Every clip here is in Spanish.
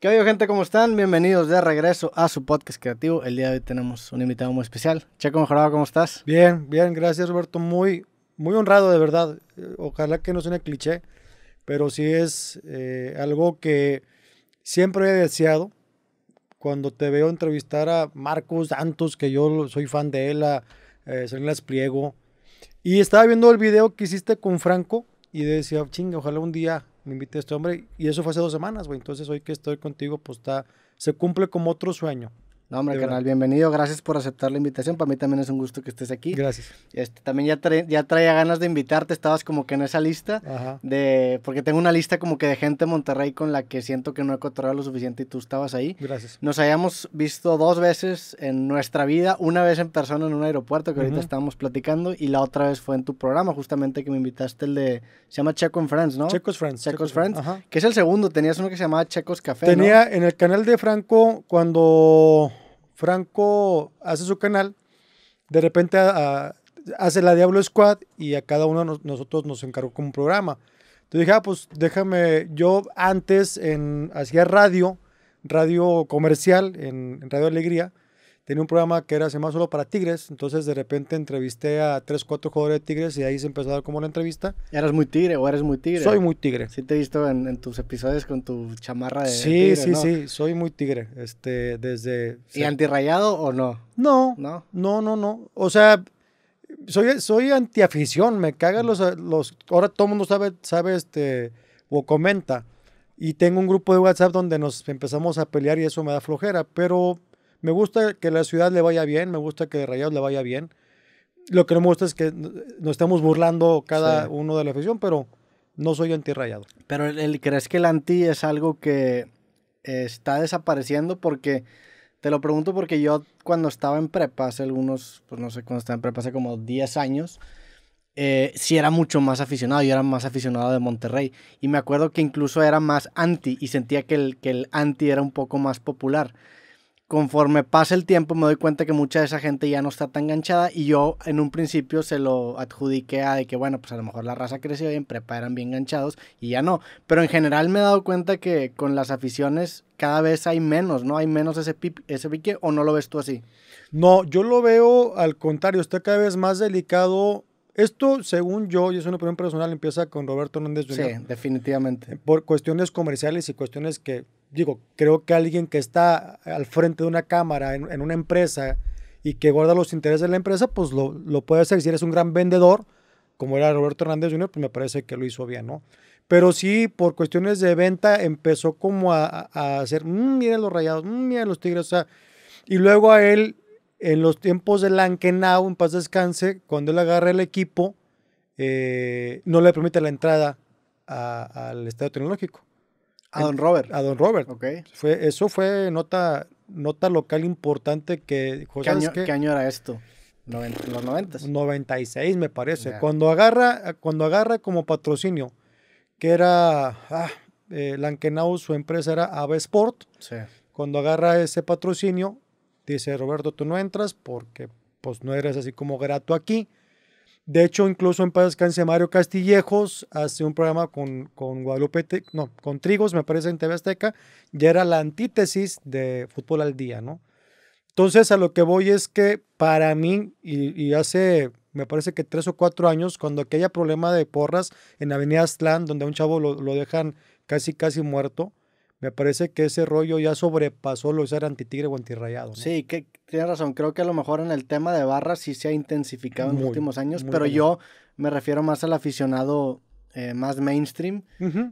¿Qué hay gente? ¿Cómo están? Bienvenidos de regreso a su podcast creativo. El día de hoy tenemos un invitado muy especial. Checo Mejorado, ¿cómo estás? Bien, bien, gracias Roberto. Muy, muy honrado, de verdad. Eh, ojalá que no sea un cliché, pero sí es eh, algo que siempre he deseado. Cuando te veo entrevistar a Marcos Santos, que yo soy fan de él, a eh, las Y estaba viendo el video que hiciste con Franco y decía, chinga, ojalá un día me a este hombre. Y eso fue hace dos semanas, güey. Entonces hoy que estoy contigo, pues está, se cumple como otro sueño. No, hombre, canal, bienvenido. Gracias por aceptar la invitación. Para mí también es un gusto que estés aquí. Gracias. Este, también ya, traía ganas de invitarte. Estabas como que en esa lista. de Porque tengo una lista como que de gente de Monterrey con la que siento que no he cotorreado lo suficiente y tú estabas ahí. Gracias. Nos habíamos visto dos veces en nuestra vida. Una vez en persona en un aeropuerto que ahorita estábamos platicando. Y la otra vez fue en tu programa, justamente que me invitaste el de. Se llama Checo Friends, ¿no? Checos Friends. Checos, Friends. Que es el segundo. Tenías uno que se llamaba Checos Café. Tenía en el canal de Franco cuando Franco hace su canal, de repente hace la Diablo Squad y a cada uno de nosotros nos encargó como un programa. Entonces dije, ah, pues déjame, yo antes en, hacía radio, radio comercial en Radio Alegría, tenía un programa que era más solo para Tigres, entonces de repente entrevisté a tres, cuatro jugadores de Tigres y ahí se empezó a dar como la entrevista. ¿Eras muy tigre o eres muy tigre? Soy muy tigre. Sí te he visto en, tus episodios con tu chamarra de Sí, tigre, sí, sí, sí, soy muy tigre, este, desde... ¿Y rayado o no? No, no, no, no, o sea... Soy, soy antiafición, me cagan los, los... Ahora todo el mundo sabe, sabe este, o comenta. Y tengo un grupo de WhatsApp donde nos empezamos a pelear y eso me da flojera. Pero me gusta que la ciudad le vaya bien, me gusta que Rayados le vaya bien. Lo que no me gusta es que nos estemos burlando cada uno de la afición, pero no soy anti-rayado. Pero el, ¿crees que el anti es algo que está desapareciendo? Porque, te lo pregunto porque yo cuando estaba en prepa, hace algunos, pues no sé, cuando estaba en prepa hace como 10 años, eh, sí era mucho más aficionado, yo era más aficionado de Monterrey. Y me acuerdo que incluso era más anti y sentía que el anti era un poco más popular conforme pasa el tiempo me doy cuenta que mucha de esa gente ya no está tan enganchada y yo en un principio se lo adjudiqué a de que bueno, pues a lo mejor la raza creció y preparan bien enganchados y ya no, pero en general me he dado cuenta que con las aficiones cada vez hay menos, ¿no? Hay menos ese, ese pique o no lo ves tú así. No, yo lo veo al contrario, está cada vez más delicado esto, según yo, y es una opinión personal, empieza con Roberto Hernández Sí, definitivamente. Por cuestiones comerciales y cuestiones que digo, creo que alguien que está al frente de una cámara en, una empresa y que guarda los intereses de la empresa, pues lo, puede hacer. Si eres un gran vendedor, como era Roberto Hernández Jr., pues me parece que lo hizo bien, ¿no? Pero sí, por cuestiones de venta, empezó como a, hacer, mm, miren los rayados, mmm, miren los tigres, o sea, y luego a él, en los tiempos de Lankenau, en paz descanse, cuando él agarra el equipo, eh, no le permite la entrada al Estadio Tecnológico. A Don Robert. A Don Robert. Fue, eso fue nota, nota local importante que... ¿Qué año, que, año, era esto? Noventa, ¿Los 90? 96 me parece. Cuando, agarra, cuando agarra como patrocinio, que era... Ah, eh, Lankenau, su empresa era Ave Sport. Sí. Cuando agarra ese patrocinio, dice Roberto, tú no entras porque pues no eres así como grato aquí. De hecho, incluso en Paz Descanse Mario Castillejos hace un programa con, con Guadalupe, no, con Trigos, me parece, en TV Azteca, ya era la antítesis de Fútbol al Día, ¿no? Entonces, a lo que voy es que para mí, y, hace, me parece que tres o cuatro años, cuando aquella problema de porras en Avenida Aztlán, donde a un chavo lo, lo dejan casi, casi muerto, me parece que ese rollo ya sobrepasó lo de ser antitigre o antirrayado. Sí, que tienes razón. Creo que a lo mejor en el tema de barras sí se ha intensificado en los últimos años, pero yo me refiero más al aficionado eh, más mainstream,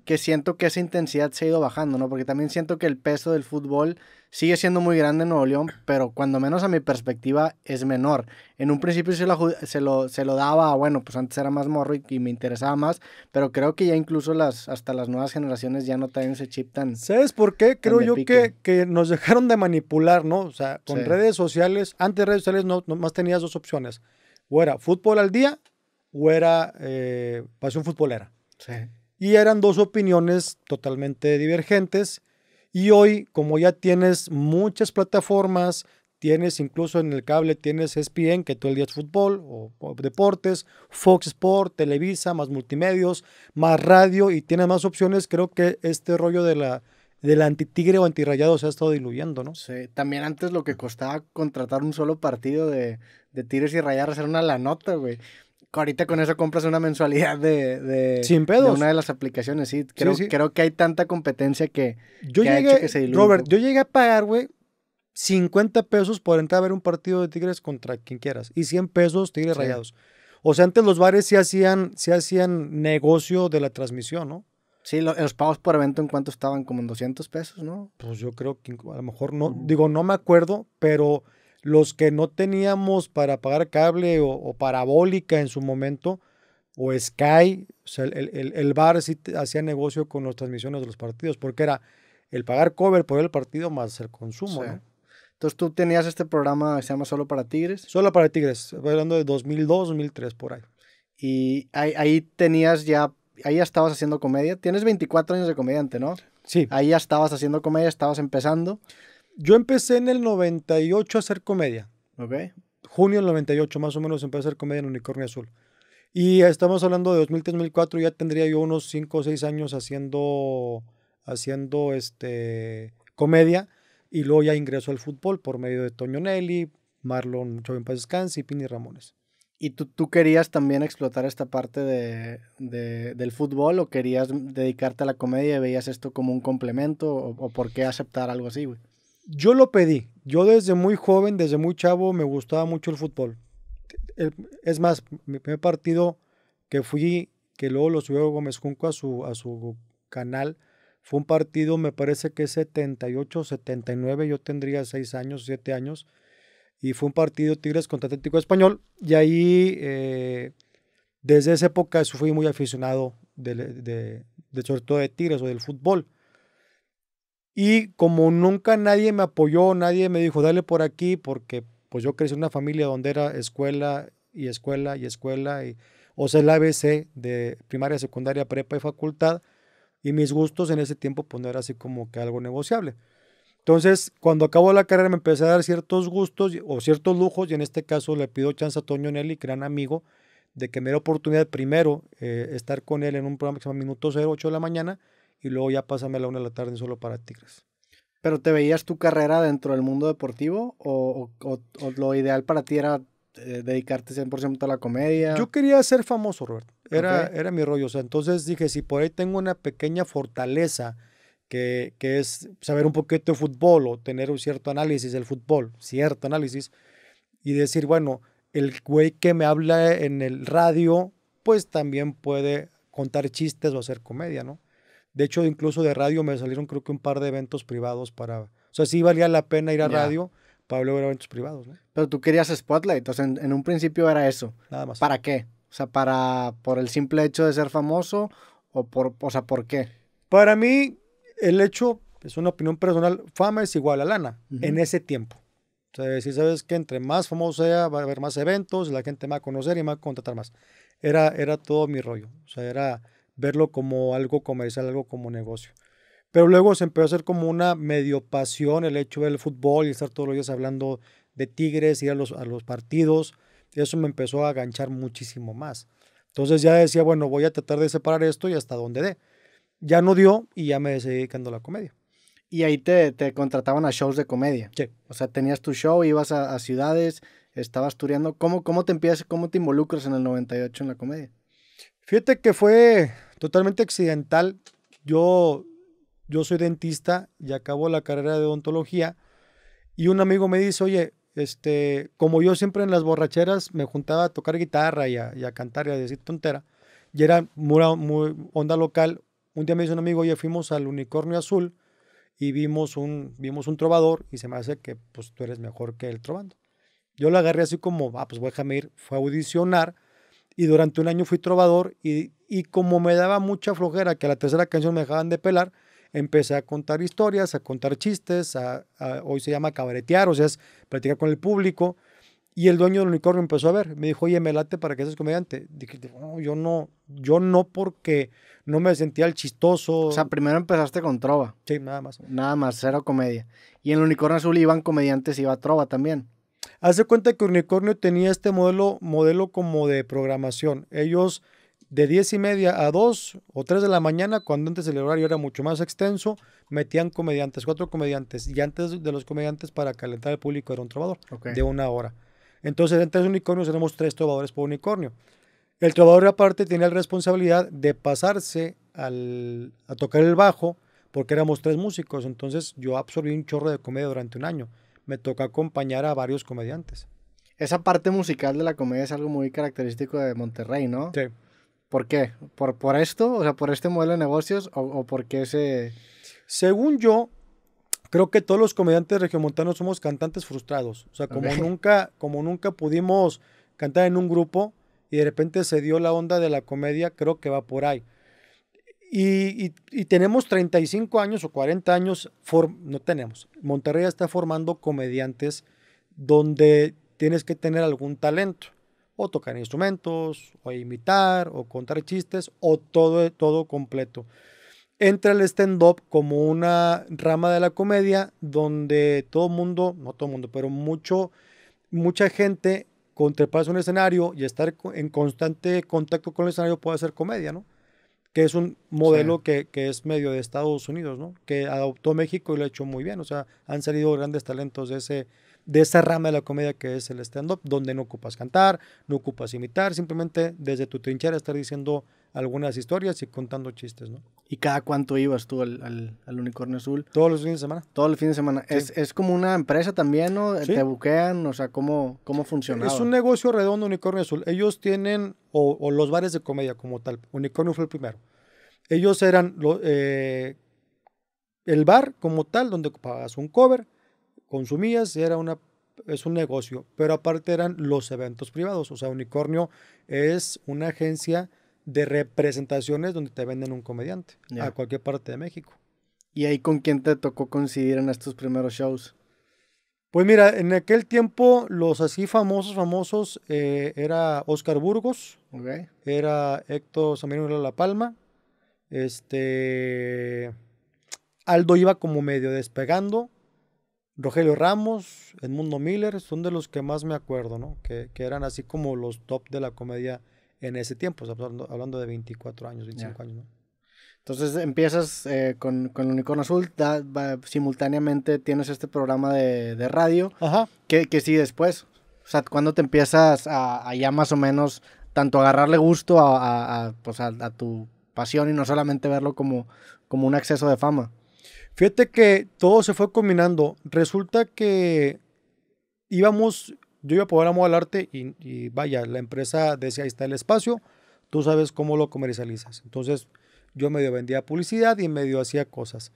que siento que esa intensidad se ha ido bajando, ¿no? Porque también siento que el peso del fútbol sigue siendo muy grande en Nuevo León, pero cuando menos a mi perspectiva es menor. En un principio se lo, se lo, se lo daba, bueno, pues antes era más morro y, me interesaba más, pero creo que ya incluso las, hasta las nuevas generaciones ya no también se chip tan... ¿Sabes por qué? Creo yo que, que, nos dejaron de manipular, ¿no? O sea, con redes sociales, antes redes sociales no, más tenías dos opciones. O era fútbol al día o era eh, pasión futbolera. Sí. Y eran dos opiniones totalmente divergentes. Y hoy, como ya tienes muchas plataformas, tienes incluso en el cable, tienes ESPN, que todo el día es fútbol o, deportes, Fox Sport, Televisa, más multimedios, más radio y tienes más opciones, creo que este rollo de la del antitigre o antirrayado se ha estado diluyendo, ¿no? Sí, también antes lo que costaba contratar un solo partido de, de tires y rayar era una lanota, güey ahorita con eso compras una mensualidad de, Sin una de las aplicaciones, sí. Creo, creo que hay tanta competencia que, yo llegué, Robert, yo llegué a pagar, güey, 50 pesos por entrar a ver un partido de Tigres contra quien quieras y 100 pesos Tigres Rayados. O sea, antes los bares sí hacían, sí hacían negocio de la transmisión, ¿no? Sí, los pagos por evento en cuánto estaban, como en 200 pesos, ¿no? Pues yo creo que a lo mejor no, mm. digo, no me acuerdo, pero los que no teníamos para pagar cable o, parabólica en su momento, o Sky, o sea, el, el, el bar sí hacía negocio con las transmisiones de los partidos, porque era el pagar cover por el partido más el consumo. Entonces tú tenías este programa que se llama Solo para Tigres. Solo para Tigres, hablando de 2002, 2003, por ahí. Y ahí, ahí tenías ya, ahí ya estabas haciendo comedia. Tienes 24 años de comediante, ¿no? Sí. Ahí ya estabas haciendo comedia, estabas empezando. Yo empecé en el 98 a hacer comedia. Ok. Junio del 98, más o menos, empecé a hacer comedia en Unicornio Azul. Y estamos hablando de 2003-2004, ya tendría yo unos 5 o 6 años haciendo, haciendo este, comedia. Y luego ya ingreso al fútbol por medio de Toño Nelly, Marlon Chovin Paz y Pini Ramones. ¿Y tú, tú, querías también explotar esta parte del fútbol o querías dedicarte a la comedia y veías esto como un complemento? ¿O, o por qué aceptar algo así, güey? yo lo pedí. Yo desde muy joven, desde muy chavo, me gustaba mucho el fútbol. es más, mi primer partido que fui, que luego lo subió Gómez Junco a su, canal, fue un partido, me parece que 78, 79, yo tendría 6 años, 7 años, y fue un partido Tigres contra Atlético Español, y ahí, eh, desde esa época, fui muy aficionado, de, sobre todo de Tigres o del fútbol. Y como nunca nadie me apoyó, nadie me dijo, dale por aquí, porque pues yo crecí en una familia donde era escuela y escuela y escuela, y, o sea, el ABC de primaria, secundaria, prepa y facultad, y mis gustos en ese tiempo pues, no era así como que algo negociable. Entonces, cuando acabó la carrera me empecé a dar ciertos gustos o ciertos lujos, y en este caso le pido chance a Toño Nelly, gran amigo, de que me dé oportunidad primero eh, estar con él en un programa que se llama Minuto 08 de la mañana, y luego ya pásame a la una de la tarde solo para Tigres. ¿Pero te veías tu carrera dentro del mundo deportivo o, o, lo ideal para ti era eh, dedicarte 100% a la comedia? Yo quería ser famoso, Robert. Era, era mi rollo. entonces dije, si por ahí tengo una pequeña fortaleza que, que es saber un poquito de fútbol o tener un cierto análisis del fútbol, cierto análisis, y decir, bueno, el güey que me habla en el radio, pues también puede contar chistes o hacer comedia, ¿no? De hecho, incluso de radio me salieron creo que un par de eventos privados para... O sea, sí valía la pena ir a radio para luego eventos privados. Pero tú querías Spotlight, entonces en, en, un principio era eso. Nada más. ¿Para qué? O sea, para, por el simple hecho de ser famoso o por, o sea, ¿por qué? Para mí, el hecho, es una opinión personal, fama es igual a lana en ese tiempo. O sea, si sabes que entre más famoso sea, va a haber más eventos, la gente me va a conocer y más va a contratar más. Era, era todo mi rollo. O sea, era verlo como algo comercial, algo como negocio. Pero luego se empezó a hacer como una medio pasión el hecho del fútbol y estar todos los días hablando de Tigres, ir a los, a los partidos. Eso me empezó a aganchar muchísimo más. Entonces ya decía, bueno, voy a tratar de separar esto y hasta dónde dé. Ya no dio y ya me decidí dedicando a la comedia. Y ahí te, contrataban a shows de comedia. Sí. O sea, tenías tu show, ibas a, ciudades, estabas tureando. ¿Cómo, ¿Cómo te empiezas, cómo te involucras en el 98 en la comedia? Fíjate que fue totalmente accidental. Yo, yo soy dentista y acabo la carrera de odontología y un amigo me dice, oye, este, como yo siempre en las borracheras me juntaba a tocar guitarra y a, y a cantar y a decir tontera, y era muy, muy, onda local, un día me dice un amigo, oye, fuimos al Unicornio Azul y vimos un, vimos un trovador y se me hace que pues tú eres mejor que el trovando. Yo lo agarré así como, ah, pues déjame ir, fue a audicionar y durante un año fui trovador y, como me daba mucha flojera que a la tercera canción me dejaban de pelar, empecé a contar historias, a contar chistes, a, hoy se llama cabaretear, o sea, es platicar con el público. Y el dueño del unicornio empezó a ver, me dijo, oye, me late para que seas comediante. Dije, no, yo no, yo no porque no me sentía el chistoso. O sea, primero empezaste con trova. Sí, nada más. Nada más, cero comedia. Y en el unicornio azul iban comediantes, iba trova también. Hace cuenta que Unicornio tenía este modelo, modelo como de programación. Ellos de 10 y media a 2 o 3 de la mañana, cuando antes el horario era mucho más extenso, metían comediantes, cuatro comediantes. Y antes de los comediantes, para calentar el público, era un trovador de una hora. Entonces, en tres unicornios tenemos tres trovadores por unicornio. El trovador, aparte, tenía la responsabilidad de pasarse a tocar el bajo, porque éramos tres músicos. Entonces, yo absorbí un chorro de comedia durante un año me tocó acompañar a varios comediantes. Esa parte musical de la comedia es algo muy característico de Monterrey, ¿no? Sí. ¿Por qué? ¿Por, esto? O sea, por este modelo de negocios o, porque por qué se... Según yo, creo que todos los comediantes regiomontanos somos cantantes frustrados. O sea, como, nunca, como nunca pudimos cantar en un grupo y de repente se dio la onda de la comedia, creo que va por ahí. Y, tenemos 35 años o 40 años, no tenemos. Monterrey está formando comediantes donde tienes que tener algún talento, o tocar instrumentos, o imitar, o contar chistes, o todo, todo completo. Entra el stand-up como una rama de la comedia donde todo mundo, no todo mundo, pero mucho, mucha gente con un escenario y estar en constante contacto con el escenario puede hacer comedia, ¿no? que es un modelo que, que, es medio de Estados Unidos, ¿no? Que adoptó México y lo ha hecho muy bien. O sea, han salido grandes talentos de ese, de esa rama de la comedia que es el stand-up, donde no ocupas cantar, no ocupas imitar, simplemente desde tu trinchera estar diciendo algunas historias y contando chistes, ¿no? ¿Y cada cuánto ibas tú al, al, Unicornio Azul? Todos los fines de semana. Todos los fines de semana. Es, es, como una empresa también, ¿no? ¿Te buquean? O sea, ¿cómo, cómo funciona? Es un negocio redondo Unicornio Azul. Ellos tienen, o, los bares de comedia como tal, Unicornio fue el primero. Ellos eran eh, el bar como tal, donde pagabas un cover, consumías, era una, es un negocio, pero aparte eran los eventos privados, o sea, Unicornio es una agencia de representaciones donde te venden un comediante a cualquier parte de México. ¿Y ahí con quién te tocó coincidir en estos primeros shows? Pues mira, en aquel tiempo los así famosos, famosos, eh, era Oscar Burgos, era Héctor Samuel La Palma, este, Aldo iba como medio despegando, Rogelio Ramos, Edmundo Miller, son de los que más me acuerdo, ¿no? Que, que eran así como los top de la comedia en ese tiempo, hablando, de 24 años, 25 años, ¿no? Entonces empiezas eh, con, con, el unicorn Azul, simultáneamente tienes este programa de, de radio. Ajá. que sí después? O sea, cuando te empiezas a, ya más o menos tanto agarrarle gusto a, pues, a, a tu pasión y no solamente verlo como, como un acceso de fama? Fíjate que todo se fue combinando. Resulta que íbamos, yo iba a poder amo arte y, vaya, la empresa decía, ahí está el espacio, tú sabes cómo lo comercializas. Entonces yo medio vendía publicidad y medio hacía cosas.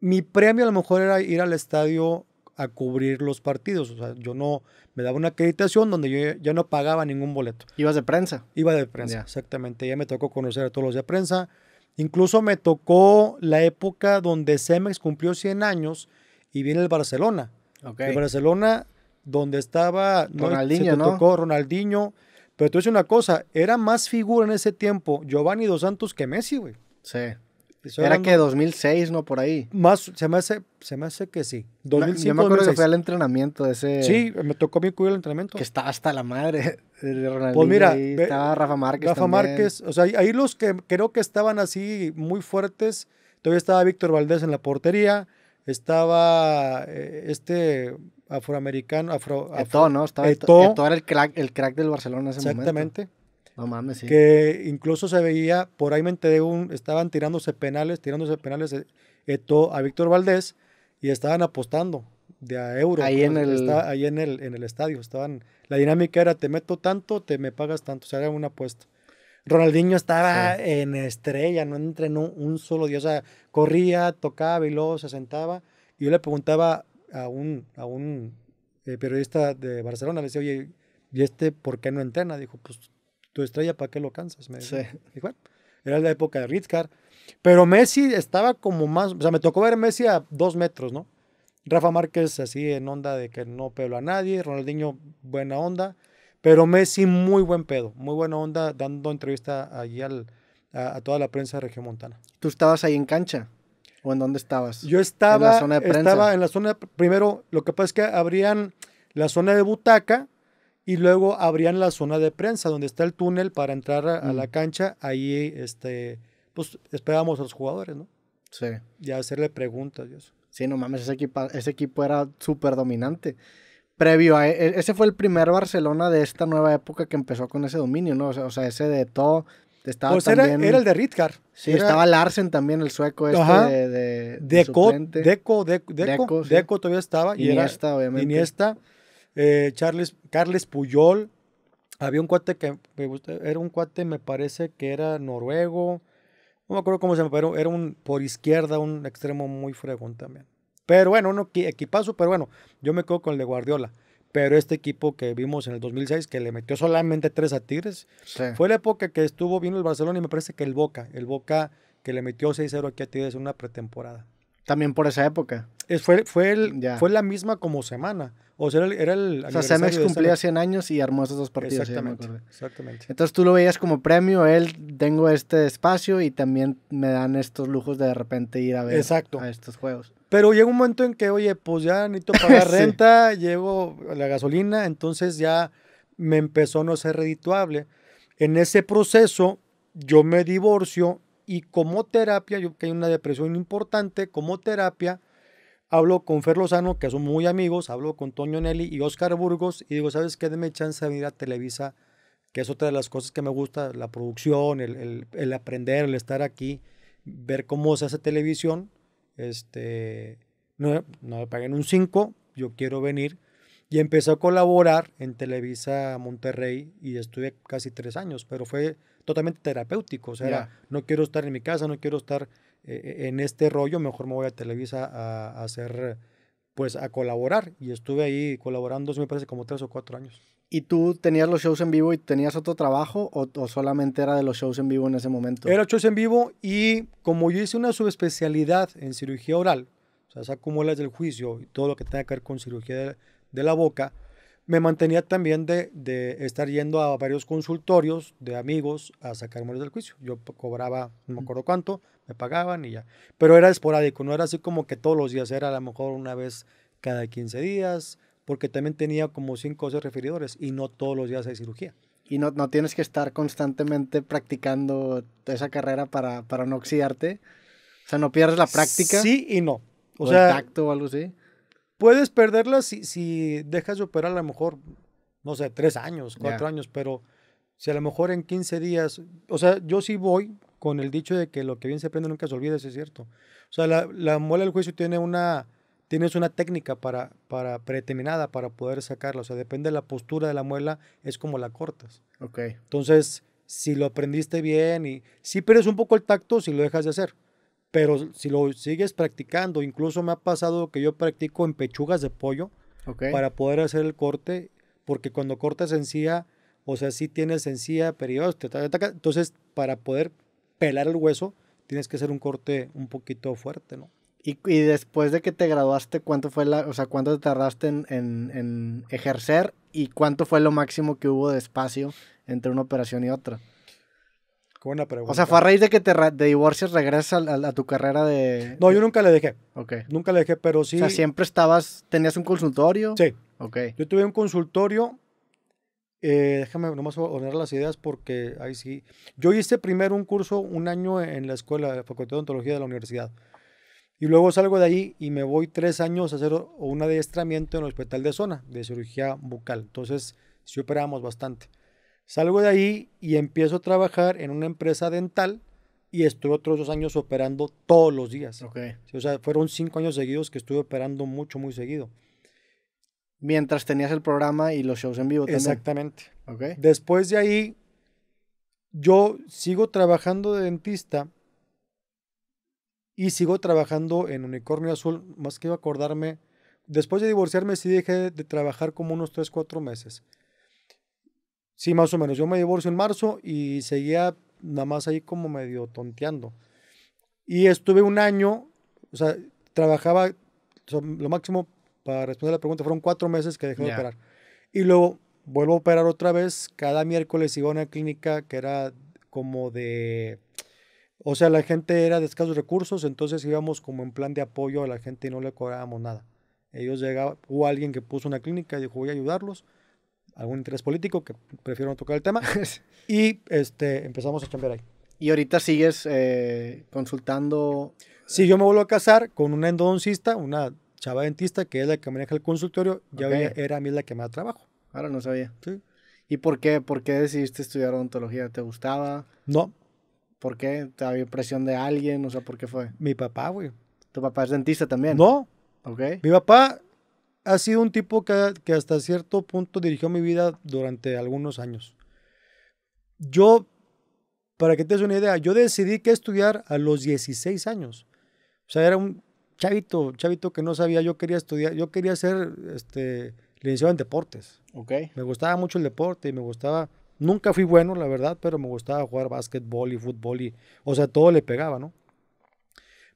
Mi premio a lo mejor era ir al estadio a cubrir los partidos. O sea, yo no, me daba una acreditación donde yo ya no pagaba ningún boleto. ¿Ibas de prensa? Iba de prensa, exactamente. Ya me tocó conocer a todos los de prensa. Incluso me tocó la época donde Cemex cumplió 100 años y viene el Barcelona. El Barcelona, donde estaba Ronaldinho, no, se tocó Ronaldinho. Pero tú dices una cosa, era más figura en ese tiempo Giovanni Dos Santos que Messi, güey. Sí. era que 2006, ¿no? Por ahí. Más, se me hace, se me hace que sí. 2005, yo me acuerdo que fue al entrenamiento de ese... Sí, me tocó mi cubrir el entrenamiento. Que está hasta la madre pues mira, estaba Rafa Márquez. Rafa Márquez, o sea, ahí los que creo que estaban así muy fuertes, todavía estaba Víctor Valdés en la portería, estaba eh, este afroamericano, afro, Eto, ¿no? Estaba Eto, era el crack, el crack del Barcelona en ese momento. Exactamente. No mames, sí. Que incluso se veía, por ahí me enteré, un, estaban tirándose penales, tirándose penales eh, Eto a Víctor Valdés y estaban apostando de a euro. Ahí, en el... ahí en, el, en el estadio estaban. La dinámica era: te meto tanto, te me pagas tanto. se sea, una apuesta. Ronaldinho estaba en estrella, no entrenó un solo día. O sea, corría, tocaba y luego se sentaba. Y yo le preguntaba a un, a un eh, periodista de Barcelona, le decía, oye, ¿y este por qué no entrena? Dijo, pues tu estrella, ¿para qué lo cansas? Me era la época de Ritzcar. Pero Messi estaba como más, o sea, me tocó ver Messi a dos metros, ¿no? Rafa Márquez así en onda de que no pedo a nadie, Ronaldinho buena onda, pero Messi muy buen pedo, muy buena onda dando entrevista allí a, toda la prensa de regiomontana. ¿Tú estabas ahí en cancha? ¿O en dónde estabas? Yo estaba en la zona de prensa. Estaba en la zona, primero, lo que pasa es que abrían la zona de butaca y luego abrían la zona de prensa, donde está el túnel para entrar a, la mm. cancha, ahí este, pues esperábamos a los jugadores, ¿no? Sí. Y hacerle preguntas y eso. Sí, no mames, ese equipo, ese equipo era súper dominante. Previo a. E, e, ese fue el primer Barcelona de esta nueva época que empezó con ese dominio, ¿no? O sea, ese de todo. Estaba pues era, el de Ritgar. Sí, estaba Larsen también, el sueco este de, Deco, Deco, Deco, Deco, todavía estaba. Y Iniesta, obviamente. Iniesta, eh, Charles, Carles Puyol. Había un cuate que me gustó. era un cuate, me parece que era noruego no me acuerdo cómo se pero era un por izquierda, un extremo muy fregón también. Pero bueno, un equipazo, pero bueno, yo me quedo con el de Guardiola. Pero este equipo que vimos en el 2006, que le metió solamente tres a Tigres, fue la época que estuvo bien el Barcelona y me parece que el Boca, el Boca que le metió 6-0 aquí a Tigres en una pretemporada. También por esa época. Es, fue, fue, el, fue la misma como semana. O sea, era, el, O sea, Cemex cumplía 100 años y armó esos dos partidos. Exactamente, exactamente. Entonces tú lo veías como premio, él, tengo este espacio y también me dan estos lujos de de repente ir a ver a estos juegos. Pero llega un momento en que, oye, pues ya necesito pagar la renta, llevo la gasolina, entonces ya me empezó a no ser redituable. En ese proceso yo me divorcio y como terapia, yo que hay una depresión importante, como terapia hablo con Fer Lozano, que son muy amigos, hablo con Toño Nelly y Oscar Burgos, y digo, ¿sabes qué? Deme chance de venir a Televisa, que es otra de las cosas que me gusta, la producción, el, el, aprender, el estar aquí, ver cómo se hace televisión. Este, no, no me paguen un 5, yo quiero venir. Y empecé a colaborar en Televisa Monterrey y estuve casi tres años, pero fue totalmente terapéutico. O sea, no quiero estar en mi casa, no quiero estar e, e, en este rollo, mejor me voy a Televisa a, hacer, pues a colaborar. Y estuve ahí colaborando, me parece, como tres o cuatro años. ¿Y tú tenías los shows en vivo y tenías otro trabajo o, solamente era de los shows en vivo en ese momento? Era shows en vivo y como yo hice una subespecialidad en cirugía oral, o sea, saco el del juicio y todo lo que tenga que ver con cirugía de la boca, me mantenía también de, de, estar yendo a varios consultorios de amigos a sacar muebles del juicio. Yo cobraba, no me acuerdo cuánto, me pagaban y ya. Pero era esporádico, no era así como que todos los días, era a lo mejor una vez cada 15 días, porque también tenía como 5 o 6 referidores y no todos los días hay cirugía. Y no, no tienes que estar constantemente practicando esa carrera para, para no oxidarte. O sea, no pierdes la práctica. Sí y no. O, sea, el tacto o algo así puedes perderla si, dejas de operar a lo mejor, no sé, tres años, cuatro años, pero si a lo mejor en 15 días, o sea, yo sí voy con el dicho de que lo que bien se aprende nunca se olvida, eso es cierto. O sea, la, muela del juicio tiene una, tienes una técnica para, para predeterminada para poder sacarla, o sea, depende de la postura de la muela, es como la cortas. Ok. Entonces, si lo aprendiste bien y si pierdes un poco el tacto, si lo dejas de hacer pero si lo sigues practicando, incluso me ha pasado que yo practico en pechugas de pollo para poder hacer el corte, porque cuando cortas encía, o sea, sí tienes encía, pero entonces para poder pelar el hueso tienes que hacer un corte un poquito fuerte, ¿no? Y, después de que te graduaste, ¿cuánto fue la, o sea, cuánto te tardaste en, en ejercer y cuánto fue lo máximo que hubo de espacio entre una operación y otra? Qué buena O sea, fue a raíz de que te divorcias regresas a, tu carrera de... No, yo nunca le dejé. Ok. Nunca le dejé, pero sí... O sea, siempre estabas, tenías un consultorio. Sí. Ok. Yo tuve un consultorio. Eh, déjame nomás ordenar las ideas porque ahí sí. Yo hice primero un curso un año en la escuela, la Facultad de Odontología de la universidad. Y luego salgo de ahí y me voy tres años a hacer un adiestramiento en el hospital de zona de cirugía bucal. Entonces, sí operamos bastante. Salgo de ahí y empiezo a trabajar en una empresa dental y estuve otros dos años operando todos los días. O sea, fueron cinco años seguidos que estuve operando mucho, muy seguido. Mientras tenías el programa y los shows en vivo también. Exactamente. Okay. Después de ahí, yo sigo trabajando de dentista y sigo trabajando en Unicornio Azul, más que acordarme. Después de divorciarme, sí dejé de trabajar como unos tres, cuatro meses. Sí, más o menos. Yo me divorcio en marzo y seguía nada más ahí como medio tonteando. Y estuve un año, o sea, trabajaba, lo máximo para responder la pregunta, fueron cuatro meses que dejé de operar. Y luego vuelvo a operar otra vez. Cada miércoles iba a una clínica que era como de. O sea, la gente era de escasos recursos, entonces íbamos como en plan de apoyo a la gente y no le cobrábamos nada. Ellos llegaban, hubo alguien que puso una clínica y dijo, voy a ayudarlos algún interés político, que prefiero no tocar el tema, y este, empezamos a chambear ahí. ¿Y ahorita sigues eh, consultando? Sí, yo me vuelvo a casar con una endodoncista, una chava dentista, que es la que maneja el consultorio, ya era a mí la que me da trabajo. Ahora no sabía. Sí. ¿Y por qué? ¿Por qué decidiste estudiar odontología? ¿Te gustaba? No. ¿Por qué? ¿Te había presión de alguien? O sea, ¿por qué fue? Mi papá, güey. ¿Tu papá es dentista también? No. Ok. Mi papá ha sido un tipo que, hasta cierto punto dirigió mi vida durante algunos años. Yo, para que te des una idea, yo decidí que estudiar a los 16 años. O sea, era un chavito, chavito que no sabía, yo quería estudiar, yo quería ser este, licenciado en deportes. Okay. Me gustaba mucho el deporte y me gustaba, nunca fui bueno, la verdad, pero me gustaba jugar básquetbol y fútbol y, o sea, todo le pegaba, ¿no?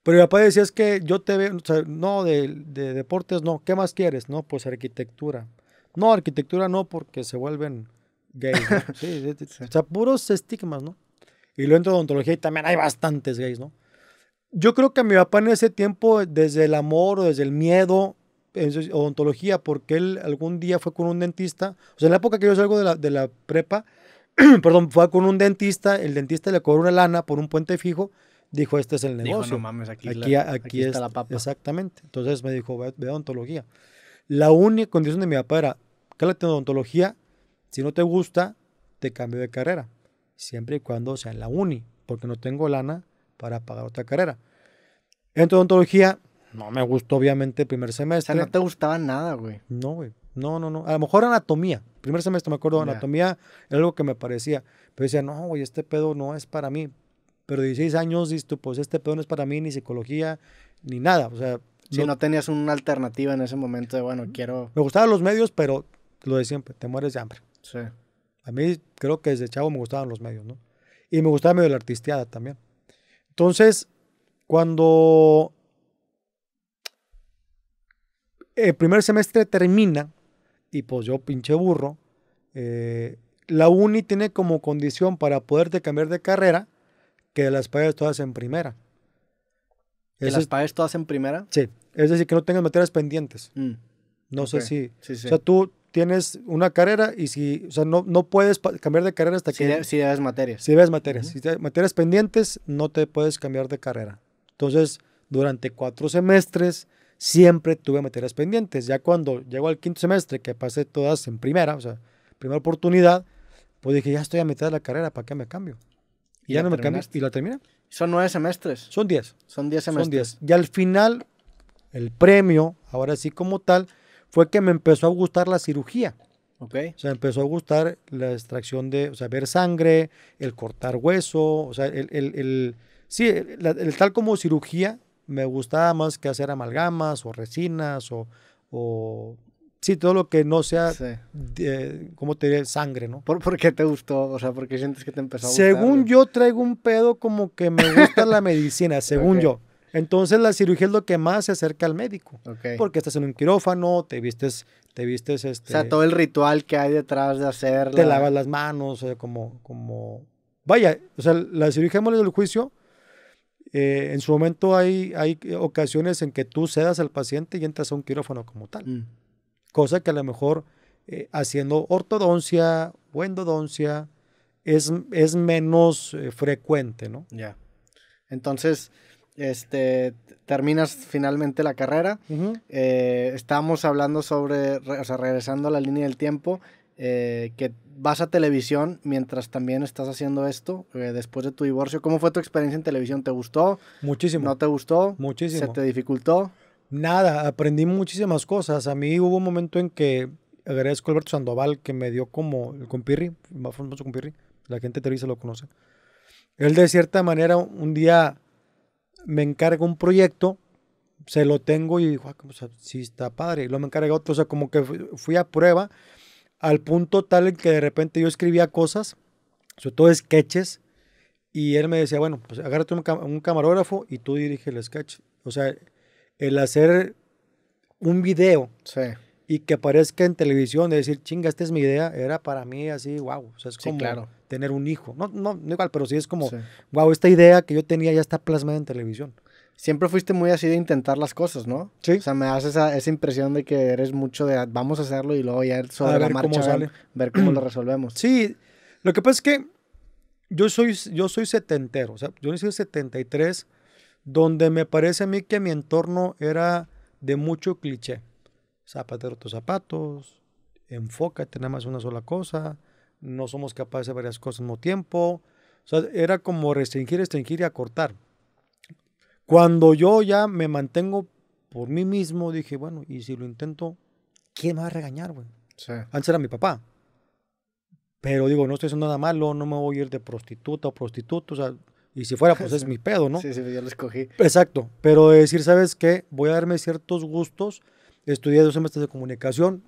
Pero mi papá decía, es que yo te veo, o sea, no, de, deportes no, ¿qué más quieres? No, pues arquitectura. No, arquitectura no, porque se vuelven gays. O sea, puros estigmas, ¿no? Y luego en odontología y también hay bastantes gays, ¿no? Yo creo que mi papá en ese tiempo, desde el amor o desde el miedo, en odontología, porque él algún día fue con un dentista, o sea, en la época que yo salgo de la, de la prepa, perdón, fue con un dentista, el dentista le cobró una lana por un puente fijo dijo, este es el negocio. no mames, aquí, aquí, está es, la papa. Exactamente. Entonces me dijo, ve, odontología. La única condición de mi papá era, que la odontología, si no te gusta, te cambio de carrera. Siempre y cuando sea en la uni, porque no tengo lana para pagar otra carrera. En odontología, no me gustó obviamente el primer semestre. O sea, no te gustaba nada, güey. No, güey. No, no, no. A lo mejor anatomía. Primer semestre me acuerdo, anatomía era algo que me parecía. Pero decía, no, güey, este pedo no es para mí pero 16 años, tú, pues este pedo no es para mí, ni psicología, ni nada. O sea. Si no, tenías una alternativa en ese momento de, bueno, quiero. Me gustaban los medios, pero lo de siempre, te mueres de hambre. Sí. A mí creo que desde chavo me gustaban los medios, ¿no? Y me gustaba medio la artisteada también. Entonces, cuando el primer semestre termina, y pues yo pinche burro, eh, la uni tiene como condición para poderte cambiar de carrera que las pagues todas en primera. ¿Que las es, pagues todas en primera? Sí, es decir, que no tengas materias pendientes. Mm, no sé si... O sea, tú tienes una carrera y si... O sea, no, no puedes cambiar de carrera hasta que... Si, de, debes materias. Si debes materias. Si debes materias pendientes, no te puedes cambiar de carrera. Entonces, durante cuatro semestres siempre tuve materias pendientes. Ya cuando llego al quinto semestre, que pasé todas en primera, o sea, primera oportunidad, pues dije, ya estoy a mitad de la carrera, ¿para qué me cambio? Y, ya no me cambias. ¿Y la termina? Son nueve semestres. Son diez. Son diez semestres. Son diez. Y al final, el premio, ahora sí como tal, fue que me empezó a gustar la cirugía. Ok. O sea, empezó a gustar la extracción de, o sea, ver sangre, el cortar hueso, o sea, el, el, el sí, tal como cirugía me gustaba más que hacer amalgamas o resinas o Sí, todo lo que no sea, eh, ¿cómo te Sangre, ¿no? ¿Por, qué te gustó? O sea, ¿por qué sientes que te empezó a gustar? Según yo traigo un pedo como que me gusta la medicina, según yo. Entonces la cirugía es lo que más se acerca al médico. Porque estás en un quirófano, te vistes, te vistes este. O sea, todo el ritual que hay detrás de hacerla. Te lavas las manos, o sea, como, como. Vaya, o sea, la cirugía del juicio, eh, en su momento hay, hay ocasiones en que tú cedas al paciente y entras a un quirófano como tal. Mm. Cosa que a lo mejor eh, haciendo ortodoncia o endodoncia es, es menos eh, frecuente, ¿no? Ya. Entonces, este, terminas finalmente la carrera. Eh, estábamos hablando sobre, o sea, regresando a la línea del tiempo, que vas a televisión mientras también estás haciendo esto, después de tu divorcio. ¿Cómo fue tu experiencia en televisión? ¿Te gustó? Muchísimo. ¿No te gustó? Muchísimo. ¿Se te dificultó? nada, aprendí muchísimas cosas. A mí hubo un momento en que agradezco a Alberto Sandoval que me dio como el compirri, más famoso compirri, la gente de Televisa lo conoce. Él de cierta manera un día me encarga un proyecto, se lo tengo y dijo, ah, o sea, sí está padre, y lo me encarga otro, o sea, como que fui a prueba al punto tal en que de repente yo escribía cosas, sobre todo sketches, y él me decía, bueno, pues agárrate un, un camarógrafo y tú dirige el sketch. O sea, el hacer un video y que aparezca en televisión, de decir, chinga, esta es mi idea, era para mí así, wow, o sea, es como tener un hijo. No, no, igual, pero sí es como, wow, esta idea que yo tenía ya está plasmada en televisión. Siempre fuiste muy así de intentar las cosas, ¿no? Sí. O sea, me das esa, impresión de que eres mucho de ah, vamos a hacerlo y luego ya sobre a la marcha cómo Ver, cómo lo resolvemos. Sí, lo que pasa es que yo soy, yo soy setentero, o sea, yo nací en 73, donde me parece a mí que mi entorno era de mucho cliché. Zapatero tus zapatos, enfócate nada más una sola cosa, no somos capaces de varias cosas al mismo tiempo. O sea, era como restringir, restringir y acortar. Cuando yo ya me mantengo por mí mismo, dije, bueno, y si lo intento, ¿quién me va a regañar, güey? Sí. Antes era mi papá. Pero digo, no estoy haciendo nada malo, no me voy a ir de prostituta o prostituto, o sea, y si fuera, pues es mi pedo, ¿no? Sí, sí, yo lo escogí. Exacto. Pero decir, ¿sabes qué? Voy a darme ciertos gustos. Estudié dos semestres de comunicación.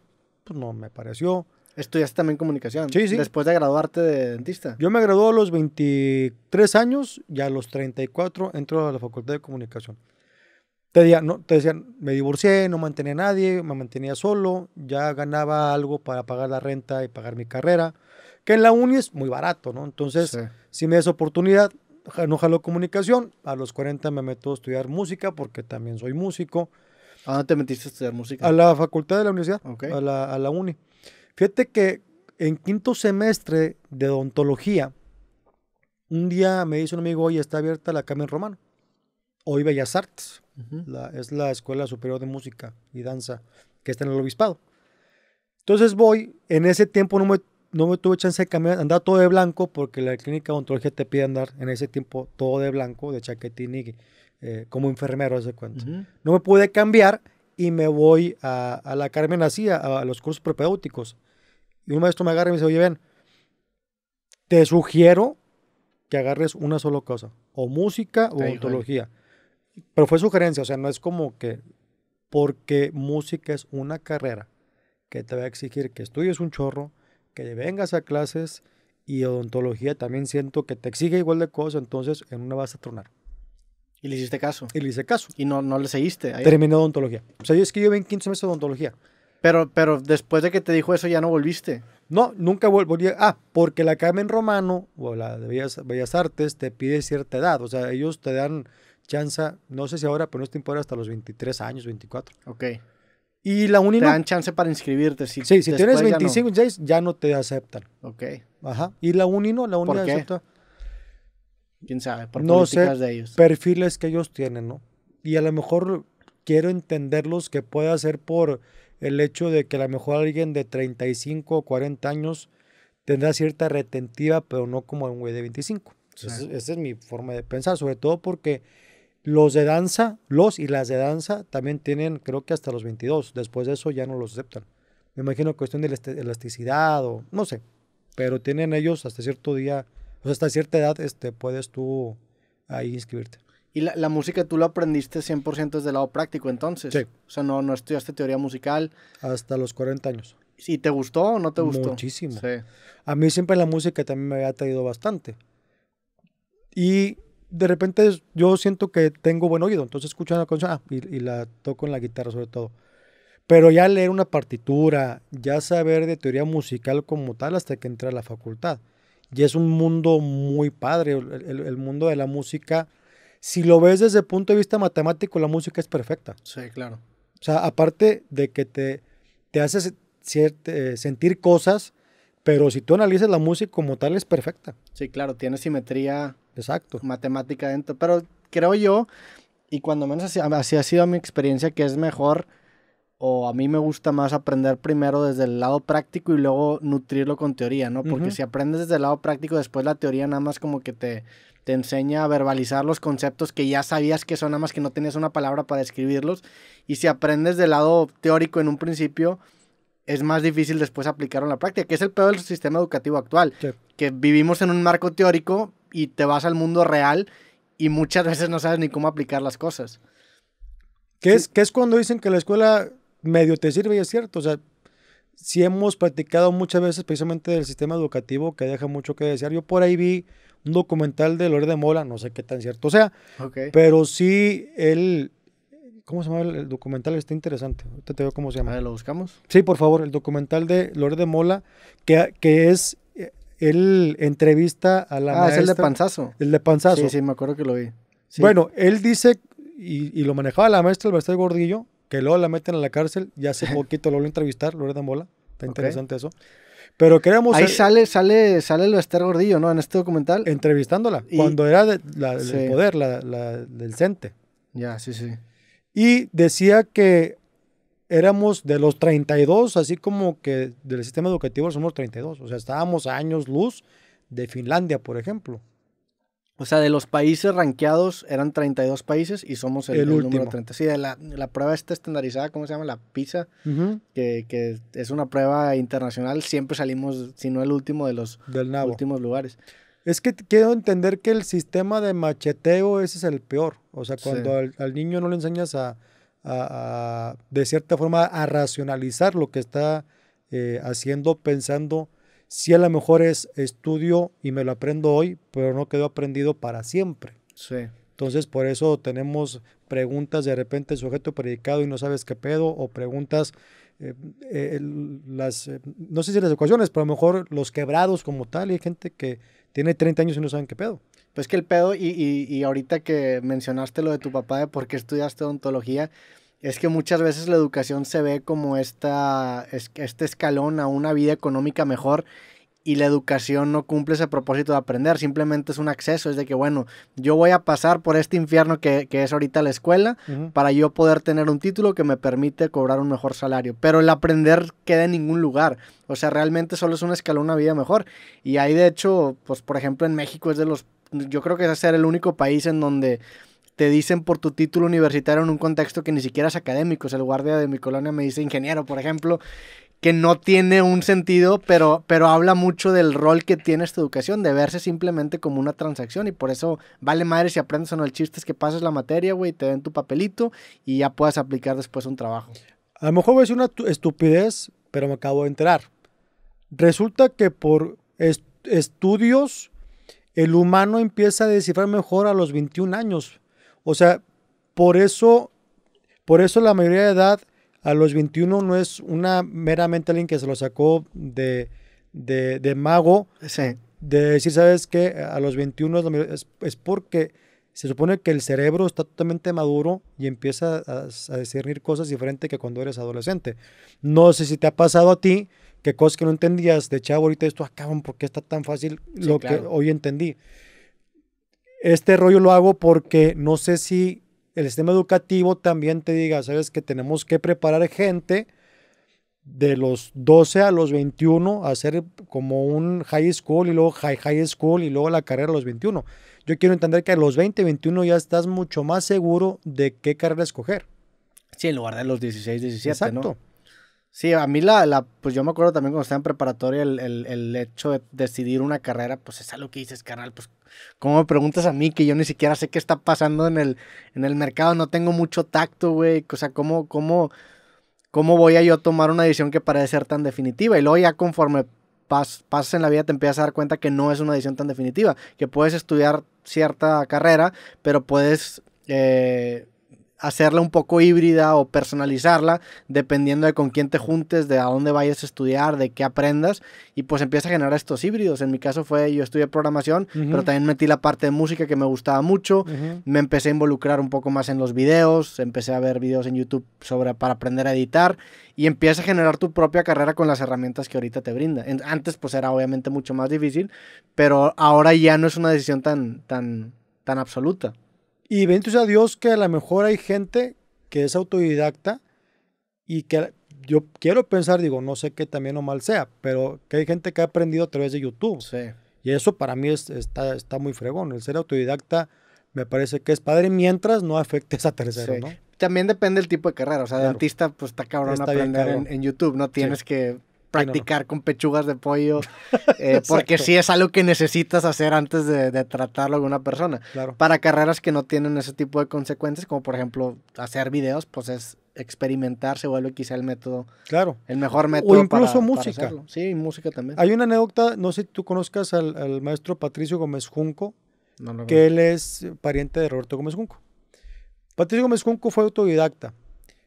Pues no me pareció. Estudiaste también comunicación. Sí, sí. Después de graduarte de dentista. Yo me gradué a los 23 años y a los 34 entro a la facultad de comunicación. Te, decían, no, te decían, me divorcié, no mantenía a nadie, me mantenía solo, ya ganaba algo para pagar la renta y pagar mi carrera, que en la uni es muy barato, ¿no? Entonces, si me das oportunidad, no jaló comunicación. A los 40 me meto a estudiar música porque también soy músico. ¿A ah, dónde te metiste a estudiar música? A la facultad de la universidad, a, la, a la uni. Fíjate que en quinto semestre de odontología, un día me dice un amigo, hoy está abierta la Cámara Romana. Hoy Bellas Artes. la, es la Escuela Superior de Música y Danza que está en el Obispado. Entonces voy, en ese tiempo no me no me tuve chance de cambiar, andaba todo de blanco porque la clínica de ontología te pide andar en ese tiempo todo de blanco, de chaquetín y eh, como enfermero, hace cuento No me pude cambiar y me voy a, a la Carmen Hacía, a, los cursos propedéuticos. Y un maestro me agarra y me dice, oye, ven, te sugiero que agarres una sola cosa, o música o ontología Pero fue sugerencia, o sea, no es como que, porque música es una carrera que te va a exigir que estudies un chorro, que vengas a clases y odontología también siento que te exige igual de cosas, entonces en una vas a tronar. Y le hiciste caso. Y le hice caso. Y no, no le seguiste. Ahí? Terminé odontología. O sea, yo es que yo 15 meses de odontología. Pero, pero después de que te dijo eso ya no volviste. No, nunca volví. Ah, porque la cama en Romano o la de Bellas, Artes te pide cierta edad. O sea, ellos te dan chance, no sé si ahora, pero no es temporada hasta los 23 años, 24. Ok. Y la UNI te dan chance para inscribirte. Si sí, si tienes 25 ya ya no te aceptan. Ok. Ajá. Y la UNI la ¿Quién sabe? Por no políticas sé, de ellos. Perfiles que ellos tienen, ¿no? Y a lo mejor quiero entenderlos que puede ser por el hecho de que a lo mejor alguien de 35 o 40 años tendrá cierta retentiva, pero no como un güey de 25. esa es mi forma de pensar, sobre todo porque los de danza, los y las de danza también tienen, creo que hasta los 22. Después de eso ya no los aceptan. Me imagino cuestión de elasticidad o no sé. Pero tienen ellos hasta cierto día, o sea, hasta cierta edad este, puedes tú ahí inscribirte. Y la, música tú la aprendiste 100% desde el lado práctico entonces. Sí. O sea, no, no estudiaste teoría musical. Hasta los 40 años. ¿Y te gustó o no te gustó? Muchísimo. Sí. A mí siempre la música también me ha traído bastante. Y de repente yo siento que tengo buen oído, entonces escucho una canción ah, y, la toco en la guitarra sobre todo. Pero ya leer una partitura, ya saber de teoría musical como tal hasta que entra a la facultad. Y es un mundo muy padre, el, mundo de la música. Si lo ves desde el punto de vista matemático, la música es perfecta. Sí, claro. O sea, aparte de que te, te hace eh, sentir cosas, pero si tú analizas la música como tal es perfecta. Sí, claro, tiene simetría Exacto. Matemática dentro. Pero creo yo, y cuando menos así, ha sido mi experiencia, que es mejor o a mí me gusta más aprender primero desde el lado práctico y luego nutrirlo con teoría, ¿no? Porque si aprendes desde el lado práctico, después la teoría nada más como que te, te enseña a verbalizar los conceptos que ya sabías que son, nada más que no tenías una palabra para escribirlos. Y si aprendes del lado teórico en un principio, es más difícil después aplicarlo en la práctica, que es el peor del sistema educativo actual, que vivimos en un marco teórico, y te vas al mundo real y muchas veces no sabes ni cómo aplicar las cosas. ¿Qué, es, ¿Qué es cuando dicen que la escuela medio te sirve? Y es cierto, o sea, si hemos practicado muchas veces precisamente del sistema educativo que deja mucho que desear. Yo por ahí vi un documental de Lore de Mola, no sé qué tan cierto sea, pero sí él, ¿cómo se llama el, documental? Está interesante, ahorita te veo cómo se llama. ¿Lo buscamos? Sí, por favor, el documental de Lore de Mola, que, que es él entrevista a la... Ah, es el de panzazo. El de panzazo. Sí, sí, me acuerdo que lo vi. Bueno, él dice, y, lo manejaba la maestra, el maestro Gordillo, que luego la meten a la cárcel, ya hace poquito lo volvió a entrevistar, tan bola, está interesante eso. Pero queremos. Ahí sale, sale, sale el Esther Gordillo, ¿no? En este documental. Entrevistándola. Cuando era de, poder, la, del CENTE. Ya, sí, sí. Y decía que éramos de los 32, así como que del sistema educativo somos 32. O sea, estábamos a años luz de Finlandia, por ejemplo. O sea, de los países rankeados eran 32 países y somos el, número 30. Sí, la, prueba está estandarizada, ¿cómo se llama? La PISA, que, es una prueba internacional. Siempre salimos, si no el último, de los últimos lugares. Es que quiero entender que el sistema de macheteo ese es el peor. O sea, cuando al niño no le enseñas a, de cierta forma, a racionalizar lo que está eh, haciendo, pensando si a lo mejor es estudio y me lo aprendo hoy, pero no quedó aprendido para siempre. Entonces, por eso tenemos preguntas de repente sujeto predicado y no sabes qué pedo, o preguntas, eh, eh, las, no sé si las ecuaciones, pero a lo mejor los quebrados como tal, y hay gente que tiene 30 años y no saben qué pedo. Pues que el pedo, y, y, ahorita que mencionaste lo de tu papá, de por qué estudiaste odontología, es que muchas veces la educación se ve como esta, este escalón a una vida económica mejor y la educación no cumple ese propósito de aprender, simplemente es un acceso, es de que, bueno, yo voy a pasar por este infierno que, que es ahorita la escuela para yo poder tener un título que me permite cobrar un mejor salario, pero el aprender queda en ningún lugar, o sea, realmente solo es un escalón a una vida mejor. Y ahí de hecho, pues, por ejemplo, en México es de los yo creo que a ser el único país en donde te dicen por tu título universitario en un contexto que ni siquiera es académico. el guardia de mi colonia me dice ingeniero, por ejemplo, que no tiene un sentido, pero, pero habla mucho del rol que tiene esta educación, de verse simplemente como una transacción. Y por eso vale madre si aprendes o no. El chiste es que pases la materia, güey, te den tu papelito y ya puedas aplicar después un trabajo. A lo mejor es una estupidez, pero me acabo de enterar. Resulta que por estudios el humano empieza a descifrar mejor a los 21 años. O sea, por eso, por eso la mayoría de edad a los 21 no es una meramente alguien que se lo sacó de, de, mago. De decir, ¿sabes qué? A los 21 es, porque se supone que el cerebro está totalmente maduro y empieza a, a discernir cosas diferentes que cuando eres adolescente. No sé si te ha pasado a ti, que cosas que no entendías de chavo, ahorita esto acaban ah, porque está tan fácil lo que hoy entendí. Este rollo lo hago porque no sé si el sistema educativo también te diga, sabes que tenemos que preparar gente de los 12 a los 21 a hacer como un high school y luego high high school y luego la carrera a los 21. Yo quiero entender que a los 20, 21 ya estás mucho más seguro de qué carrera escoger. Sí, en lugar de los 16, 17, Exacto. ¿no? Sí, a mí la, la, pues yo me acuerdo también cuando estaba en preparatoria, el, hecho de decidir una carrera, pues es algo que dices, carnal, pues ¿cómo me preguntas a mí que yo ni siquiera sé qué está pasando en el, en el mercado? No tengo mucho tacto, güey, o sea, ¿cómo, cómo, cómo voy a yo tomar una decisión que parece ser tan definitiva? Y luego ya conforme pasas en la vida te empiezas a dar cuenta que no es una decisión tan definitiva, que puedes estudiar cierta carrera, pero puedes... Eh, hacerla un poco híbrida o personalizarla dependiendo de con quién te juntes, de a dónde vayas a estudiar, de qué aprendas y pues empieza a generar estos híbridos. En mi caso fue yo estudié programación, pero también metí la parte de música que me gustaba mucho, me empecé a involucrar un poco más en los videos, empecé a ver videos en YouTube sobre para aprender a editar y empieza a generar tu propia carrera con las herramientas que ahorita te brinda. Antes pues era obviamente mucho más difícil, pero ahora ya no es una decisión tan tan absoluta. Y bendito sea Dios que a lo mejor hay gente que es autodidacta y que yo quiero pensar, digo, no sé qué también o mal sea, pero que hay gente que ha aprendido a través de YouTube. Sí. Y eso para mí está, está muy fregón. El ser autodidacta me parece que es padre mientras no afecte a terceros, ¿no? También depende del tipo de carrera. O sea, dentista, pues está cabrón aprender en, en, YouTube. No tienes que practicar con pechugas de pollo, eh, porque sí es algo que necesitas hacer antes de, tratarlo con una persona. Para carreras que no tienen ese tipo de consecuencias, como por ejemplo hacer videos, pues es experimentar, se vuelve quizá el método. Claro. El mejor método. O incluso música. sí, música también. Hay una anécdota, no sé si tú conozcas al, maestro Patricio Gómez Junco, no, que él es pariente de Roberto Gómez Junco. Patricio Gómez Junco fue autodidacta.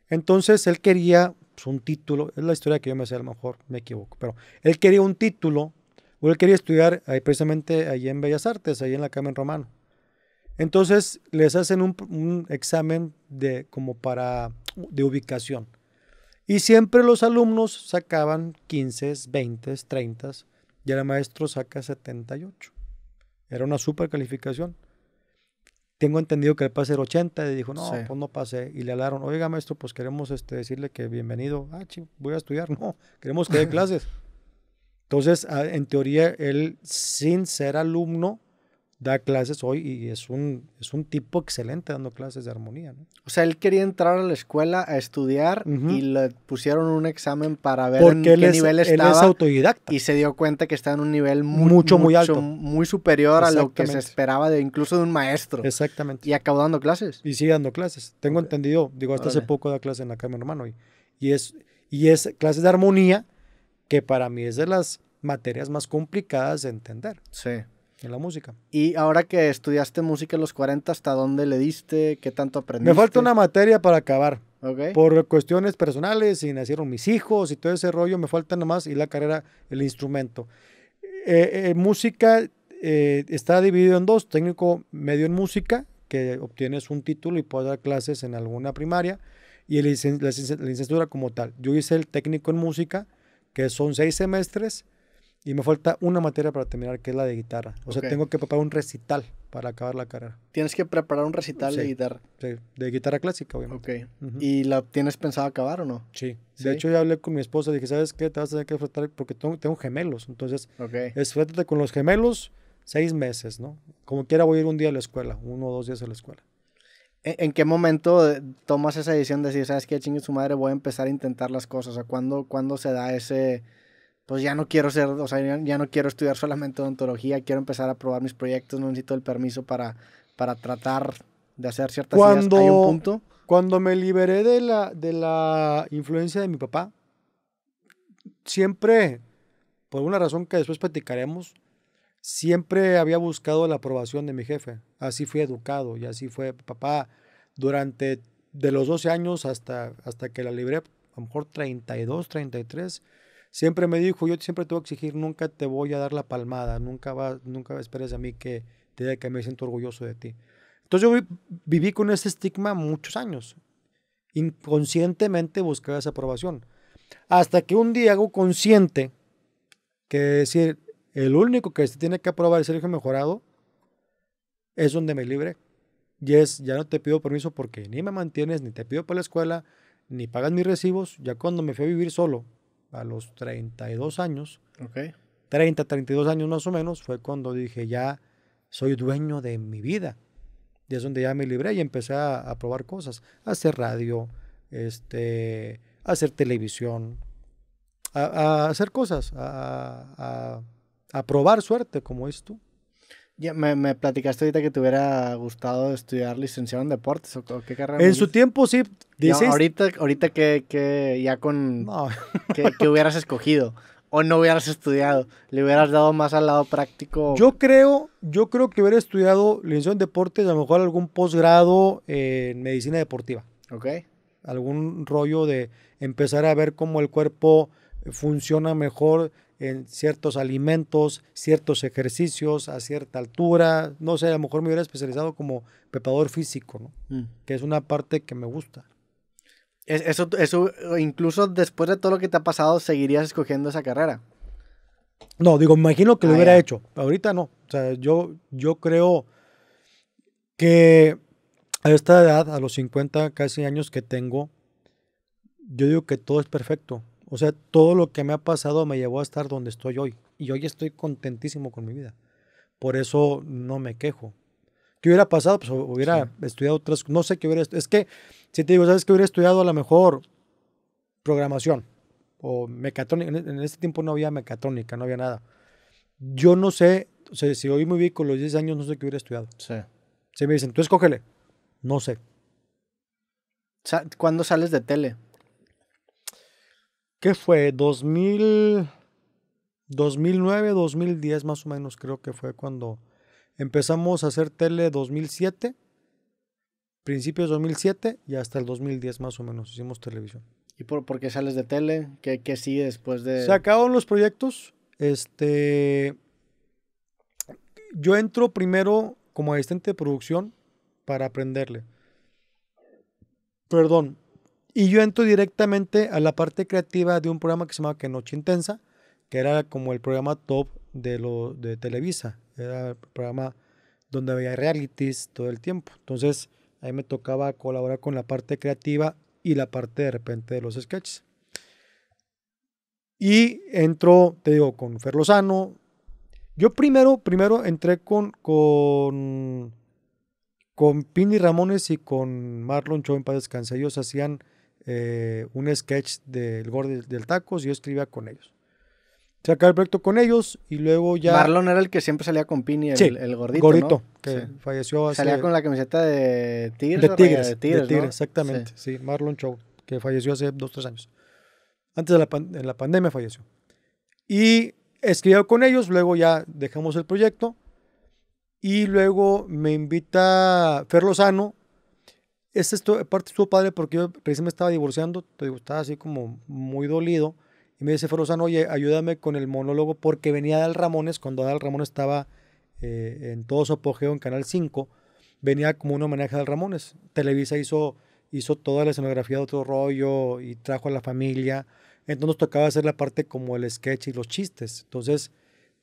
Entonces él quería pues, un título, es la historia que yo me sé, a lo mejor me equivoco, pero él quería un título, o él quería estudiar ahí, precisamente ahí en Bellas Artes, ahí en la en Romano. Entonces les hacen un, examen de, como para, de ubicación. Y siempre los alumnos sacaban 15, 20, 30 y el maestro saca 78. Era una super calificación tengo entendido que el a ser 80 y dijo, no, pues no pasé. Y le hablaron, oiga maestro, pues queremos este, decirle que bienvenido. Ah, chico, voy a estudiar. No, queremos que dé clases. Entonces, en teoría, él sin ser alumno, da clases hoy y es un, es un tipo excelente dando clases de armonía. ¿no? O sea, él quería entrar a la escuela a estudiar y le pusieron un examen para ver en qué nivel estaba. Él es autodidacta. Y se dio cuenta que está en un nivel mucho, muy alto. Muy superior a lo que se esperaba de incluso de un maestro. Exactamente. Y acabó dando clases. Y sigue dando clases. Tengo entendido, digo, hasta hace poco da clases en la cámara, hermano. Y, y, es, y es clases de armonía que para mí es de las materias más complicadas de entender. Sí en la música. Y ahora que estudiaste música en los 40, ¿hasta dónde le diste? ¿Qué tanto aprendiste? Me falta una materia para acabar. Por cuestiones personales, si nacieron mis hijos y todo ese rollo, me falta nomás y la carrera, el instrumento. Eh, eh, música eh, está dividido en dos, técnico medio en música, que obtienes un título y puedes dar clases en alguna primaria, y la licenciatura como tal. Yo hice el técnico en música, que son seis semestres, y me falta una materia para terminar, que es la de guitarra. O sea, tengo que preparar un recital para acabar la carrera. Tienes que preparar un recital de guitarra. Sí, de guitarra clásica, obviamente. Ok. ¿Y la tienes pensado acabar o no? Sí. De hecho, ya hablé con mi esposa. Dije, ¿sabes qué? Te vas a tener que enfrentar porque tengo, gemelos. Entonces, okay. con los gemelos seis meses, ¿no? Como quiera, voy a ir un día a la escuela, uno o dos días a la escuela. ¿En qué momento tomas esa decisión de decir, sabes qué, chingue su madre, voy a empezar a intentar las cosas? O sea, ¿cuándo se da ese, pues ya no quiero ser, o sea, ya, no quiero estudiar solamente odontología, quiero empezar a probar mis proyectos, no necesito el permiso para, para tratar de hacer ciertas cosas, un punto? Cuando me liberé de la, de la influencia de mi papá, siempre, por una razón que después platicaremos, siempre había buscado la aprobación de mi jefe. Así fui educado y así fue papá durante de los 12 años hasta, hasta que la libré, a lo mejor 32, 33 siempre me dijo, yo siempre te voy a exigir, nunca te voy a dar la palmada, nunca, va, nunca esperes a mí que te dé que me siento orgulloso de ti. Entonces yo viví con ese estigma muchos años. Inconscientemente buscaba esa aprobación. Hasta que un día hago consciente que decir, el único que se tiene que aprobar es el hijo mejorado, es donde me libre. Y es, ya no te pido permiso porque ni me mantienes, ni te pido para la escuela, ni pagas mis recibos. Ya cuando me fui a vivir solo, a los 32 años, okay. 30, 32 años más o menos, fue cuando dije, ya soy dueño de mi vida. Y es donde ya me libré y empecé a, probar cosas, a hacer radio, este, a hacer televisión, a, hacer cosas, a, a probar suerte, como es me, platicaste ahorita que te hubiera gustado estudiar licenciado en deportes o, qué carrera. En su tiempo sí. Dices... ahorita, ahorita que, ya con no. hubieras escogido o no hubieras estudiado, le hubieras dado más al lado práctico. Yo creo, yo creo que hubiera estudiado licenciado en deportes, a lo mejor algún posgrado en medicina deportiva. Ok. Algún rollo de empezar a ver cómo el cuerpo funciona mejor en ciertos alimentos, ciertos ejercicios a cierta altura, no sé, a lo mejor me hubiera especializado como preparador físico, ¿no? Mm. que es una parte que me gusta. Eso, eso, incluso después de todo lo que te ha pasado, seguirías escogiendo esa carrera. No, digo, me imagino que lo ah, hubiera hecho. Ahorita no. O sea, yo, yo creo que a esta edad, a los 50 casi años que tengo, yo digo que todo es perfecto. O sea, todo lo que me ha pasado me llevó a estar donde estoy hoy. Y hoy estoy contentísimo con mi vida. Por eso no me quejo. ¿Qué hubiera pasado? Pues hubiera estudiado otras... No sé qué hubiera... Es que, si te digo, ¿sabes qué hubiera estudiado? A lo mejor programación o mecatrónica. En este tiempo no había mecatrónica, no había nada. Yo no sé, o sea, si hoy me vi con los 10 años, no sé qué hubiera estudiado. Sí. Si me dicen, tú escógele. No sé. ¿Cuándo sales de tele? ¿Qué fue? 2000, 2009, 2010 más o menos creo que fue cuando empezamos a hacer tele 2007, principios 2007 y hasta el 2010 más o menos hicimos televisión. ¿Y por, por qué sales de tele? ¿Qué, qué sigue después de...? Se acabaron los proyectos. Este... Yo entro primero como asistente de producción para aprenderle. Perdón, y yo entro directamente a la parte creativa de un programa que se llamaba Que Noche Intensa, que era como el programa top de, lo, de Televisa. Era el programa donde había realities todo el tiempo. Entonces, ahí me tocaba colaborar con la parte creativa y la parte de repente de los sketches. Y entro, te digo, con Fer Lozano. Yo primero, primero entré con, con, con Pini Ramones y con Marlon Cho en paz Ellos hacían eh, un sketch del gordo del tacos y yo escribía con ellos. Se el proyecto con ellos y luego ya. Marlon era el que siempre salía con Pini, el, el gordito. que falleció hace. Salía con la camiseta de Tigres. De exactamente. Sí. Marlon Chow, que falleció hace dos, tres años. Antes de la, pandemia falleció. Y escribía con ellos, luego ya dejamos el proyecto. Y luego me invita Fer Lozano esta parte estuvo padre porque yo recién me estaba divorciando, te estaba así como muy dolido. Y me dice Ferozano, oye, ayúdame con el monólogo porque venía Adal Ramones, cuando Adal Ramones estaba eh, en todo su apogeo en Canal 5, venía como un homenaje a Ramones. Televisa hizo, hizo toda la escenografía de otro rollo y trajo a la familia. Entonces tocaba hacer la parte como el sketch y los chistes. Entonces,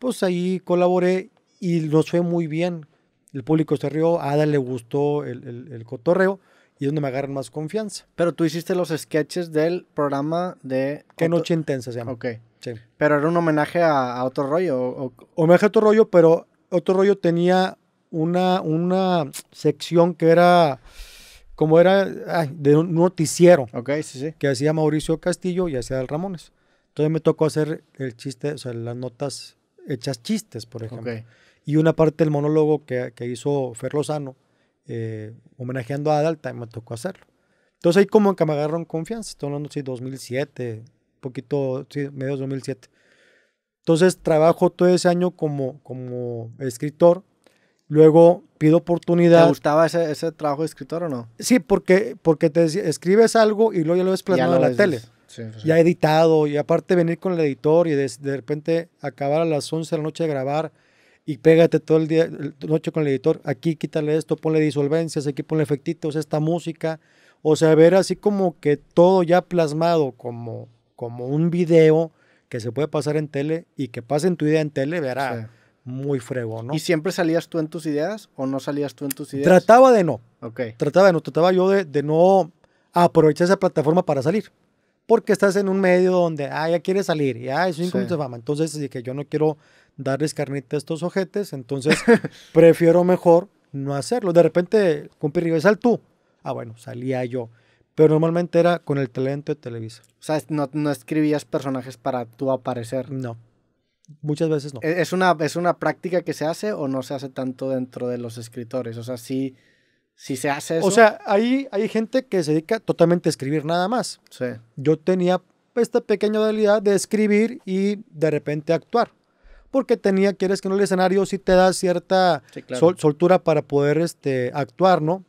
pues ahí colaboré y nos fue muy bien. El público se rió, a Adal le gustó el cotorreo y es donde me agarran más confianza. Pero tú hiciste los sketches del programa de... Qué noche intensa se llama. Ok. Sí. Pero era un homenaje a, otro rollo. O... Homenaje a otro rollo, pero otro rollo tenía una, una sección que era como era de un noticiero. Ok, sí, sí. Que hacía Mauricio Castillo y hacía el Ramones. Entonces me tocó hacer el chiste, o sea, las notas hechas chistes, por ejemplo. Y una parte del monólogo que, que hizo Fer Lozano, eh, homenajeando a Adal, también me tocó hacerlo. Entonces ahí como que me agarraron confianza, estoy hablando, sí, 2007, poquito, sí, medios 2007. Entonces trabajo todo ese año como, como escritor, luego pido oportunidad. ¿Te gustaba ese, ese trabajo de escritor o no? Sí, porque, porque te escribes algo y luego ya lo ves plasmado en la tele. Ya editado, y aparte venir con el editor y de, de repente acabar a las 11 de la noche de grabar, y pégate todo el día, noche con el editor, aquí quítale esto, ponle disolvencias, aquí ponle efectitos, esta música, o sea, ver así como que todo ya plasmado como, como un video que se puede pasar en tele y que pase en tu idea en tele, verá. Muy fregón, ¿no? ¿Y siempre salías tú en tus ideas o no salías tú en tus ideas? Trataba de no. Ok. Trataba de no. Trataba yo de, no aprovechar esa plataforma para salir. Porque estás en un medio donde, ah, ya quieres salir, ya es un sí. de fama. Entonces dije, yo no quiero darles carnita a estos ojetes, entonces prefiero mejor no hacerlo. De repente, cumplir Rivera, sal tú. Ah, bueno, salía yo. Pero normalmente era con el talento de Televisa. O sea, no, escribías personajes para tú aparecer. No. Muchas veces no. ¿E, ¿Es una, ¿Es una práctica que se hace o no se hace tanto dentro de los escritores? O sea, sí, si se hace eso. O sea, hay, hay gente que se dedica totalmente a escribir nada más. Sí. Yo tenía esta pequeña habilidad de escribir y de repente actuar porque tenía, quieres que no, el escenario sí te da cierta soltura para poder este, actuar, ¿no?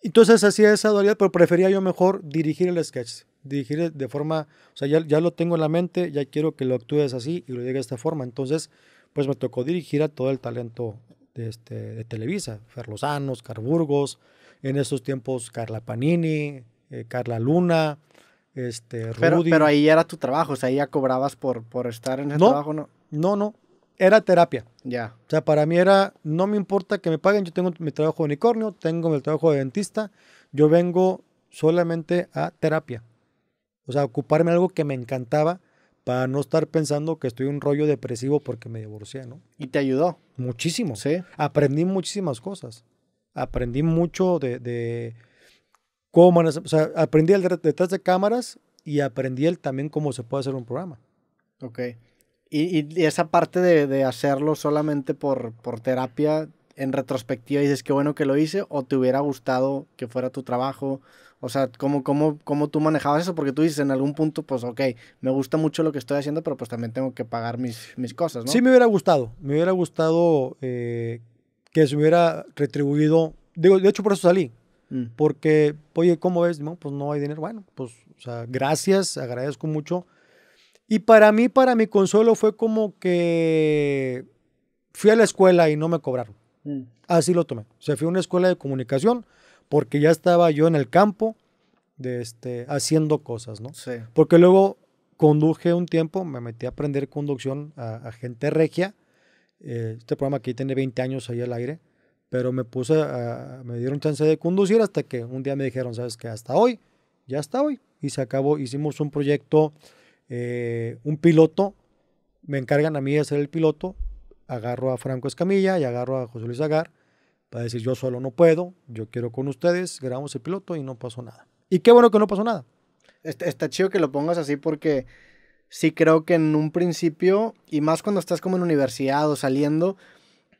Entonces hacía esa dualidad, pero prefería yo mejor dirigir el sketch, dirigir de forma, o sea, ya, lo tengo en la mente, ya quiero que lo actúes así y lo digas de esta forma. Entonces, pues me tocó dirigir a todo el talento de, este, de Televisa, Ferlosanos, Carburgos, en esos tiempos Carla Panini, eh, Carla Luna, este, pero, pero, ahí era tu trabajo, o sea, ahí ya cobrabas por, por estar en ese trabajo, ¿no? No, no, era terapia. Ya. O sea, para mí era, no me importa que me paguen, yo tengo mi trabajo de unicornio, tengo mi trabajo de dentista, yo vengo solamente a terapia. O sea, ocuparme de algo que me encantaba para no estar pensando que estoy un rollo depresivo porque me divorcié, ¿no? Y te ayudó. Muchísimo. Sí. Aprendí muchísimas cosas. Aprendí mucho de cómo, o sea, aprendí el detrás de cámaras y aprendí él también cómo se puede hacer un programa. Ok. Y, y esa parte de, de, hacerlo solamente por, por terapia, en retrospectiva dices qué bueno que lo hice o te hubiera gustado que fuera tu trabajo? O sea, ¿cómo, cómo, cómo tú manejabas eso? Porque tú dices en algún punto, pues, ok, me gusta mucho lo que estoy haciendo, pero pues también tengo que pagar mis, mis cosas, ¿no? Sí, me hubiera gustado. Me hubiera gustado eh, que se hubiera retribuido. Digo, de hecho, por eso salí. Mm. Porque, oye, ¿cómo ves? No, pues no hay dinero. Bueno, pues, gracias, agradezco mucho. Y para mí, para mi consuelo, fue como que fui a la escuela y no me cobraron. Mm. Así lo tomé. Se fue fui a una escuela de comunicación porque ya estaba yo en el campo de este, haciendo cosas, ¿no? Sí. Porque luego conduje un tiempo, me metí a aprender conducción a, gente regia. Eh, este programa aquí tiene 20 años ahí al aire pero me puse a, me dieron chance de conducir hasta que un día me dijeron, sabes que hasta hoy, ya está hoy, y se acabó, hicimos un proyecto, eh, un piloto, me encargan a mí de ser el piloto, agarro a Franco Escamilla y agarro a José Luis Agar para decir, yo solo no puedo, yo quiero con ustedes, grabamos el piloto y no pasó nada. Y qué bueno que no pasó nada. está chido que lo pongas así porque sí creo que en un principio, y más cuando estás como en universidad o saliendo,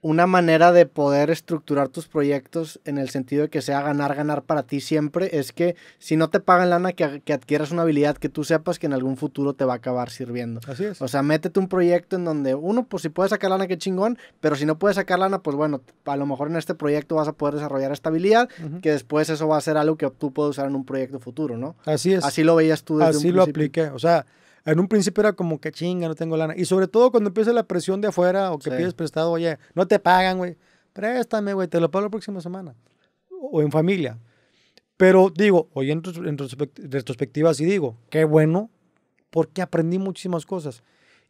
una manera de poder estructurar tus proyectos en el sentido de que sea ganar, ganar para ti siempre, es que si no te pagan lana, que, adquieras una habilidad que tú sepas que en algún futuro te va a acabar sirviendo. Así es. O sea, métete un proyecto en donde, uno, pues si puedes sacar lana, qué chingón, pero si no puedes sacar lana, pues bueno, a lo mejor en este proyecto vas a poder desarrollar esta habilidad, que después eso va a ser algo que tú puedes usar en un proyecto futuro, ¿no? Así es. Así lo veías tú desde Así lo apliqué. O sea, en un principio era como que chinga, no tengo lana. Y sobre todo cuando empieza la presión de afuera o que pides prestado, oye, no te pagan, güey. Préstame, güey, te lo pago la próxima semana. O en familia. Pero digo, hoy en, en retrospectiva sí digo, qué bueno, porque aprendí muchísimas cosas.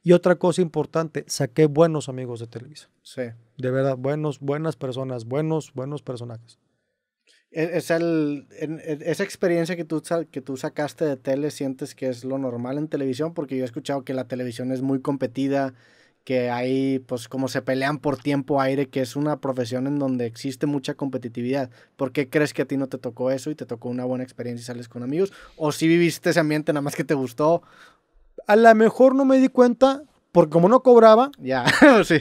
Y otra cosa importante, saqué buenos amigos de Televisa. Sí. De verdad, buenos, buenas personas, buenos, buenos personajes. E, es el, esa experiencia que tú, que tú sacaste de tele, ¿sientes que es lo normal en televisión? Porque yo he escuchado que la televisión es muy competida, que hay, pues como se pelean por tiempo aire, que es una profesión en donde existe mucha competitividad. ¿Por qué crees que a ti no te tocó eso y te tocó una buena experiencia y sales con amigos? ¿O si sí viviste ese ambiente nada más que te gustó? A lo mejor no me di cuenta, porque como no cobraba... Ya, sí.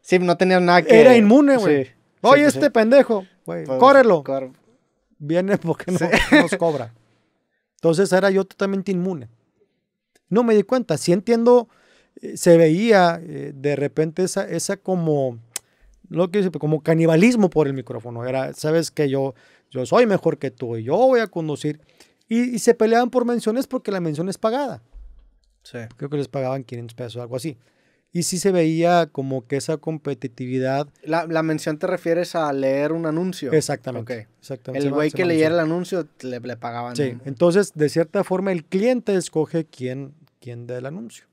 Sí, no tenías nada que... Era inmune, güey. Oye, este pendejo, güey, córrelo viene porque no, nos cobra. Entonces era yo totalmente inmune. No me di cuenta, sí entiendo, eh, se veía eh, de repente esa, esa como, lo que como canibalismo por el micrófono. Era, sabes que yo, yo soy mejor que tú y yo voy a conducir. Y, se peleaban por menciones porque la mención es pagada. Creo que les pagaban 500 pesos o algo así y sí se veía como que esa competitividad. La, la mención te refieres a leer un anuncio. Exactamente. exactamente el güey que leyera el anuncio le, le pagaban. Sí, entonces de cierta forma el cliente escoge quién, quién da el anuncio.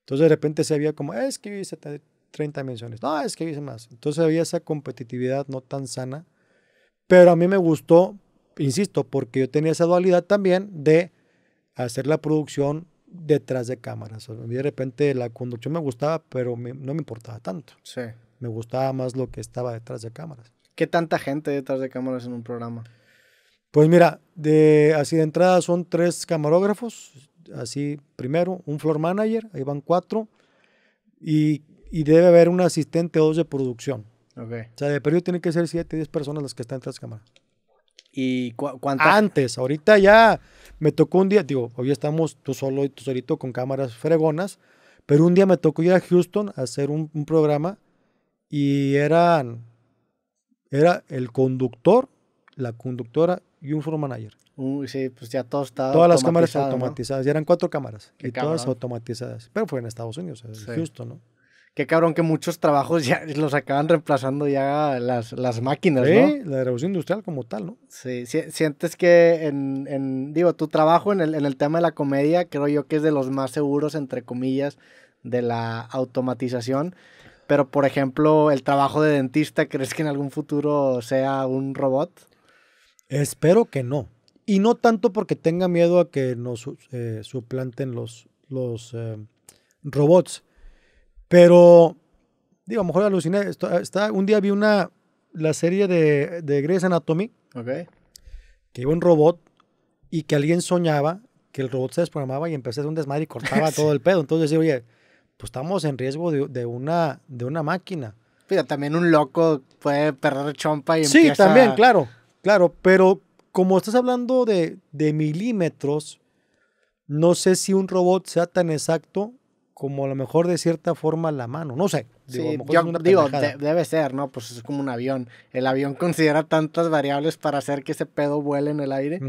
Entonces de repente se veía como, ah, es que hice 30 menciones, no, es que hice más. Entonces había esa competitividad no tan sana, pero a mí me gustó, insisto, porque yo tenía esa dualidad también de hacer la producción detrás de cámaras. A de repente la conducción me gustaba, pero no me importaba tanto. Me gustaba más lo que estaba detrás de cámaras. ¿Qué tanta gente detrás de cámaras en un programa? Pues mira, así de entrada son tres camarógrafos, así primero, un floor manager, ahí van cuatro, y, debe haber un asistente o dos de producción. O sea, de periodo tienen que ser siete, diez personas las que están detrás de cámaras y ah. Antes, ahorita ya me tocó un día, digo, hoy estamos tú solo y tú solito con cámaras fregonas, pero un día me tocó ir a Houston a hacer un, programa y eran, era el conductor, la conductora y un floor manager. sí, pues ya todo estaba Todas las cámaras automatizadas, ya eran cuatro cámaras y todas automatizadas, pero fue en Estados Unidos, en eh, Houston, ¿no? qué cabrón que muchos trabajos ya los acaban reemplazando ya las, las máquinas, sí, la revolución industrial como tal, ¿no? Sí, sientes que en, digo, tu trabajo en el, en el tema de la comedia creo yo que es de los más seguros, entre comillas, de la automatización. Pero, por ejemplo, el trabajo de dentista, ¿crees que en algún futuro sea un robot? Espero que no. Y no tanto porque tenga miedo a que nos eh, suplanten los, los eh, robots, pero, digo, a lo mejor aluciné. Está, un día vi una, la serie de, de Grey's Anatomy. Que iba un robot y que alguien soñaba que el robot se desprogramaba y empecé a un desmadre y cortaba todo el pedo. Entonces decía, oye, pues estamos en riesgo de, una, de una máquina. Pero también un loco puede perder chompa y Sí, también, claro, claro. Pero como estás hablando de, de milímetros, no sé si un robot sea tan exacto como a lo mejor de cierta forma la mano, no sé. Digo, digo debe ser, ¿no? Pues es como un avión. El avión considera tantas variables para hacer que ese pedo vuele en el aire.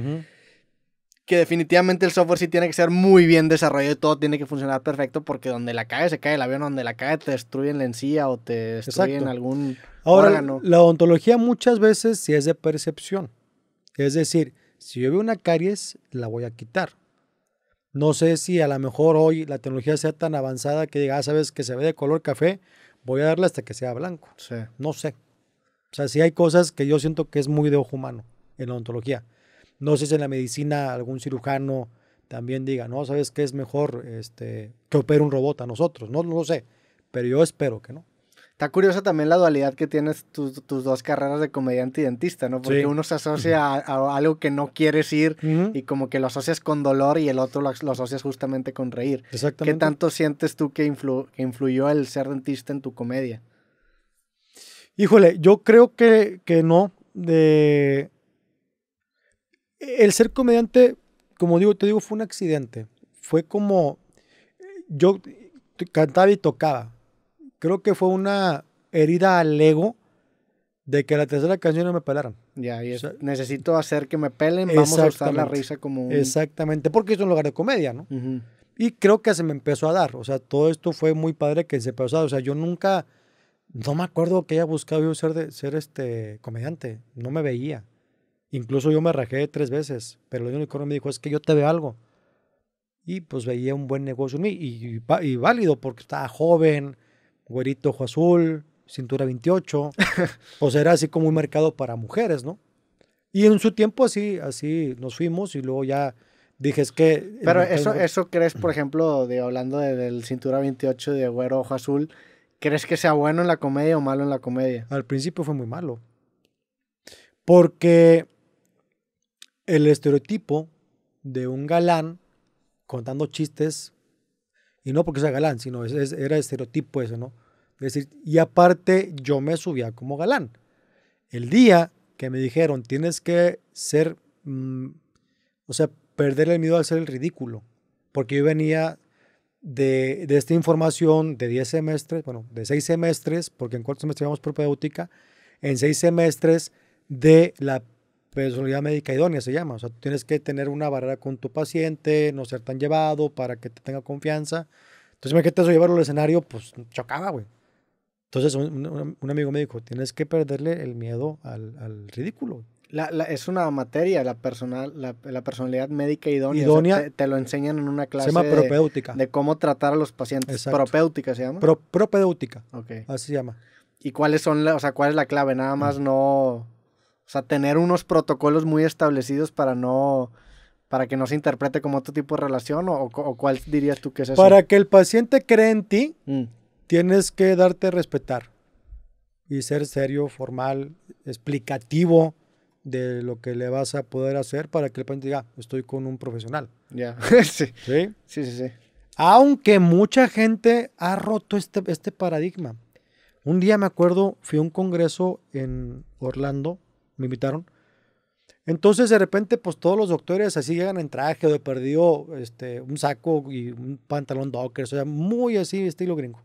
Que definitivamente el software sí tiene que ser muy bien desarrollado y todo tiene que funcionar perfecto porque donde la cae se cae el avión, donde la cae te destruyen la encía o te destruyen algún Ahora, órgano. La odontología muchas veces sí es de percepción. Es decir, si yo veo una caries, la voy a quitar. No sé si a lo mejor hoy la tecnología sea tan avanzada que diga, ah, sabes que se ve de color café, voy a darle hasta que sea blanco. No sé. O sea, si hay cosas que yo siento que es muy de ojo humano en la odontología. No sé si en la medicina algún cirujano también diga, no, sabes que es mejor este, que opere un robot a nosotros. no lo sé, pero yo espero que no. Está curiosa también la dualidad que tienes tus, dos carreras de comediante y dentista, ¿no? Porque uno se asocia a, algo que no quieres ir y como que lo asocias con dolor y el otro lo, asocias justamente con reír. Exactamente. ¿Qué tanto sientes tú que, influyó el ser dentista en tu comedia? Híjole, yo creo que, que no. De... El ser comediante, como digo, te digo, fue un accidente. Fue como. Yo cantaba y tocaba creo que fue una herida al ego de que la tercera canción no me pelaron Ya, y es, necesito hacer que me pelen, vamos a usar la risa como un... Exactamente, porque es un lugar de comedia, ¿no? Y creo que se me empezó a dar, o sea, todo esto fue muy padre que se empezó o sea, yo nunca, no me acuerdo que haya buscado yo ser, de, ser este comediante, no me veía. Incluso yo me rajé tres veces, pero el único que me dijo, es que yo te veo algo. Y pues veía un buen negocio en mí, y, y, y válido, porque estaba joven, güerito ojo azul, cintura 28, sea, era así como un mercado para mujeres, ¿no? Y en su tiempo así, así nos fuimos y luego ya dije, es que... Pero eso, eso crees, por ejemplo, de, hablando del cintura 28 de güero ojo azul, ¿crees que sea bueno en la comedia o malo en la comedia? Al principio fue muy malo. Porque el estereotipo de un galán contando chistes, y no porque sea galán, sino era estereotipo eso, ¿no? Es decir, y aparte yo me subía como galán. El día que me dijeron, tienes que ser, mm, o sea, perder el miedo al ser el ridículo, porque yo venía de, de esta información de 10 semestres, bueno, de 6 semestres, porque en cuarto semestre por propedéutica, en 6 semestres de la personalidad médica idónea se llama. O sea, tú tienes que tener una barrera con tu paciente, no ser tan llevado para que te tenga confianza. Entonces, me imagínate eso llevarlo al escenario, pues chocaba, güey. Entonces, un, un, amigo me dijo, tienes que perderle el miedo al, al ridículo. La, la, es una materia, la, personal, la, la personalidad médica idónea. idónea te, lo enseñan en una clase. propéutica. De, cómo tratar a los pacientes. Propéutica se llama. Pro, propéutica. Así se llama. ¿Y cuáles son, o sea, cuál es la clave? Nada más mm. no, o sea, tener unos protocolos muy establecidos para no, para que no se interprete como otro tipo de relación o, o cuál dirías tú que es eso? Para que el paciente cree en ti mm tienes que darte a respetar y ser serio, formal, explicativo de lo que le vas a poder hacer para que el paciente diga, estoy con un profesional. Ya. sí. sí. ¿Sí? Sí, Aunque mucha gente ha roto este, este paradigma. Un día me acuerdo, fui a un congreso en Orlando, me invitaron. Entonces, de repente, pues todos los doctores así llegan en traje o de perdido este, un saco y un pantalón docker, o sea, muy así, estilo gringo.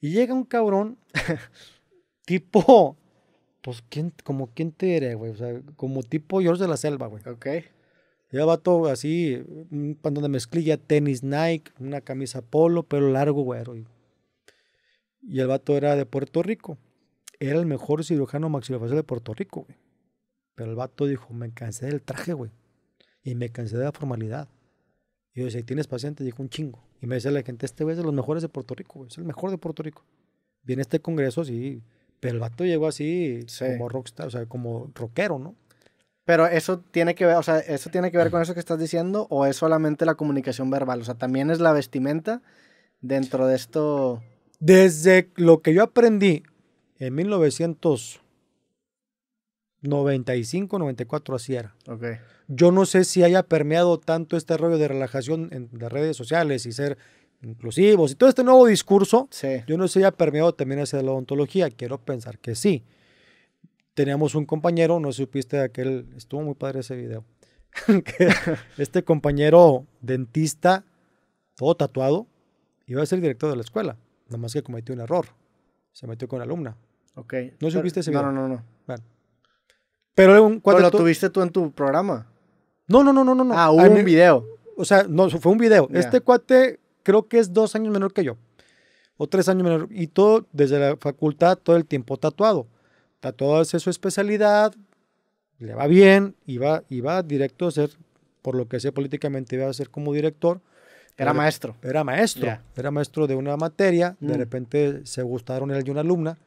Y llega un cabrón, tipo, pues, ¿quién, como quién te eres, güey? O sea, como tipo George de la Selva, güey. Ok. el vato así, un pantalón de mezclilla, tenis Nike, una camisa polo, pero largo, güey. Y, el vato era de Puerto Rico. Era el mejor cirujano maxilofacial de Puerto Rico, güey. Pero el vato dijo, me cansé del traje, güey. Y me cansé de la formalidad. Y yo, si tienes pacientes, dijo, un chingo. Y me dice la gente, este güey es de los mejores de Puerto Rico, es el mejor de Puerto Rico. Viene este congreso, sí, pero el vato llegó así como rockstar, o sea, como rockero, ¿no? Pero eso tiene que ver, o sea, eso tiene que ver con eso que estás diciendo o es solamente la comunicación verbal, o sea, también es la vestimenta dentro de esto. Desde lo que yo aprendí en 1900 95, 94 así era. Okay. Yo no sé si haya permeado tanto este rollo de relajación en redes sociales y ser inclusivos y todo este nuevo discurso. Yo no sé si haya permeado también hacia la odontología. Quiero pensar que sí. Teníamos un compañero, no supiste aquel, estuvo muy padre ese video. este compañero dentista, todo tatuado, iba a ser director de la escuela. Nada más que cometió un error. Se metió con la alumna. Ok. ¿No supiste ese video? No, no, no. no. Bueno pero, un, lo tuviste tú en tu programa. No, no, no, no, no. Ah, hubo un video. O sea, no, fue un video. Este cuate creo que es dos años menor que yo. O tres años menor. Y todo desde la facultad, todo el tiempo tatuado. Tatuado es su especialidad, le va bien, y va directo a ser, por lo que sé políticamente, iba a ser como director. Era maestro. Era maestro. Era maestro de una materia. De mm. repente se gustaron él y una alumna.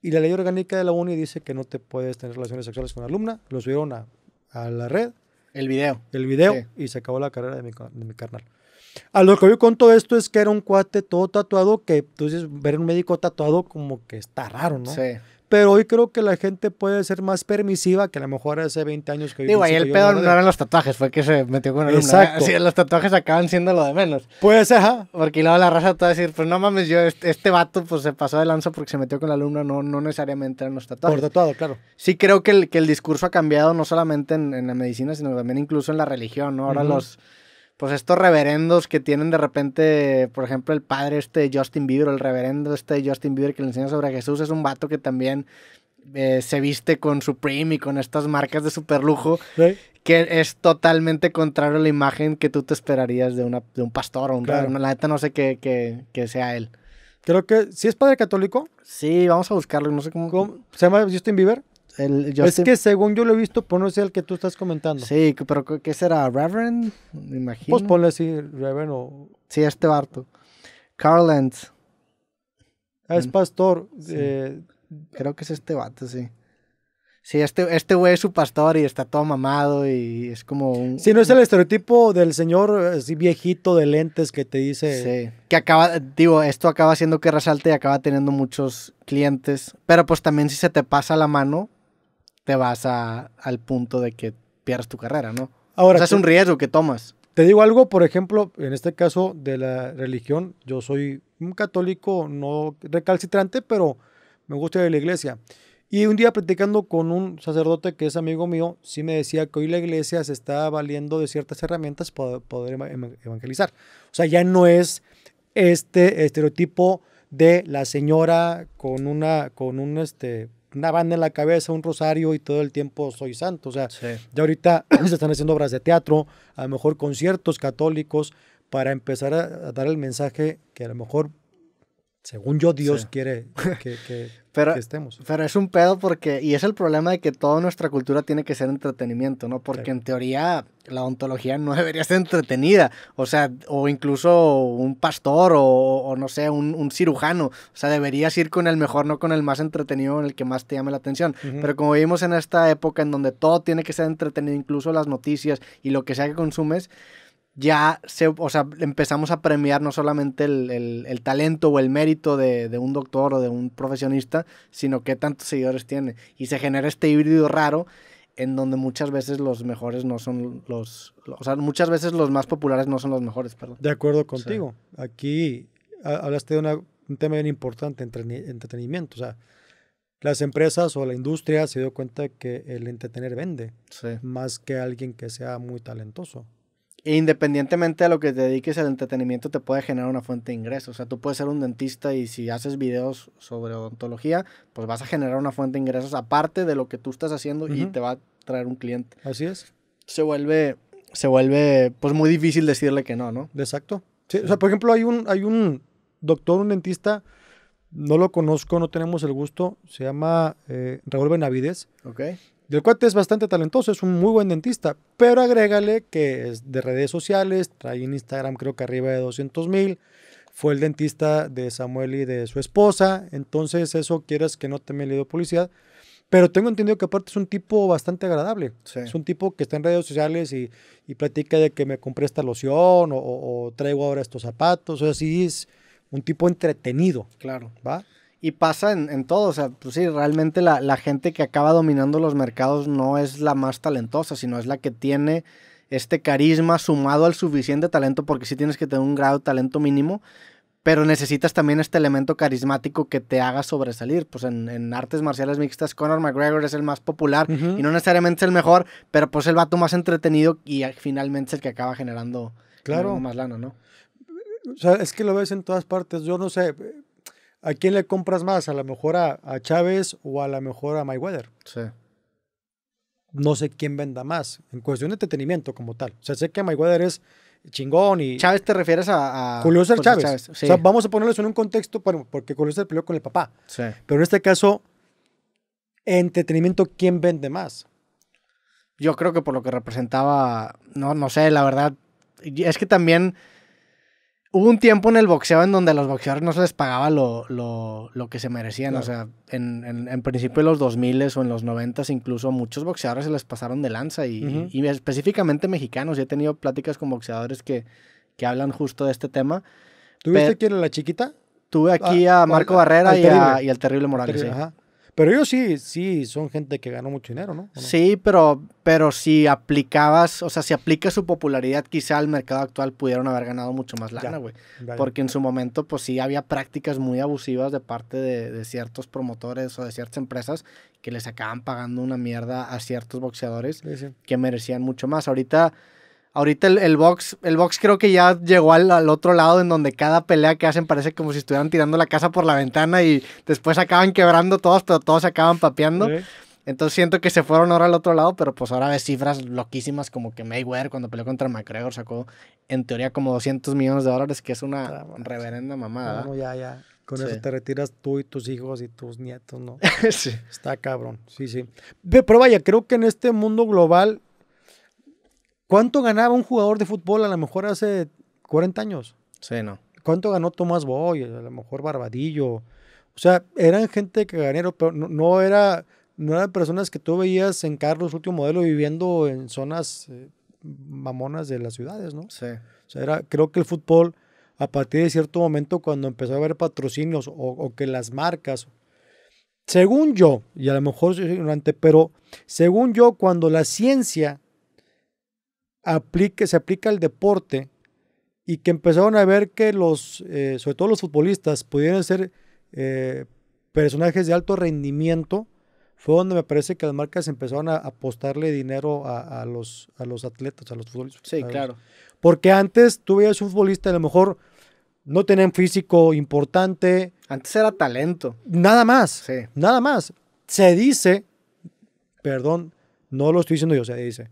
Y la ley orgánica de la UNI dice que no te puedes tener relaciones sexuales con una alumna. Lo subieron a, la red. El video. El video. Y se acabó la carrera de mi, de carnal. A lo que yo con todo esto es que era un cuate todo tatuado que entonces ver un médico tatuado como que está raro, ¿no? Sí. Pero hoy creo que la gente puede ser más permisiva que a lo mejor hace 20 años que Digo, ahí el pedo no eran los tatuajes, fue que se metió con el Exacto. Sí, los tatuajes acaban siendo lo de menos. Pues, ajá. Porque luego la raza te va a decir, pues no mames, yo, este, vato pues se pasó de lanza porque se metió con la alumna, no, no necesariamente eran los tatuajes. Por tatuado, claro. Sí creo que el, que el discurso ha cambiado no solamente en, la medicina, sino también incluso en la religión, ¿no? Ahora los pues estos reverendos que tienen de repente, por ejemplo, el padre este Justin Bieber, el reverendo este Justin Bieber que le enseña sobre Jesús, es un vato que también eh, se viste con Supreme y con estas marcas de superlujo, que es totalmente contrario a la imagen que tú te esperarías de, una, de un pastor o un La neta no sé qué sea él. Creo que si es padre católico. Sí, vamos a buscarlo. No sé ¿Cómo? ¿Se llama Justin Bieber? Es que según yo lo he visto, no el que tú estás comentando. Sí, pero ¿qué será? ¿Reverend? Me imagino. Pues ponle así, Reverend o... Sí, este barto. Carl ah, es pastor. Eh, Creo que es este vato, sí. Sí, este, este güey es su pastor y está todo mamado y es como un... Sí, no es el estereotipo del señor así viejito de lentes que te dice... Sí, que acaba, digo, esto acaba siendo que resalte y acaba teniendo muchos clientes, pero pues también si se te pasa la mano, te vas a, al punto de que pierdas tu carrera, ¿no? Ahora, o sea, es un riesgo que tomas. Te digo algo, por ejemplo, en este caso de la religión, yo soy un católico no recalcitrante, pero me gusta ir a la iglesia. Y un día platicando con un sacerdote que es amigo mío, sí me decía que hoy la iglesia se está valiendo de ciertas herramientas para poder evangelizar. O sea, ya no es este estereotipo de la señora con una con un este una banda en la cabeza, un rosario y todo el tiempo soy santo. O sea, ya ahorita se están haciendo obras de teatro, a lo mejor conciertos católicos, para empezar a dar el mensaje que a lo mejor según yo, Dios quiere que, estemos. Pero es un pedo porque, y es el problema de que toda nuestra cultura tiene que ser entretenimiento, ¿no? Porque en teoría la ontología no debería ser entretenida, o sea, o incluso un pastor o, no sé, un, cirujano, o sea, deberías ir con el mejor, no con el más entretenido, con el que más te llame la atención. Pero como vivimos en esta época en donde todo tiene que ser entretenido, incluso las noticias y lo que sea que consumes, ya se, o sea, empezamos a premiar no solamente el, el, el talento o el mérito de, de, un doctor o de un profesionista, sino qué tantos seguidores tiene. Y se genera este híbrido raro en donde muchas veces los mejores no son los... O sea, muchas veces los más populares no son los mejores, perdón. De acuerdo contigo. Aquí hablaste de un tema bien importante, entretenimiento. O sea, las empresas o la industria se dio cuenta que el entretener vende más que alguien que sea muy talentoso independientemente de lo que te dediques al entretenimiento, te puede generar una fuente de ingresos. O sea, tú puedes ser un dentista y si haces videos sobre odontología, pues vas a generar una fuente de ingresos aparte de lo que tú estás haciendo y te va a traer un cliente. Así es. Se vuelve, se vuelve, pues muy difícil decirle que no, ¿no? Exacto. o sea, por ejemplo, hay un, hay un doctor, un dentista, no lo conozco, no tenemos el gusto, se llama eh, Raúl Ok. El cuate es bastante talentoso, es un muy buen dentista, pero agrégale que es de redes sociales, trae en Instagram creo que arriba de 200 mil, fue el dentista de Samuel y de su esposa, entonces eso quieres que no te me le publicidad, pero tengo entendido que aparte es un tipo bastante agradable, es un tipo que está en redes sociales y, y platica de que me compré esta loción o, o traigo ahora estos zapatos, o así es un tipo entretenido. Claro. ¿Va? Y pasa en, en, todo, o sea, pues sí, realmente la, gente que acaba dominando los mercados no es la más talentosa, sino es la que tiene este carisma sumado al suficiente talento, porque sí tienes que tener un grado de talento mínimo, pero necesitas también este elemento carismático que te haga sobresalir. Pues en, artes marciales mixtas, Conor McGregor es el más popular y no necesariamente es el mejor, pero pues el vato más entretenido y ah, finalmente es el que acaba generando claro. más lana, ¿no? O sea, es que lo ves en todas partes. Yo no sé, ¿a quién le compras más? A lo mejor a, a Chávez o a lo mejor a Mayweather. Sí. No sé quién venda más en cuestión de entretenimiento como tal. O sea, sé que Mayweather es chingón y... Chávez te refieres a... Julio César Chávez. O sea, vamos a ponerlo en un contexto porque Julio César peleó con el papá. Sí. Pero en este caso, entretenimiento, ¿quién vende más? Yo creo que por lo que representaba, no, no sé, la verdad, es que también hubo un tiempo en el boxeo en donde a los boxeadores no se les pagaba lo, que se merecían. O sea, en, en, principio de los 2000 o en los 90 incluso muchos boxeadores se les pasaron de lanza y, específicamente mexicanos. he tenido pláticas con boxeadores que, que hablan justo de este tema. ¿Tuviste aquí en la chiquita? Tuve aquí ah, a Marco Barrera y, al Terrible Morales. Pero ellos sí, sí, son gente que ganó mucho dinero, ¿no? Sí, pero, pero si aplicabas, o sea, si aplica su popularidad, quizá al mercado actual pudieron haber ganado mucho más lana, güey. Porque en su momento, pues sí, había prácticas muy abusivas de parte de, ciertos promotores o de ciertas empresas que les acaban pagando una mierda a ciertos boxeadores que merecían mucho más. Ahorita Ahorita el, box, el box creo que ya llegó al, otro lado en donde cada pelea que hacen parece como si estuvieran tirando la casa por la ventana y después acaban quebrando todos, pero todos acaban papeando. Entonces siento que se fueron ahora al otro lado, pero pues ahora ves cifras loquísimas como que Mayweather cuando peleó contra McGregor sacó en teoría como 200 millones de dólares, que es una ah, reverenda mamada. No, ya, ya. Con eso te retiras tú y tus hijos y tus nietos, ¿no? sí. Está cabrón, sí, sí. Pero vaya, creo que en este mundo global ¿Cuánto ganaba un jugador de fútbol a lo mejor hace 40 años? Sí, no. ¿Cuánto ganó Tomás Boy? A lo mejor Barbadillo. O sea, eran gente que ganero, pero no, era no eran personas que tú veías en Carlos último modelo viviendo en zonas eh, mamonas de las ciudades, ¿no? Sí. O sea, era, creo que el fútbol, a partir de cierto momento, cuando empezó a haber patrocinios o, que las marcas, según yo, y a lo mejor soy ignorante, pero según yo, cuando la ciencia aplique, se aplica al deporte y que empezaron a ver que los, eh, sobre todo los futbolistas, pudieran ser eh, personajes de alto rendimiento, fue donde me parece que las marcas empezaron a apostarle dinero a, los, a los atletas, a los futbolistas. Sí, claro. Porque antes tú veías un futbolista, a lo mejor no tenían físico importante. Antes era talento. Nada más. Sí. Nada más. Se dice, perdón, no lo estoy diciendo yo, se dice,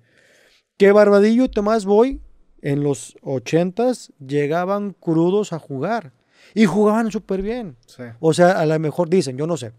que Barbadillo y Tomás Boy en los 80s llegaban crudos a jugar y jugaban súper bien. O sea, a lo mejor dicen, yo no sé.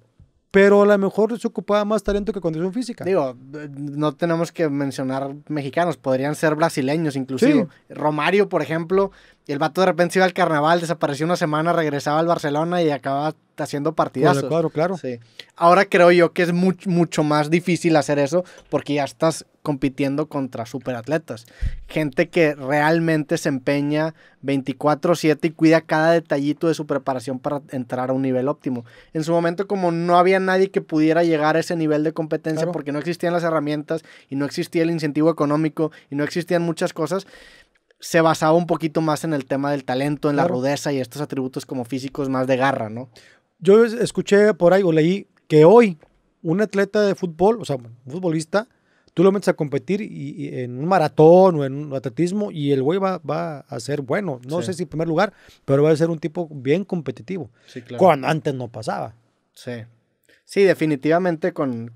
Pero a lo mejor se ocupaba más talento que condición física. Digo, eh, no tenemos que mencionar mexicanos, podrían ser brasileños inclusive. Romario, por ejemplo, y el vato de repente iba al carnaval, desapareció una semana, regresaba al Barcelona y acababa haciendo partidas claro claro. Sí. Ahora creo yo que es mucho, mucho más difícil hacer eso porque ya estás compitiendo contra superatletas. Gente que realmente se empeña 24-7 y cuida cada detallito de su preparación para entrar a un nivel óptimo. En su momento, como no había nadie que pudiera llegar a ese nivel de competencia porque no existían las herramientas y no existía el incentivo económico y no existían muchas cosas, se basaba un poquito más en el tema del talento, en la rudeza y estos atributos como físicos más de garra, ¿no? Yo escuché por ahí o leí que hoy un atleta de fútbol, o sea, un futbolista, tú lo metes a competir y, en un maratón o en un atletismo y el güey va, a ser bueno, no sé si en primer lugar, pero va a ser un tipo bien competitivo. Sí, claro. Cuando antes no pasaba. Sí. Sí, definitivamente con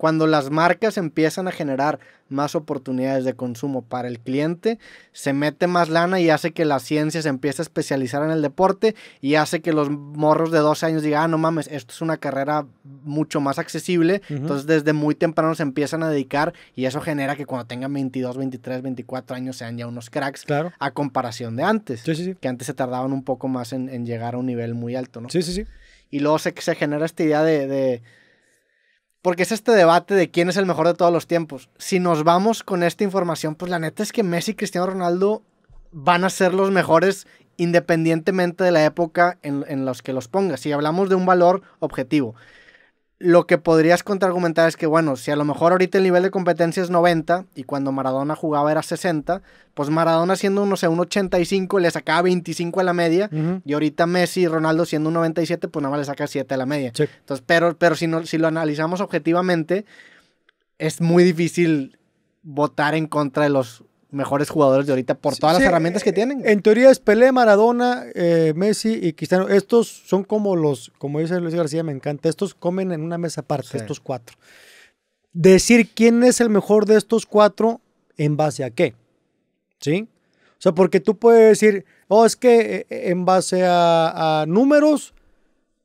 cuando las marcas empiezan a generar más oportunidades de consumo para el cliente, se mete más lana y hace que la ciencia se empiece a especializar en el deporte y hace que los morros de 12 años digan, ah, no mames, esto es una carrera mucho más accesible. Entonces desde muy temprano se empiezan a dedicar y eso genera que cuando tengan 22, 23, 24 años sean ya unos cracks a comparación de antes, sí, que antes se tardaban un poco más en, llegar a un nivel muy alto, ¿no? Sí, sí, sí. Y luego se, se genera esta idea de porque es este debate de quién es el mejor de todos los tiempos. Si nos vamos con esta información, pues la neta es que Messi y Cristiano Ronaldo van a ser los mejores independientemente de la época en, en los que los pongas. Si hablamos de un valor objetivo lo que podrías contraargumentar es que, bueno, si a lo mejor ahorita el nivel de competencia es 90 y cuando Maradona jugaba era 60, pues Maradona siendo, no sé, un 85 le sacaba 25 a la media y ahorita Messi y Ronaldo siendo un 97, pues nada más le saca 7 a la media. pero, pero si, no, si lo analizamos objetivamente, es muy difícil votar en contra de los mejores jugadores de ahorita por todas las herramientas que tienen. En teoría es Pelé, Maradona, eh, Messi y Cristiano. Estos son como los, como dice Luis García, me encanta. Estos comen en una mesa aparte, estos cuatro. Decir quién es el mejor de estos cuatro en base a qué. ¿Sí? O sea, porque tú puedes decir, oh, es que eh, en base a, a números,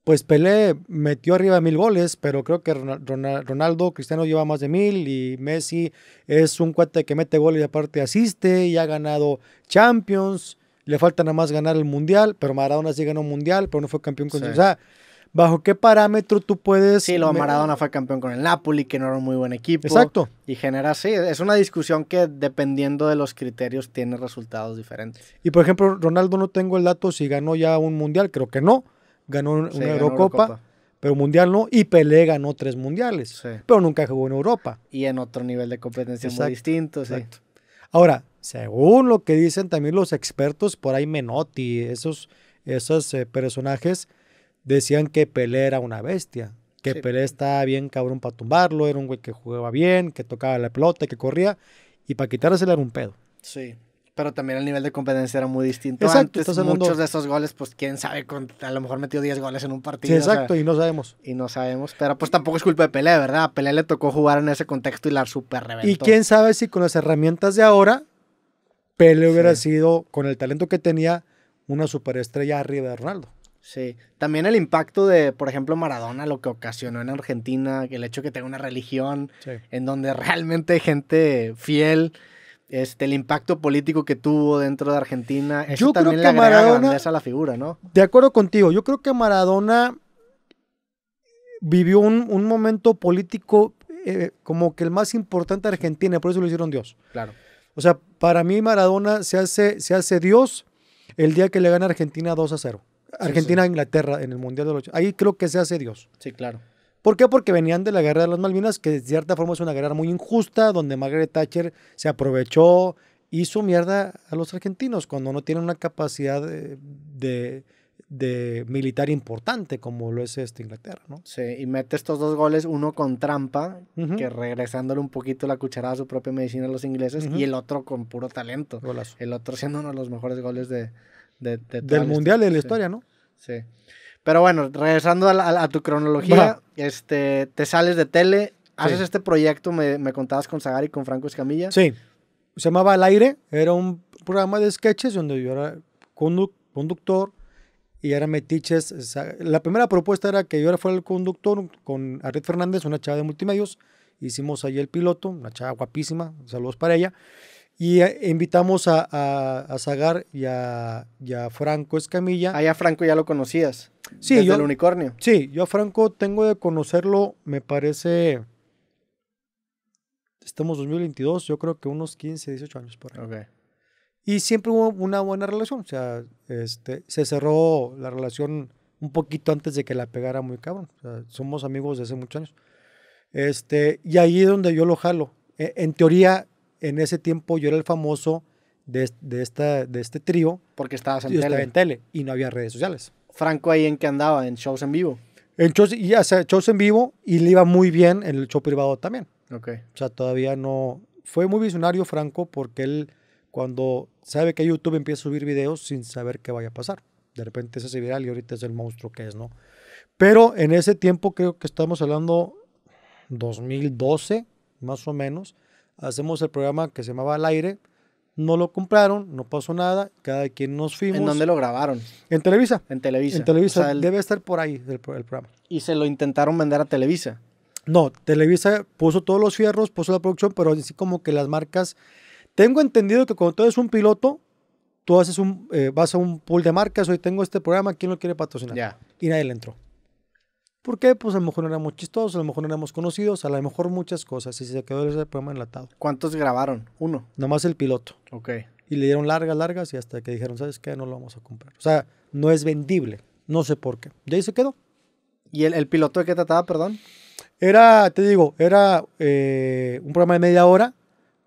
pues Pelé metió arriba mil goles, pero creo que Ronaldo, Cristiano lleva más de mil y Messi es un cuate que mete goles y aparte asiste y ha ganado Champions. Le falta nada más ganar el Mundial, pero Maradona sí ganó un Mundial, pero no fue campeón con... el O sea, ¿bajo qué parámetro tú puedes...? Sí, lo Maradona fue campeón con el Napoli, que no era un muy buen equipo. Exacto. Y genera, sí, es una discusión que dependiendo de los criterios tiene resultados diferentes. Y por ejemplo, Ronaldo no tengo el dato si ganó ya un Mundial, creo que no ganó una Eurocopa, pero mundial no. Y Pelé ganó tres mundiales, pero nunca jugó en Europa. Y en otro nivel de competencia muy distinto, exacto. Ahora, según lo que dicen también los expertos, por ahí Menotti, esos, esos eh, personajes, decían que Pelé era una bestia. Que Pelé estaba bien cabrón para tumbarlo, era un güey que jugaba bien, que tocaba la pelota, que corría, y para le era un pedo. Sí pero también el nivel de competencia era muy distinto. Exacto, muchos de esos goles, pues quién sabe, a lo mejor metió 10 goles en un partido. Sí, exacto, y no sabemos. Y no sabemos, pero pues tampoco es culpa de Pelé, ¿verdad? A Pelé le tocó jugar en ese contexto y la super reventó. Y quién sabe si con las herramientas de ahora, Pelé hubiera sido, con el talento que tenía, una superestrella arriba de Ronaldo. Sí, también el impacto de, por ejemplo, Maradona, lo que ocasionó en Argentina, el hecho de que tenga una religión en donde realmente hay gente fiel este, el impacto político que tuvo dentro de Argentina. Eso yo creo que le Maradona, a la figura, ¿no? De acuerdo contigo, yo creo que Maradona vivió un, momento político eh, como que el más importante de Argentina, por eso lo hicieron Dios. Claro. O sea, para mí Maradona se hace, se hace Dios el día que le gana Argentina 2 a 0. Argentina Inglaterra en el Mundial de los Ahí creo que se hace Dios. Sí, claro. ¿Por qué? Porque venían de la guerra de las Malvinas, que de cierta forma es una guerra muy injusta, donde Margaret Thatcher se aprovechó, y hizo mierda a los argentinos cuando no tienen una capacidad de, militar importante como lo es este Inglaterra, ¿no? Sí, y mete estos dos goles, uno con trampa, que regresándole un poquito la cucharada a su propia medicina a los ingleses, y el otro con puro talento. El otro siendo uno de los mejores goles de, del Mundial de la historia, ¿no? Sí. Pero bueno, regresando a, tu cronología, este, te sales de tele, haces este proyecto, me, contabas con Sagari y con Franco Escamilla. Sí, se llamaba Al Aire, era un programa de sketches donde yo era conductor y era metiches. la primera propuesta era que yo fuera el conductor con Arred Fernández, una chava de multimedios. Hicimos ahí el piloto, una chava guapísima, saludos para ella. Y eh, invitamos a, a, a Zagar y a, Franco Escamilla. Ah, ya Franco ya lo conocías. Sí, yo. el unicornio. Sí, yo a Franco tengo de conocerlo, me parece. Estamos 2022, yo creo que unos 15, 18 años por ahí. Y siempre hubo una buena relación. O sea, este, se cerró la relación un poquito antes de que la pegara muy cabrón. O sea, somos amigos desde hace muchos años. Este, y ahí es donde yo lo jalo. E, en teoría, en ese tiempo yo era el famoso de, de, esta, de este trío. Porque estabas en tele. Estaba en tele y no había redes sociales. Franco ahí en qué andaba, en shows en vivo. En shows, y, shows en vivo y le iba muy bien en el show privado también. Ok. O sea, todavía no... Fue muy visionario Franco porque él cuando sabe que YouTube empieza a subir videos sin saber qué vaya a pasar. De repente se hace viral y ahorita es el monstruo que es, ¿no? Pero en ese tiempo creo que estamos hablando 2012, más o menos hacemos el programa que se llamaba Al Aire. No lo compraron, no pasó nada, cada quien nos fuimos. ¿En dónde lo grabaron? En Televisa. En Televisa. En Televisa, debe estar por ahí el, programa. ¿Y se lo intentaron vender a Televisa? No, Televisa puso todos los fierros, puso la producción, pero así como que las marcas... Tengo entendido que cuando tú eres un piloto, tú haces un, eh, vas a un pool de marcas, hoy tengo este programa, ¿quién lo quiere patrocinar? Ya. Y nadie le entró. ¿Por qué? Pues a lo mejor no éramos chistosos, a lo mejor no éramos conocidos, a lo mejor muchas cosas. Y se quedó ese programa enlatado. ¿Cuántos grabaron? Uno. Nomás el piloto. Ok. Y le dieron largas, largas y hasta que dijeron, ¿sabes qué? No lo vamos a comprar. O sea, no es vendible. No sé por qué. Y ahí se quedó. ¿Y el, piloto de qué trataba, perdón? Era, te digo, era eh, un programa de media hora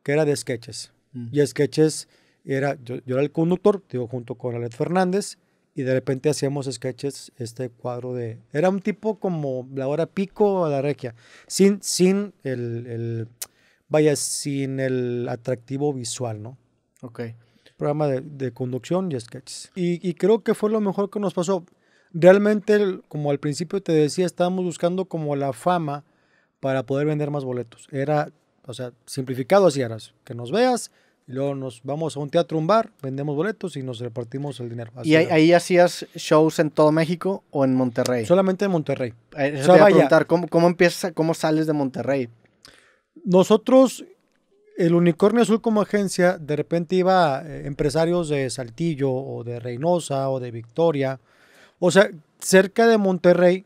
que era de sketches. Mm. Y sketches era, yo, yo, era el conductor, digo, junto con Alet Fernández y de repente hacíamos sketches, este cuadro de... Era un tipo como la hora pico a la regia, sin, sin el, vaya, sin el atractivo visual, ¿no? Ok. Programa de, conducción y sketches. Y, y, creo que fue lo mejor que nos pasó. Realmente, como al principio te decía, estábamos buscando como la fama para poder vender más boletos. Era, o sea, simplificado así eras, que nos veas, luego nos vamos a un teatro, un bar, vendemos boletos y nos repartimos el dinero. ¿Y ahí, hacías shows en todo México o en Monterrey? Solamente en Monterrey. Eh, te a preguntar, ¿cómo, cómo cómo sales de Monterrey? Nosotros, el Unicornio Azul como agencia, de repente iba a eh, empresarios de Saltillo o de Reynosa o de Victoria, o sea, cerca de Monterrey,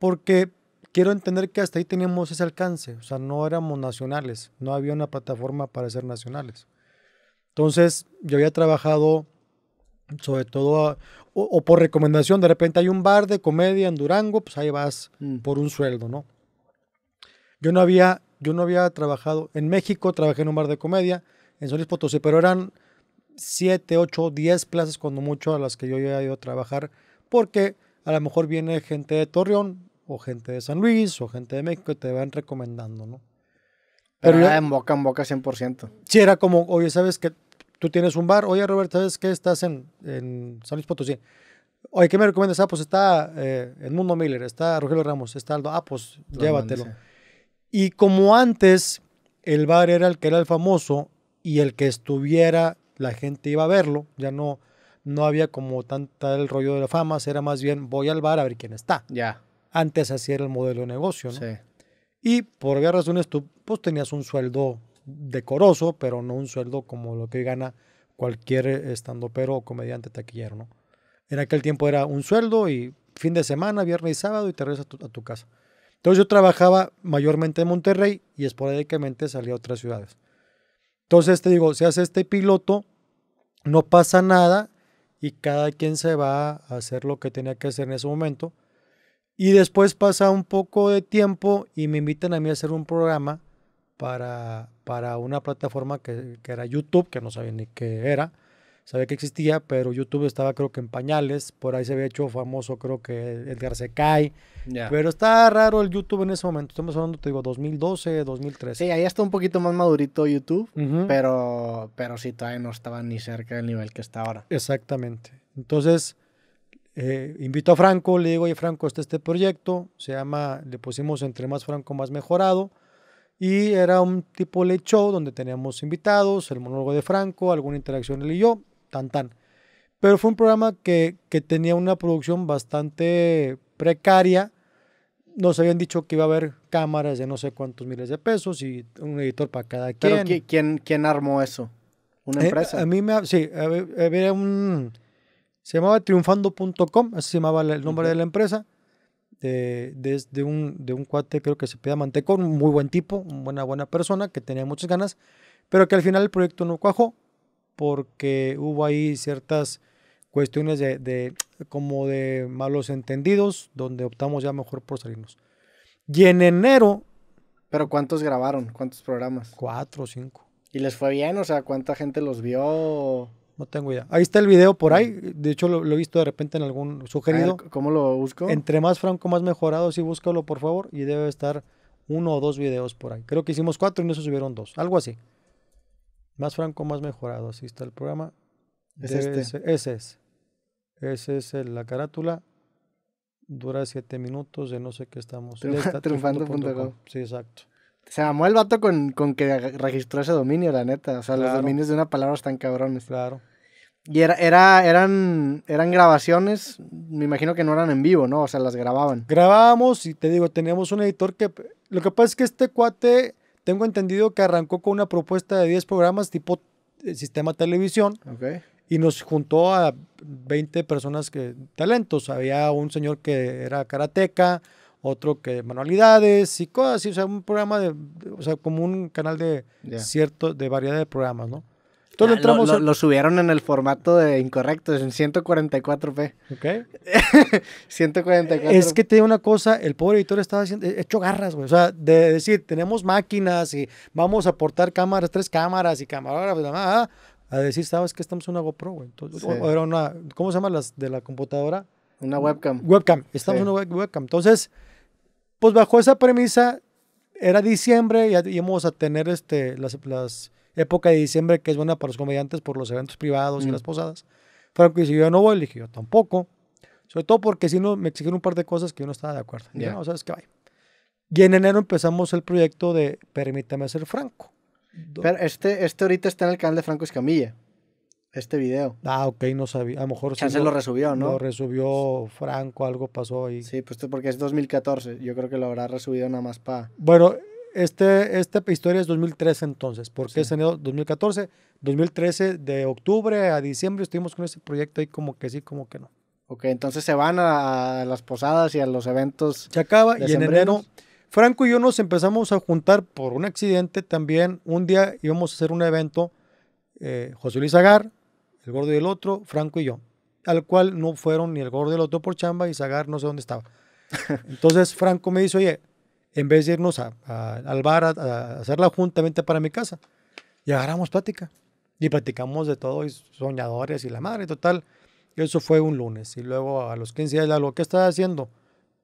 porque quiero entender que hasta ahí teníamos ese alcance, o sea, no éramos nacionales, no había una plataforma para ser nacionales. Entonces, yo había trabajado sobre todo, o, por recomendación, de repente hay un bar de comedia en Durango, pues ahí vas mm. por un sueldo, ¿no? Yo no había, yo no había trabajado, en México trabajé en un bar de comedia, en San Luis Potosí, pero eran siete, ocho, diez plazas cuando mucho a las que yo había ido a trabajar, porque a lo mejor viene gente de Torreón, o gente de San Luis, o gente de México, y te van recomendando, ¿no? Pero, era en boca en boca 100%. Sí, era como, oye, ¿sabes que tú tienes un bar, oye Roberto, ¿sabes qué? Estás en, San Luis Potosí. Oye, ¿qué me recomiendas? Ah, pues está eh, Mundo Miller, está Rogelio Ramos, está Aldo. Ah, pues llévatelo. Y como antes el bar era el que era el famoso y el que estuviera, la gente iba a verlo, ya no, no había como tanta el rollo de la fama, era más bien voy al bar a ver quién está. Ya. Antes así era el modelo de negocio, ¿no? Sí. Y por varias razones tú pues tenías un sueldo decoroso, pero no un sueldo como lo que gana cualquier eh, estandopero o comediante taquillero, En aquel tiempo era un sueldo y fin de semana, viernes y sábado y te regresas a tu, casa. Entonces yo trabajaba mayormente en Monterrey y esporádicamente salía a otras ciudades. Entonces te digo, se hace este piloto, no pasa nada y cada quien se va a hacer lo que tenía que hacer en ese momento. Y después pasa un poco de tiempo y me invitan a mí a hacer un programa para, para una plataforma que, era YouTube, que no sabía ni qué era. Sabía que existía, pero YouTube estaba creo que en pañales. Por ahí se había hecho famoso creo que Edgar Secai. Pero está raro el YouTube en ese momento. Estamos hablando, te digo, 2012, 2013. Sí, ahí está un poquito más madurito YouTube, pero, pero sí todavía no estaba ni cerca del nivel que está ahora. Exactamente. Entonces, eh, invito a Franco, le digo, oye Franco, este este proyecto, se llama, le pusimos entre más Franco, más mejorado. Y era un tipo de show donde teníamos invitados, el monólogo de Franco, alguna interacción él y yo, tan tan. Pero fue un programa que, que tenía una producción bastante precaria. Nos habían dicho que iba a haber cámaras de no sé cuántos miles de pesos y un editor para cada quien. ¿Pero quién, quién armó eso? ¿Una eh, empresa? a mí me... Sí, había un... Se llamaba triunfando.com, así se llamaba el nombre de la empresa. Este, de, un, de un cuate, creo que se pide Manteco, un muy buen tipo, una buena, buena persona que tenía muchas ganas, pero que al final el proyecto no cuajó porque hubo ahí ciertas cuestiones de, de como de malos entendidos, donde optamos ya mejor por salirnos. Y en enero... ¿Pero cuántos grabaron? ¿Cuántos programas? Cuatro o cinco. ¿Y les fue bien? O sea, ¿cuánta gente los vio? No tengo idea. Ahí está el video por ahí. Mm. De hecho, lo, he visto de repente en algún sugerido. ¿Cómo lo busco? Entre más franco, más mejorado. Sí, búscalo, por favor. Y debe estar uno o dos videos por ahí. Creo que hicimos cuatro y no se subieron dos. Algo así. Más franco, más mejorado. Así está el programa. Es este. ese es. Ese es la carátula. Dura siete minutos de no sé qué estamos. Triunfando.com. Sí, exacto. Se mamó el vato con, con que registró ese dominio, la neta. O sea, los dominios de una palabra están cabrones. Claro. Y era, era, eran, eran grabaciones, me imagino que no eran en vivo, ¿no? O sea, las grababan. Grabábamos y te digo, teníamos un editor que... Lo que pasa es que este cuate, tengo entendido que arrancó con una propuesta de 10 programas tipo eh, sistema televisión. Ok. Y nos juntó a 20 personas que talentos. Había un señor que era karateca, otro que manualidades y cosas así, o sea, un programa de, o sea, como un canal de cierto, de variedad de programas, ¿no? Entonces entramos lo, subieron en el formato de incorrecto, en 144p. Ok. 144. Es que te digo una cosa, el pobre editor estaba haciendo, hecho garras, güey. O sea, de decir, tenemos máquinas y vamos a aportar cámaras, tres cámaras y camarógrafos, a decir, sabes que estamos en una GoPro, güey. era una, ¿cómo se llama las de la computadora? Una webcam. Webcam, estamos en una webcam. Entonces, pues bajo esa premisa, era diciembre, y íbamos a tener este, las, época de diciembre que es buena para los comediantes por los eventos privados y mm. las posadas. Franco dice, yo no voy, le dije, yo tampoco. Sobre todo porque si no, me exigieron un par de cosas que yo no estaba de acuerdo. Ya, no, sabes que vaya. Y en enero empezamos el proyecto de Permítame ser Franco. Pero este, este ahorita está en el canal de Franco Escamilla este video. Ah, ok, no sabía. A lo mejor. Chance lo, resubió, ¿no? Lo resubió Franco, algo pasó ahí. Sí, pues porque es 2014. Yo creo que lo habrá resubido nada más para. Bueno, este, esta historia es 2013 entonces, porque sí. es en 2014, 2013 de octubre a diciembre estuvimos con ese proyecto ahí como que sí, como que no. Ok, entonces se van a las posadas y a los eventos. Se acaba y en enero Franco y yo nos empezamos a juntar por un accidente también. Un día íbamos a hacer un evento, eh, José Luis Agar, el gordo y el otro, Franco y yo, al cual no fueron ni el gordo y el otro por chamba y Zagar no sé dónde estaba. Entonces Franco me dice, oye, en vez de irnos a, al bar a, hacerla juntamente para mi casa, y agarramos plática. Y platicamos de todo, y soñadores y la madre, total. Eso fue un lunes. Y luego a los 15 días, lo que estás haciendo?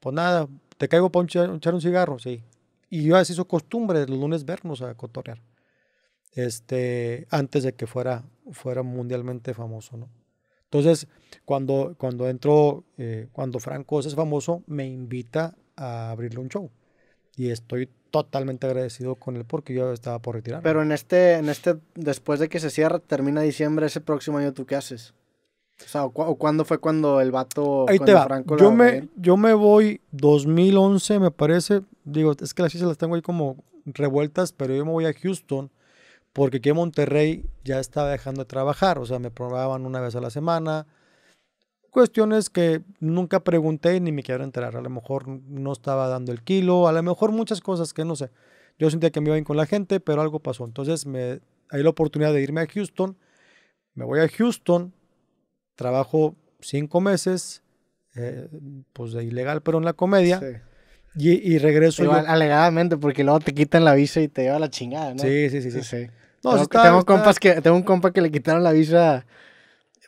Pues nada, te caigo para un, echar un cigarro, sí. Y yo así su costumbre los lunes vernos a cotorrear. Este, antes de que fuera fuera mundialmente famoso, ¿no? Entonces, cuando, cuando entro, eh, cuando Franco es famoso, me invita a abrirle un show. Y estoy totalmente agradecido con él porque yo estaba por retirarme. Pero en este, en este, después de que se cierra, termina diciembre, ese próximo año, ¿tú qué haces? O sea, fue cuando el vato... Ahí te va. yo, me, yo me voy 2011, me parece. Digo, es que las chicas las tengo ahí como revueltas, pero yo me voy a Houston porque aquí en Monterrey ya estaba dejando de trabajar, o sea, me probaban una vez a la semana. Cuestiones que nunca pregunté ni me quiero enterar. A lo mejor no estaba dando el kilo, a lo mejor muchas cosas que no sé. Yo sentía que me iba bien con la gente, pero algo pasó. Entonces me hay la oportunidad de irme a Houston. Me voy a Houston, trabajo cinco meses, eh, pues de ilegal, pero en la comedia. Y, y, regreso. Igual, alegadamente, porque luego te quitan la visa y te lleva la chingada, ¿no? sí, sí. sí. sí. sí. No, tengo, está, tengo que, tengo un compa que le quitaron la visa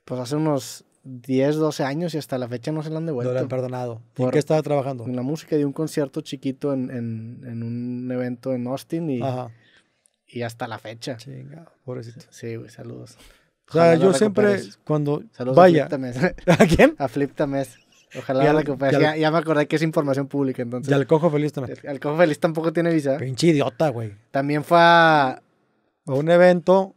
pues hace unos 10, 12 años y hasta la fecha no se la han devuelto. No lo han perdonado. ¿Y qué estaba trabajando? En la música, de un concierto chiquito en, en, un evento en Austin y, y hasta la fecha. Chingado, pobrecito. Sí, güey, saludos. O sea, yo siempre cuando vaya. A, ¿A quién? A Flip Tamés. Ojalá ya, la Ya, ya, me acordé que es información pública, entonces. Y al Cojo Feliz también. al Cojo Feliz tampoco tiene visa. Pinche idiota, güey. También fue a a un evento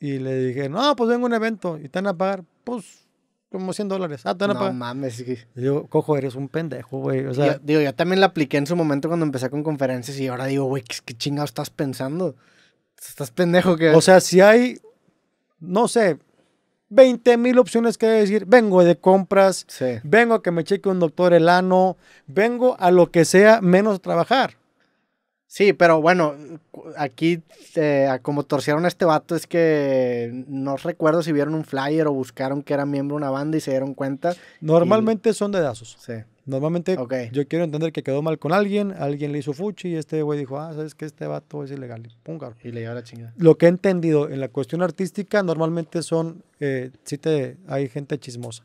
y le dije, no, pues vengo a un evento y te van a pagar, pues, como 100 dólares. Ah, te van a pagar. No mames. Sí. yo, cojo, eres un pendejo, güey. O sea, digo, yo también la apliqué en su momento cuando empecé con conferencias y ahora digo, güey, ¿qué, chingados estás pensando? Estás pendejo que... O sea, si hay, no sé, 20 mil opciones que decir, vengo de compras, vengo a que me cheque un doctor el ano, vengo a lo que sea menos trabajar. Sí, pero bueno, aquí eh, como torcieron a este vato es que no recuerdo si vieron un flyer o buscaron que era miembro de una banda y se dieron cuenta. Normalmente son dedazos. Sí. Normalmente yo quiero entender que quedó mal con alguien, alguien le hizo fuchi y este güey dijo, ah, sabes que este vato es ilegal. Pum, y le lleva la chingada. Lo que he entendido en la cuestión artística normalmente son, eh, sí te, hay gente chismosa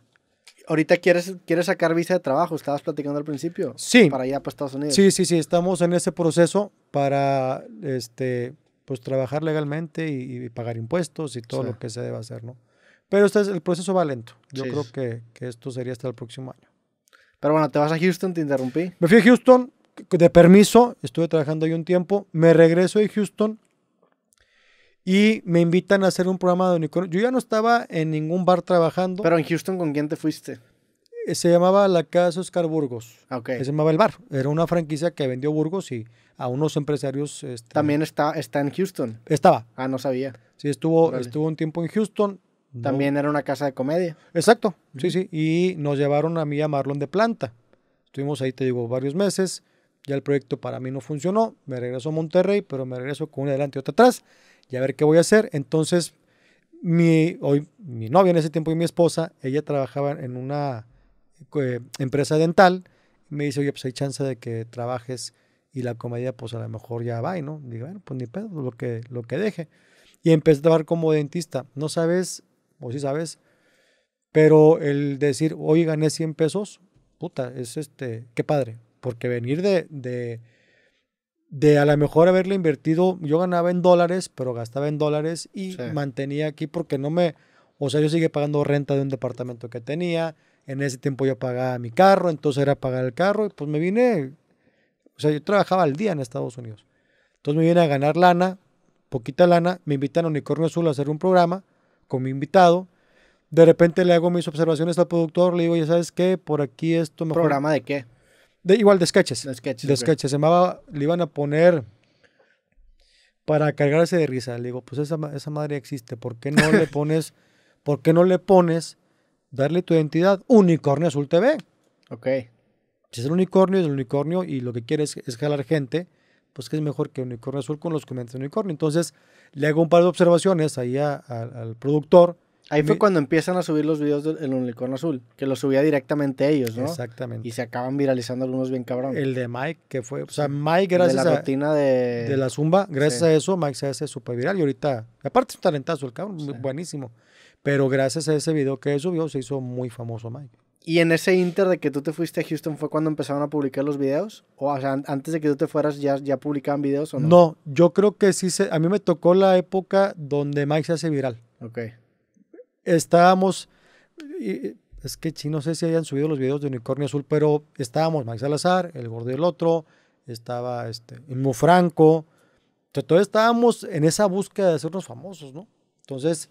ahorita quieres, quieres sacar visa de trabajo, estabas platicando al principio. Sí. Para allá, para Estados Unidos. Sí, sí, sí, estamos en ese proceso para, este, pues, trabajar legalmente y, pagar impuestos y todo lo que se debe hacer, ¿no? Pero este el proceso va lento. Yo creo que, que, esto sería hasta el próximo año. Pero bueno, te vas a Houston, te interrumpí. Me fui a Houston de permiso, estuve trabajando ahí un tiempo, me regreso de Houston y me invitan a hacer un programa de unicornio. Yo ya no estaba en ningún bar trabajando. Pero en Houston, ¿con quién te fuiste? Eh, se llamaba La Casa Oscar Burgos. Ah, okay. Se llamaba El Bar. Era una franquicia que vendió Burgos y a unos empresarios. Este, También está, está en Houston. Estaba. Ah, no sabía. Sí, estuvo, estuvo un tiempo en Houston. También era una casa de comedia. Exacto, sí, sí. Y nos llevaron a mí a Marlon de Planta. Estuvimos ahí, te digo, varios meses. Ya el proyecto para mí no funcionó. Me regreso a Monterrey, pero me regreso con un adelante y otro atrás y a ver qué voy a hacer. Entonces, mi, hoy, novia en ese tiempo y mi esposa, ella trabajaba en una eh, empresa dental. Me dice, oye, pues hay chance de que trabajes y la comedia, pues a lo mejor ya va, ¿no? Digo, bueno, pues ni pedo, lo que, lo que deje. Y empecé a trabajar como dentista. No sabes, o sí sabes, pero el decir, hoy gané 100 pesos, puta, es este, qué padre. Porque venir de de a lo mejor haberle invertido, yo ganaba en dólares, pero gastaba en dólares y mantenía aquí porque no me, o sea, yo sigue pagando renta de un departamento que tenía, en ese tiempo yo pagaba mi carro, entonces era pagar el carro y pues me vine, o sea, yo trabajaba al día en Estados Unidos. Entonces me vine a ganar lana, poquita lana, me invitan a Unicornio Azul a hacer un programa con mi invitado. De repente le hago mis observaciones al productor, le digo, ya sabes qué, por aquí esto mejor... ¿Programa de qué? De, igual de sketches. De sketches. Se le iban a poner para cargarse de risa. Le digo, pues esa, madre existe. ¿Por qué no le pones, por qué no le pones darle tu identidad? Unicornio Azul TV. Ok. Si es el unicornio, es el unicornio y lo que quiere es, jalar gente, pues que es mejor que Unicornio Azul con los comentarios de Unicornio. Entonces, le hago un par de observaciones ahí al productor Ahí fue cuando empiezan a subir los videos del unicornio azul, que los subía directamente ellos, ¿no? Exactamente. Y se acaban viralizando algunos bien cabrón. El de Mike, que fue, o sea, Mike gracias de la rutina de... de la zumba, gracias a eso Mike se hace súper viral y ahorita, aparte es un talentazo el cabrón, buenísimo. Pero gracias a ese video que él subió se hizo muy famoso Mike. ¿Y en ese inter de que tú te fuiste a Houston fue cuando empezaron a publicar los videos? O, o sea, antes de que tú te fueras ya, ya publicaban videos o no? No, yo creo que sí, se, a mí me tocó la época donde Mike se hace viral. Ok estábamos, es que sí, no sé si hayan subido los videos de Unicornio Azul, pero estábamos Max Salazar, el gordo el otro, estaba este, Inmo Franco, entonces estábamos en esa búsqueda de hacernos famosos, ¿no? Entonces,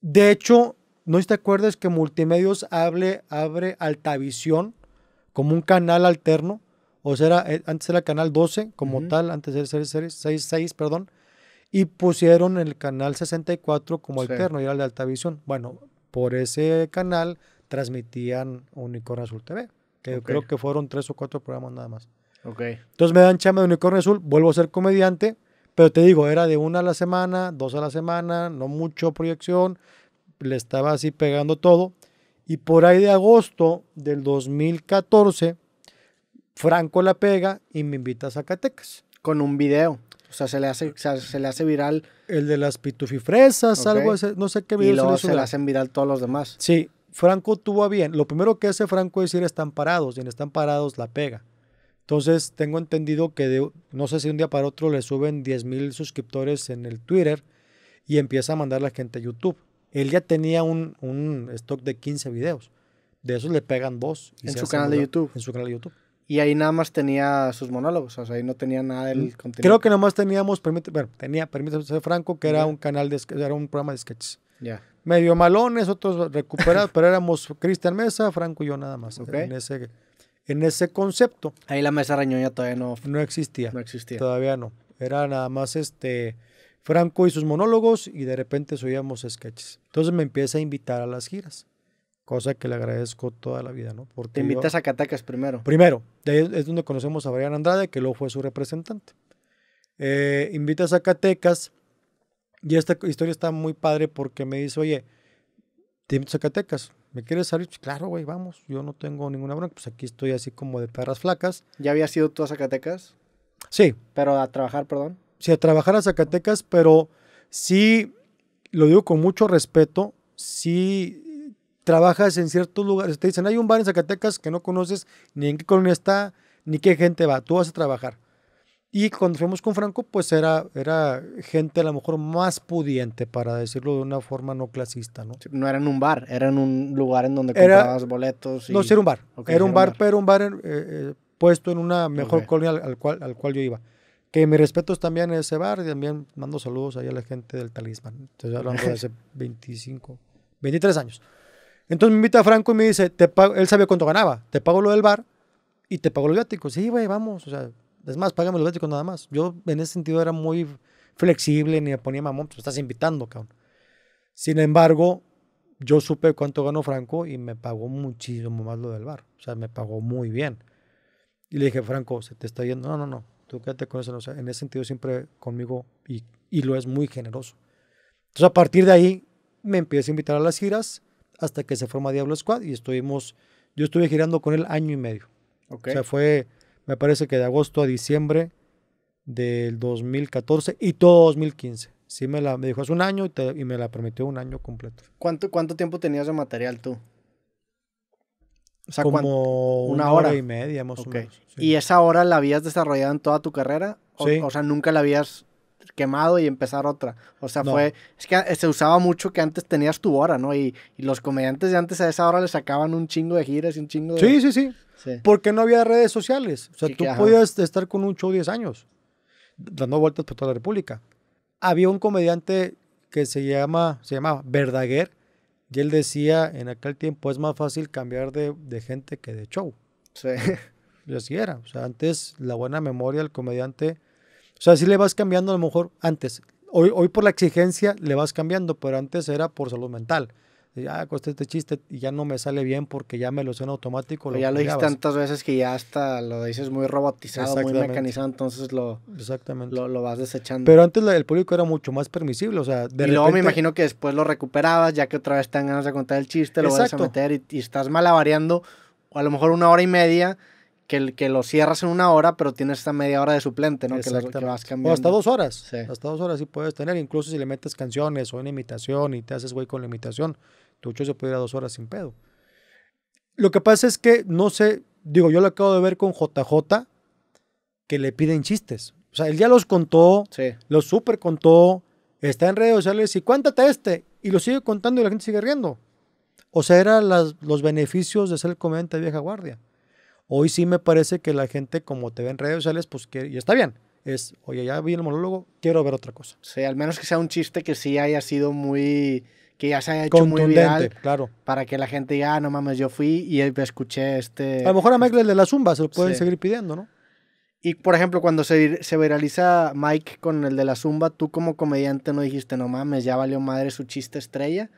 de hecho, no te acuerdas que Multimedios hable, abre Altavisión como un canal alterno, o sea, eh, antes era Canal 12 como tal, antes era Series 6, 6, perdón, y pusieron el canal 64 como alterno y era el de Visión. Bueno, por ese canal transmitían Unicorn Azul TV, que creo que fueron tres o cuatro programas nada más. Ok. Entonces me dan chama de Unicorn Azul, vuelvo a ser comediante, pero te digo, era de una a la semana, dos a la semana, no mucho proyección, le estaba así pegando todo. Y por ahí de agosto del 2014, Franco la pega y me invita a Zacatecas. Con un video. O sea, se le hace, se, le hace viral. El de las pitufifresas, fresas, algo así, no sé qué video. Y luego se, le hacen viral todos los demás. Sí, Franco tuvo a bien. Lo primero que hace Franco es ir están parados, y en están parados la pega. Entonces, tengo entendido que de, no sé si un día para otro le suben 10 mil suscriptores en el Twitter y empieza a mandar la gente a YouTube. Él ya tenía un, stock de 15 videos. De esos le pegan dos. en su canal de YouTube. En su canal de YouTube. Y ahí nada más tenía sus monólogos, o sea, ahí no tenía nada del contenido. Creo que nada más teníamos, bueno, tenía, permítame ser franco, que era un canal de, era un programa de sketches. Ya. Medio malones, otros recuperados, pero éramos Cristian Mesa, Franco y yo nada más. Okay. En, ese, en ese concepto. Ahí la mesa reñoña todavía no. No existía. No existía. Todavía no. Era nada más este. Franco y sus monólogos y de repente subíamos sketches. Entonces me empieza a invitar a las giras cosa que le agradezco toda la vida, ¿no? Te invitas a Zacatecas primero. Primero, de ahí es donde conocemos a Brian Andrade, que luego fue su representante. Eh, invita a Zacatecas y esta historia está muy padre porque me dice, oye, te invito a Zacatecas, ¿me quieres salir? Pues, claro, güey, vamos, yo no tengo ninguna bronca, pues aquí estoy así como de perras flacas. ¿Ya habías sido tú a Zacatecas? Sí. Pero a trabajar, perdón. Sí, a trabajar a Zacatecas, pero sí, lo digo con mucho respeto, sí trabajas en ciertos lugares, te dicen, hay un bar en Zacatecas que no conoces ni en qué colonia está, ni qué gente va, tú vas a trabajar. Y cuando fuimos con Franco, pues era, era gente a lo mejor más pudiente, para decirlo de una forma no clasista, ¿no? No era en un bar, era en un lugar en donde comprabas boletos. No, sí era un bar. era, un bar, pero un bar eh, eh, puesto en una mejor colonia al, cual, al cual yo iba. Que me respetos también ese bar y también mando saludos ahí a la gente del Talismán. Estoy hablando de hace 25, 23 años. Entonces me invita Franco y me dice, te él sabía cuánto ganaba, te pago lo del bar y te pago los viáticos. Sí, güey, vamos, o sea, es más, págame los viáticos nada más. Yo en ese sentido era muy flexible, ni me ponía mamón, pues estás invitando, cabrón. Sin embargo, yo supe cuánto ganó Franco y me pagó muchísimo más lo del bar. O sea, me pagó muy bien. Y le dije, Franco, se te está yendo. No, no, no, tú quédate con eso. O sea, en ese sentido siempre conmigo y, y lo es muy generoso. Entonces a partir de ahí me empieza a invitar a las giras hasta que se forma Diablo Squad y estuvimos, yo estuve girando con él año y medio. O sea, fue, me parece que de agosto a diciembre del 2014 y todo 2015. Sí, me, la, me dijo hace un año y, me la permitió un año completo. ¿Cuánto, cuánto tiempo tenías de material tú? O sea, como una, hora? y media más ¿Y esa hora la habías desarrollado en toda tu carrera? sí. o sea, nunca la habías quemado y empezar otra. O sea, fue. Es que eh, se usaba mucho que antes tenías tu hora, ¿no? Y, los comediantes de antes a esa hora le sacaban un chingo de giras y un chingo de. Sí, sí, sí. Porque no había redes sociales. O sea, tú podías estar con un show 10 años, dando vueltas por toda la República. Había un comediante que se llama, se llamaba Verdaguer, y él decía en aquel tiempo es más fácil cambiar de, de gente que de show. Sí. Y así era. O sea, antes la buena memoria del comediante o sea, si le vas cambiando a lo mejor antes. Hoy, hoy por la exigencia le vas cambiando, pero antes era por salud mental. Ya ah, costé pues, este chiste y ya no me sale bien porque ya me lo suena automático. ya lo dices tantas veces que ya hasta lo dices muy robotizado, muy mecanizado, entonces lo, Exactamente. Lo, vas desechando. Pero antes el público era mucho más permisible, o sea, Y luego me imagino que después lo recuperabas, ya que otra vez te dan ganas de contar el chiste, lo vas a meter y, y estás malabareando a lo mejor una hora y media que, lo cierras en una hora, pero tienes esta media hora de suplente, ¿no? Que, vas cambiando. hasta dos horas. Hasta dos horas sí puedes tener, incluso si le metes canciones o una imitación y te haces güey con la imitación, tu show se puede ir a dos horas sin pedo. Lo que pasa es que, no sé, digo, yo lo acabo de ver con JJ, que le piden chistes. O sea, él ya los contó, los super contó, está en redes sociales y cuéntate este. Y lo sigue contando y la gente sigue riendo. O sea, eran los beneficios de ser comediante vieja guardia. Hoy sí me parece que la gente, como te ve en redes sociales, pues que, y está bien, es, oye, ya vi el monólogo, quiero ver otra cosa. Sí, al menos que sea un chiste que sí haya sido muy, que ya se haya hecho muy viral. claro. Para que la gente diga, ah, no mames, yo fui y escuché este... A lo mejor a Michael de este la Zumba se lo pueden seguir pidiendo, ¿no? Y, por ejemplo, cuando se, se viraliza Mike con el de la Zumba, tú como comediante no dijiste, no mames, ya valió madre su chiste estrella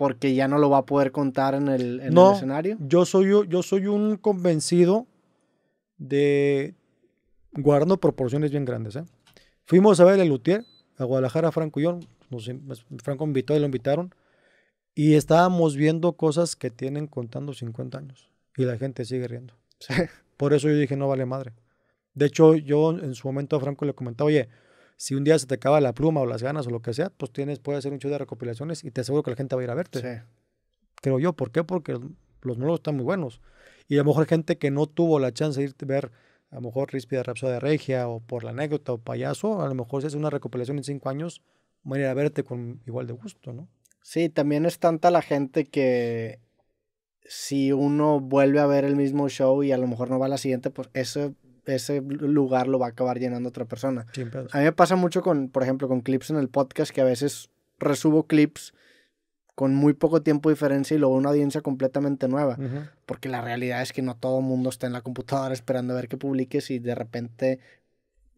porque ya no lo va a poder contar en el, escenario? Yo soy, yo soy un convencido de guardando proporciones bien grandes. ¿eh? Fuimos a ver el Lutier, a Guadalajara, Franco y yo. Pues, Franco invitó y lo invitaron. Y estábamos viendo cosas que tienen contando 50 años. Y la gente sigue riendo. Por eso yo dije, no vale madre. De hecho, yo en su momento a Franco le comentaba, oye, si un día se te acaba la pluma o las ganas o lo que sea, pues tienes, puedes hacer un show de recopilaciones y te aseguro que la gente va a ir a verte. Sí. Creo yo. ¿Por qué? Porque los nuevos están muy buenos. Y a lo mejor gente que no tuvo la chance de ir a ver, a lo mejor Ríspida Rapsoda de Regia o por la anécdota o payaso, a lo mejor si es una recopilación en cinco años, van a ir a verte con igual de gusto, ¿no? Sí, también es tanta la gente que si uno vuelve a ver el mismo show y a lo mejor no va a la siguiente, pues eso ese lugar lo va a acabar llenando otra persona. A mí me pasa mucho con, por ejemplo, con clips en el podcast que a veces resubo clips con muy poco tiempo de diferencia y luego una audiencia completamente nueva. Porque la realidad es que no todo el mundo está en la computadora esperando a ver que publiques y de repente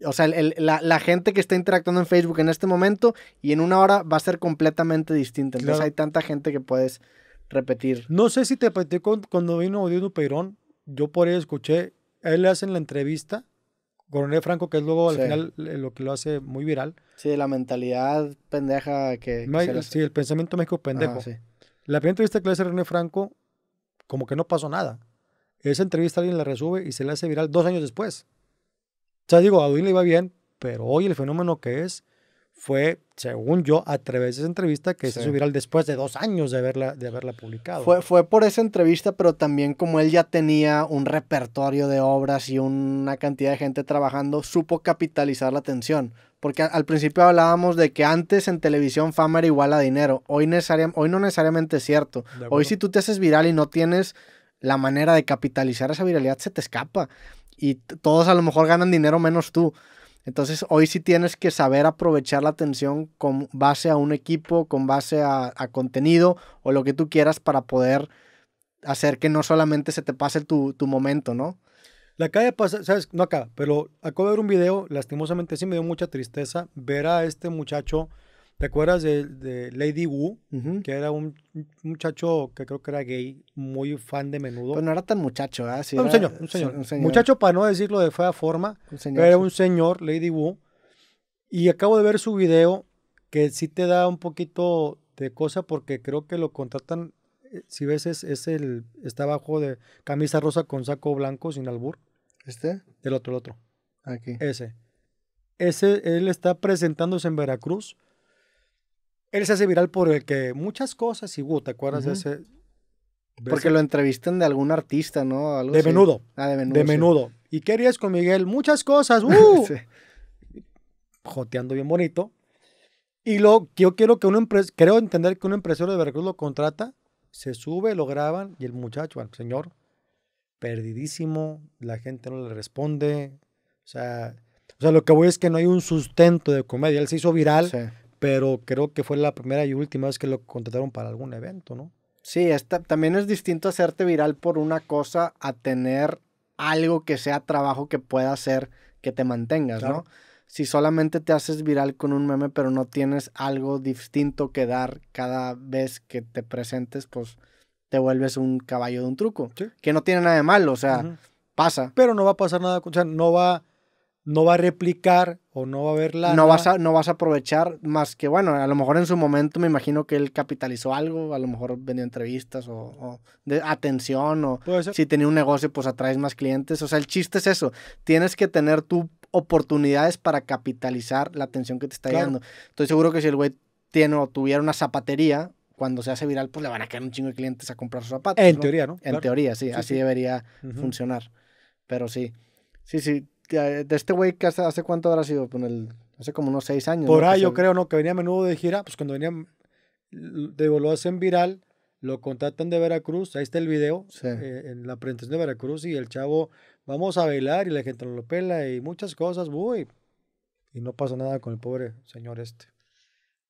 o sea, la, gente que está interactuando en Facebook en este momento y en una hora va a ser completamente distinta. Entonces hay tanta gente que puedes repetir. No sé si te apetece cuando vino Odino Peirón, yo por ahí escuché a él le hacen la entrevista, Coronel Franco, que es luego al final eh, lo que lo hace muy viral. Sí, la mentalidad pendeja que... sí, el pensamiento México pendejo. La primera entrevista que le hace René Franco, como que no pasó nada. Esa entrevista alguien la resube y se le hace viral dos años después. O sea, digo, a Duín le iba bien, pero hoy el fenómeno que es fue, según yo, a través de esa entrevista que se subió al después de dos años de haberla, de haberla publicado. Fue, fue por esa entrevista, pero también como él ya tenía un repertorio de obras y una cantidad de gente trabajando, supo capitalizar la atención. Porque al principio hablábamos de que antes en televisión fama era igual a dinero. Hoy, hoy no necesariamente es cierto. Hoy si tú te haces viral y no tienes la manera de capitalizar esa viralidad, se te escapa. Y todos a lo mejor ganan dinero menos tú. Entonces hoy sí tienes que saber aprovechar la atención con base a un equipo, con base a, contenido o lo que tú quieras para poder hacer que no solamente se te pase tu, momento, ¿no? La calle pasa, ¿sabes? No acá, pero acabo de ver un video, lastimosamente sí me dio mucha tristeza ver a este muchacho ¿Te acuerdas de, Lady Wu? Que era un, muchacho que creo que era gay, muy fan de menudo. Pero no era tan muchacho, ¿eh? un, señor, un, señor, un señor. Muchacho, para no decirlo de fea forma, era un señor, Lady Wu. Y acabo de ver su video, que sí te da un poquito de cosa, porque creo que lo contratan, eh, si ves, el, está abajo de camisa rosa con saco blanco sin albur. ¿Este? El otro, el otro. Aquí. Ese. Ese, él está presentándose en Veracruz él se hace viral por el que muchas cosas, y ¿te acuerdas de ese? Porque lo entrevistan de algún artista, ¿no? de menudo. Ah, de menudo. De menudo. ¿Y qué harías con Miguel? Muchas cosas. ¡Uh! Joteando bien bonito. Y lo yo quiero que un empresario, creo entender que un empresario de Veracruz lo contrata, se sube, lo graban y el muchacho, al señor, perdidísimo, la gente no le responde. O sea, o sea, lo que voy es que no hay un sustento de comedia. Él se hizo viral pero creo que fue la primera y última vez que lo contrataron para algún evento, ¿no? Sí, también es distinto hacerte viral por una cosa a tener algo que sea trabajo que pueda hacer que te mantengas, ¿no? Si solamente te haces viral con un meme, pero no tienes algo distinto que dar cada vez que te presentes, pues te vuelves un caballo de un truco. Que no tiene nada de malo, o sea, pasa. Pero no va a pasar nada, o sea, no va no va a replicar o no va a haber la... No vas a, no vas a aprovechar más que, bueno, a lo mejor en su momento me imagino que él capitalizó algo, a lo mejor vendió entrevistas o, de atención o si tenía un negocio pues atraes más clientes. O sea, el chiste es eso, tienes que tener tú oportunidades para capitalizar la atención que te está dando. Estoy seguro que si el güey tiene o tuviera una zapatería, cuando se hace viral, pues le van a caer un chingo de clientes a comprar sus zapatos. En teoría, ¿no? En teoría, sí, así debería funcionar. Pero sí, sí, sí, este, de, este güey que hace, hace, cuánto habrá sido, pues, hace como unos seis años. Por ahí yo creo, ¿no? Que venía a menudo de gira, pues cuando venía, digo, lo hacen viral, lo contratan de Veracruz, ahí está el video, eh, en la presentación de Veracruz y el chavo, vamos a bailar y la gente lo pela y muchas cosas, uy, y no pasa nada con el pobre señor este.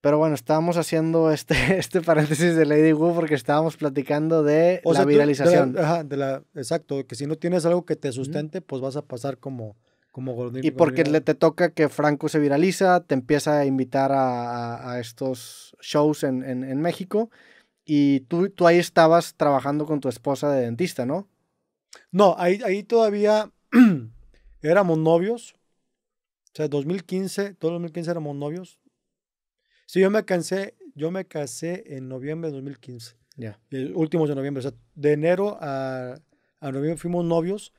Pero bueno, estábamos haciendo este, este paréntesis de Lady Wu porque estábamos platicando de la viralización. exacto, que si no tienes algo que te sustente, pues vas a pasar como y porque le te toca que Franco se viraliza, te empieza a invitar a, a, estos shows en, en, México. Y tú, tú ahí estabas trabajando con tu esposa de dentista, ¿no? No, ahí, ahí todavía éramos novios. O sea, 2015, todo 2015 éramos novios. Sí, yo me cansé, yo me casé en noviembre de 2015. Ya. Yeah. Últimos de noviembre. O sea, de enero a, a noviembre fuimos novios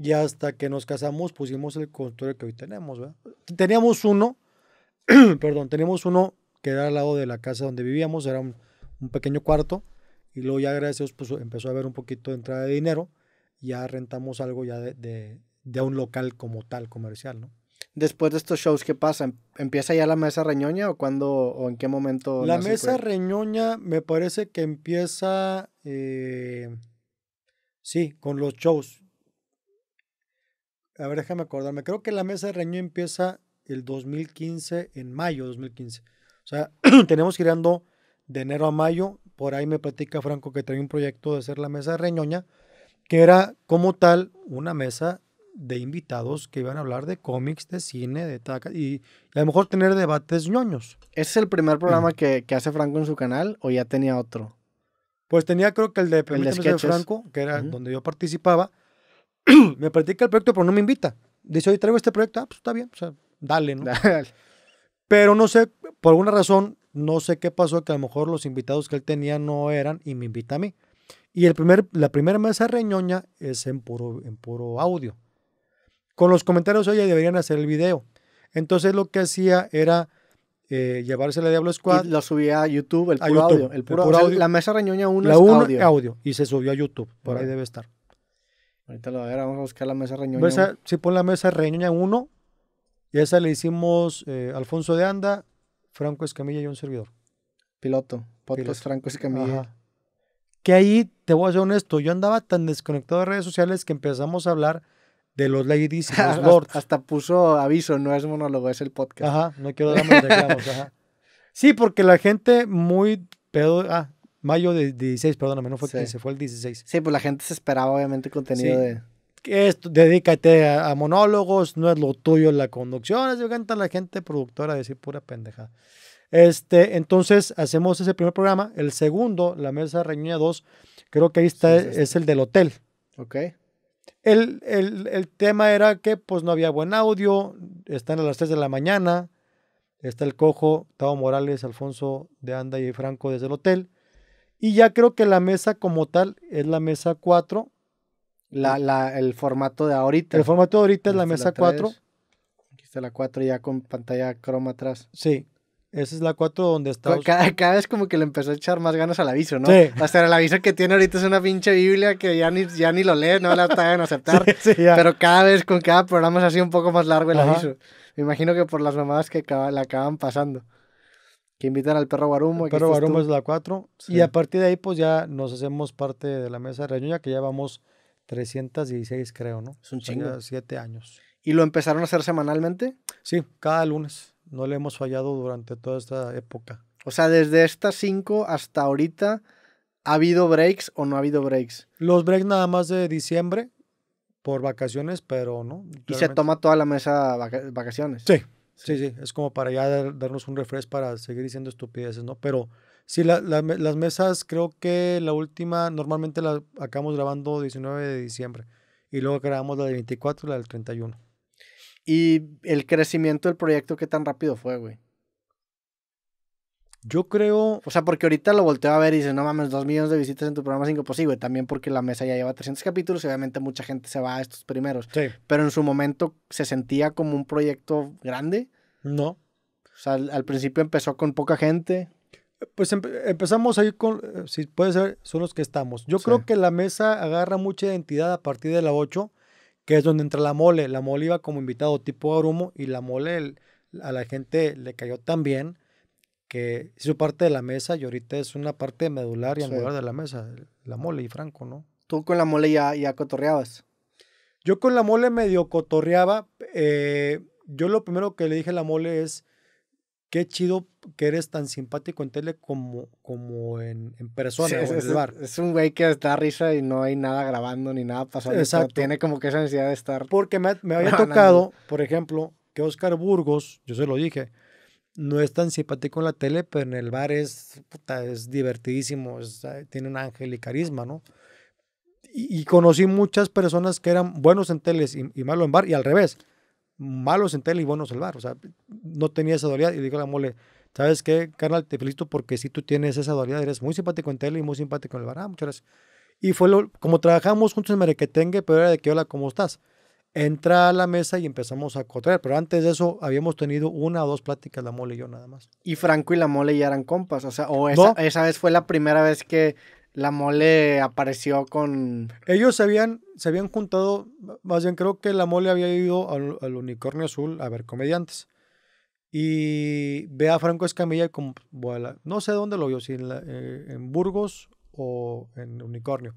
y hasta que nos casamos pusimos el consultorio que hoy tenemos. Teníamos uno, perdón, teníamos uno que era al lado de la casa donde vivíamos, era un, pequeño cuarto. Y luego ya gracias a pues empezó a haber un poquito de entrada de dinero. Ya rentamos algo ya de, un local como tal, comercial, ¿no? Después de estos shows, ¿qué pasa? ¿Em, ¿Empieza ya la mesa reñoña o cuándo o en qué momento? La mesa reñoña me parece que empieza, eh, sí, con los shows a ver, déjame acordarme, creo que la mesa de Reño empieza el 2015, en mayo 2015. O sea, tenemos girando de enero a mayo. Por ahí me platica Franco que trae un proyecto de hacer la mesa de Reñoña, que era como tal una mesa de invitados que iban a hablar de cómics, de cine, de taca, y, a lo mejor tener debates ñoños. ¿Ese es el primer mm. programa que, hace Franco en su canal o ya tenía otro? Pues tenía creo que el de, el de, Franco, que era donde yo participaba, me practica el proyecto, pero no me invita. Dice, oye, traigo este proyecto. Ah, pues está bien, o sea, dale, ¿no? Pero no sé, por alguna razón, no sé qué pasó, que a lo mejor los invitados que él tenía no eran y me invita a mí. Y el primer, la primera mesa reñoña es en puro, en puro audio. Con los comentarios, oye, deberían hacer el video. Entonces lo que hacía era eh, llevarse la Diablo Squad. La lo subía a YouTube, el puro audio. El puro, audio. La mesa reñoña 1 es audio. Y se subió a YouTube, por ahí debe estar. Ahorita lo voy a ver, vamos a buscar la mesa reñoña. Mesa, sí, pon la mesa reñoña 1. Y esa le hicimos eh, Alfonso de Anda, Franco Escamilla y un servidor. Piloto, podcast Franco Escamilla. Que ahí, te voy a ser honesto, yo andaba tan desconectado de redes sociales que empezamos a hablar de los ladies y los lords. Hasta puso aviso, no es monólogo, es el podcast. Ajá, no quiero dar más reclamos, Sí, porque la gente muy pedo, ah, Mayo de 16, perdóname, no fue sí. 15, fue el 16. Sí, pues la gente se esperaba obviamente contenido de... Esto, dedícate a, monólogos, no es lo tuyo la conducción, así encanta la gente productora decir pura pendeja Este, entonces hacemos ese primer programa, el segundo, la mesa reñida 2, creo que ahí está, es, el del hotel. Ok. El, el, el, tema era que pues no había buen audio, están a las 3 de la mañana, está el cojo, Tavo Morales, Alfonso de Anda y Franco desde el hotel. Y ya creo que la mesa como tal es la mesa 4. La, la, el formato de ahorita. El formato de ahorita es la mesa 4. Aquí está la 4 ya con pantalla croma atrás. Sí. Esa es la 4 donde está. Pues cada, cada, vez como que le empezó a echar más ganas al aviso, ¿no? Sí. Hasta el aviso que tiene ahorita es una pinche Biblia que ya ni, ya ni lo lee, no la está aceptar. pero cada vez con cada programa es así un poco más largo el aviso. Me imagino que por las mamadas que la acaban pasando que invitan al perro Guarumo. El perro Guarumo es la 4. Y a partir de ahí, pues ya nos hacemos parte de la mesa de que ya vamos 316, creo, ¿no? Es un chingo. siete años. ¿Y lo empezaron a hacer semanalmente? Sí, cada lunes. No le hemos fallado durante toda esta época. O sea, desde estas cinco hasta ahorita, ¿ha habido breaks o no ha habido breaks? Los breaks nada más de diciembre por vacaciones, pero no. ¿Y se toma toda la mesa vacaciones? Sí, Sí, sí, es como para ya darnos un refresh para seguir diciendo estupideces, ¿no? Pero sí, las mesas, creo que la última, normalmente la acabamos grabando 19 de diciembre y luego grabamos la del 24 y la del 31. ¿Y el crecimiento del proyecto qué tan rápido fue, güey? Yo creo, o sea, porque ahorita lo volteo a ver y dice no mames, dos millones de visitas en tu programa es imposible. también porque la mesa ya lleva 300 capítulos y obviamente mucha gente se va a estos primeros. Sí. Pero en su momento se sentía como un proyecto grande. No. O sea, al, principio empezó con poca gente. Pues empezamos ahí con, eh, si puede ser, son los que estamos. Yo creo que la mesa agarra mucha identidad a partir de la 8, que es donde entra la mole. La mole iba como invitado tipo Arumo y la mole a la gente le cayó tan bien que su parte de la mesa y ahorita es una parte medular y angular de la mesa, la mole y Franco, ¿no? ¿Tú con la mole ya, ya cotorreabas? Yo con la mole medio cotorreaba. Eh, yo lo primero que le dije a la mole es, qué chido que eres tan simpático en tele como, como en, persona es, un güey que está risa y no hay nada grabando ni nada pasando. Exacto. Tiene como que esa necesidad de estar... Porque me, me había tocado, por ejemplo, que Oscar Burgos, yo se lo dije, no es tan simpático en la tele, pero en el bar es, es divertidísimo, eh, tiene un ángel y carisma, ¿no? Y, conocí muchas personas que eran buenos en tele y, malos en bar, y al revés, malos en tele y buenos en bar. O sea, no tenía esa dualidad y digo a la mole, ¿sabes qué, carnal? Te felicito porque si tú tienes esa dualidad, eres muy simpático en tele y muy simpático en el bar. Ah, muchas gracias. Y fue como trabajamos juntos en marequetengue pero era de que, hola, ¿cómo estás? entra a la mesa y empezamos a cotorrear. Pero antes de eso habíamos tenido una o dos pláticas, la mole y yo nada más. Y Franco y la mole ya eran compas, o sea, o esa, vez fue la primera vez que la mole apareció con... Ellos se habían, se habían juntado, más bien creo que la mole había ido al, Unicornio Azul a ver comediantes. Y ve a Franco Escamilla como, no sé dónde lo vio, si en, eh, en Burgos o en Unicornio.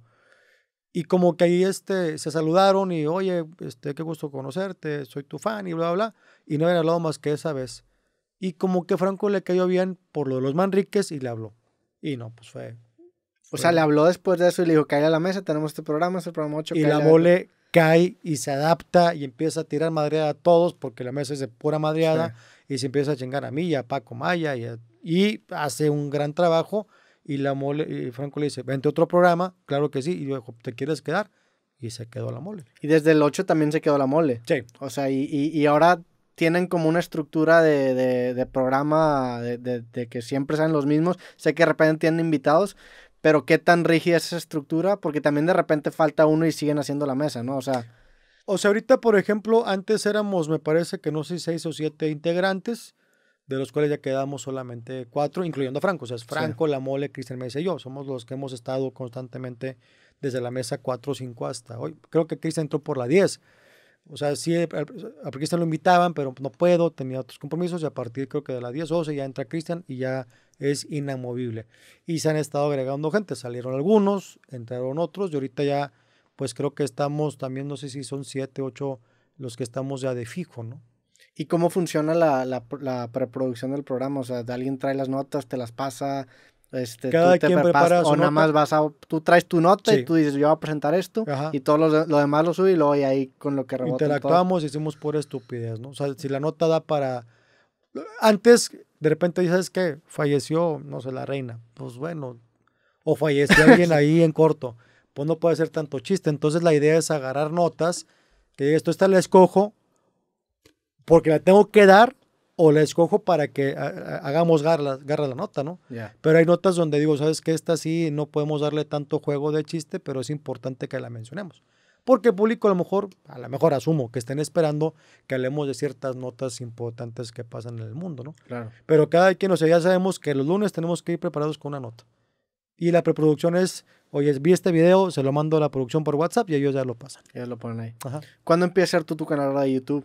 Y como que ahí este, se saludaron y, oye, este, qué gusto conocerte, soy tu fan y bla, bla, Y no habían hablado más que esa vez. Y como que Franco le cayó bien por lo de los Manriques y le habló. Y no, pues fue. O sea, le habló después de eso y le dijo, cae a la mesa, tenemos este programa, es este el programa 8. Y la mole cae y se adapta y empieza a tirar madreada a todos porque la mesa es de pura madreada y se empieza a chingar a mí y a Paco Maya y, y hace un gran trabajo y la mole, y Franco le dice, vente a otro programa, claro que sí. Y yo dijo, ¿te quieres quedar? Y se quedó la mole. Y desde el 8 también se quedó la mole. Sí. O sea, y, y, ahora tienen como una estructura de, de, programa de, de, que siempre salen los mismos. Sé que de repente tienen invitados, pero qué tan rígida es esa estructura, porque también de repente falta uno y siguen haciendo la mesa, ¿no? O sea. O sea, ahorita, por ejemplo, antes éramos, me parece que no sé, seis o siete integrantes de los cuales ya quedamos solamente cuatro, incluyendo a Franco. O sea, es Franco, La Mole, Cristian Mesa y yo. Somos los que hemos estado constantemente desde la mesa cuatro o 5 hasta hoy. Creo que Cristian entró por la 10. O sea, sí, a Cristian lo invitaban, pero no puedo, tenía otros compromisos y a partir creo que de la 10 12 ya entra Cristian y ya es inamovible. Y se han estado agregando gente, salieron algunos, entraron otros y ahorita ya, pues creo que estamos también, no sé si son 7, ocho, los que estamos ya de fijo, ¿no? y cómo funciona la, preproducción del programa. O sea, alguien trae las notas, te las pasa, este, Cada quien prepara su o nada más vas a, tú traes tu nota y tú dices, yo voy a presentar esto, y todo lo, lo, demás lo subo y lo voy ahí con lo que rebota. Interactuamos, y hicimos pura estupidez, ¿no? O sea, si la nota da para... Antes, de repente dices que falleció, no sé, la reina, pues bueno, o falleció alguien ahí en corto, pues no puede ser tanto chiste. Entonces la idea es agarrar notas, que esto está la escojo, porque la tengo que dar o la escojo para que hagamos garra, garra la nota, ¿no? Pero hay notas donde digo, ¿sabes qué? Esta sí no podemos darle tanto juego de chiste, pero es importante que la mencionemos. Porque el público a lo mejor, a lo mejor asumo que estén esperando que hablemos de ciertas notas importantes que pasan en el mundo, ¿no? Claro. Pero cada quien, o sea, ya sabemos que los lunes tenemos que ir preparados con una nota. Y la preproducción es, oye, vi este video, se lo mando a la producción por WhatsApp y ellos ya lo pasan. Ya lo ponen ahí. Ajá. ¿Cuándo empiezas tú tu canal de YouTube?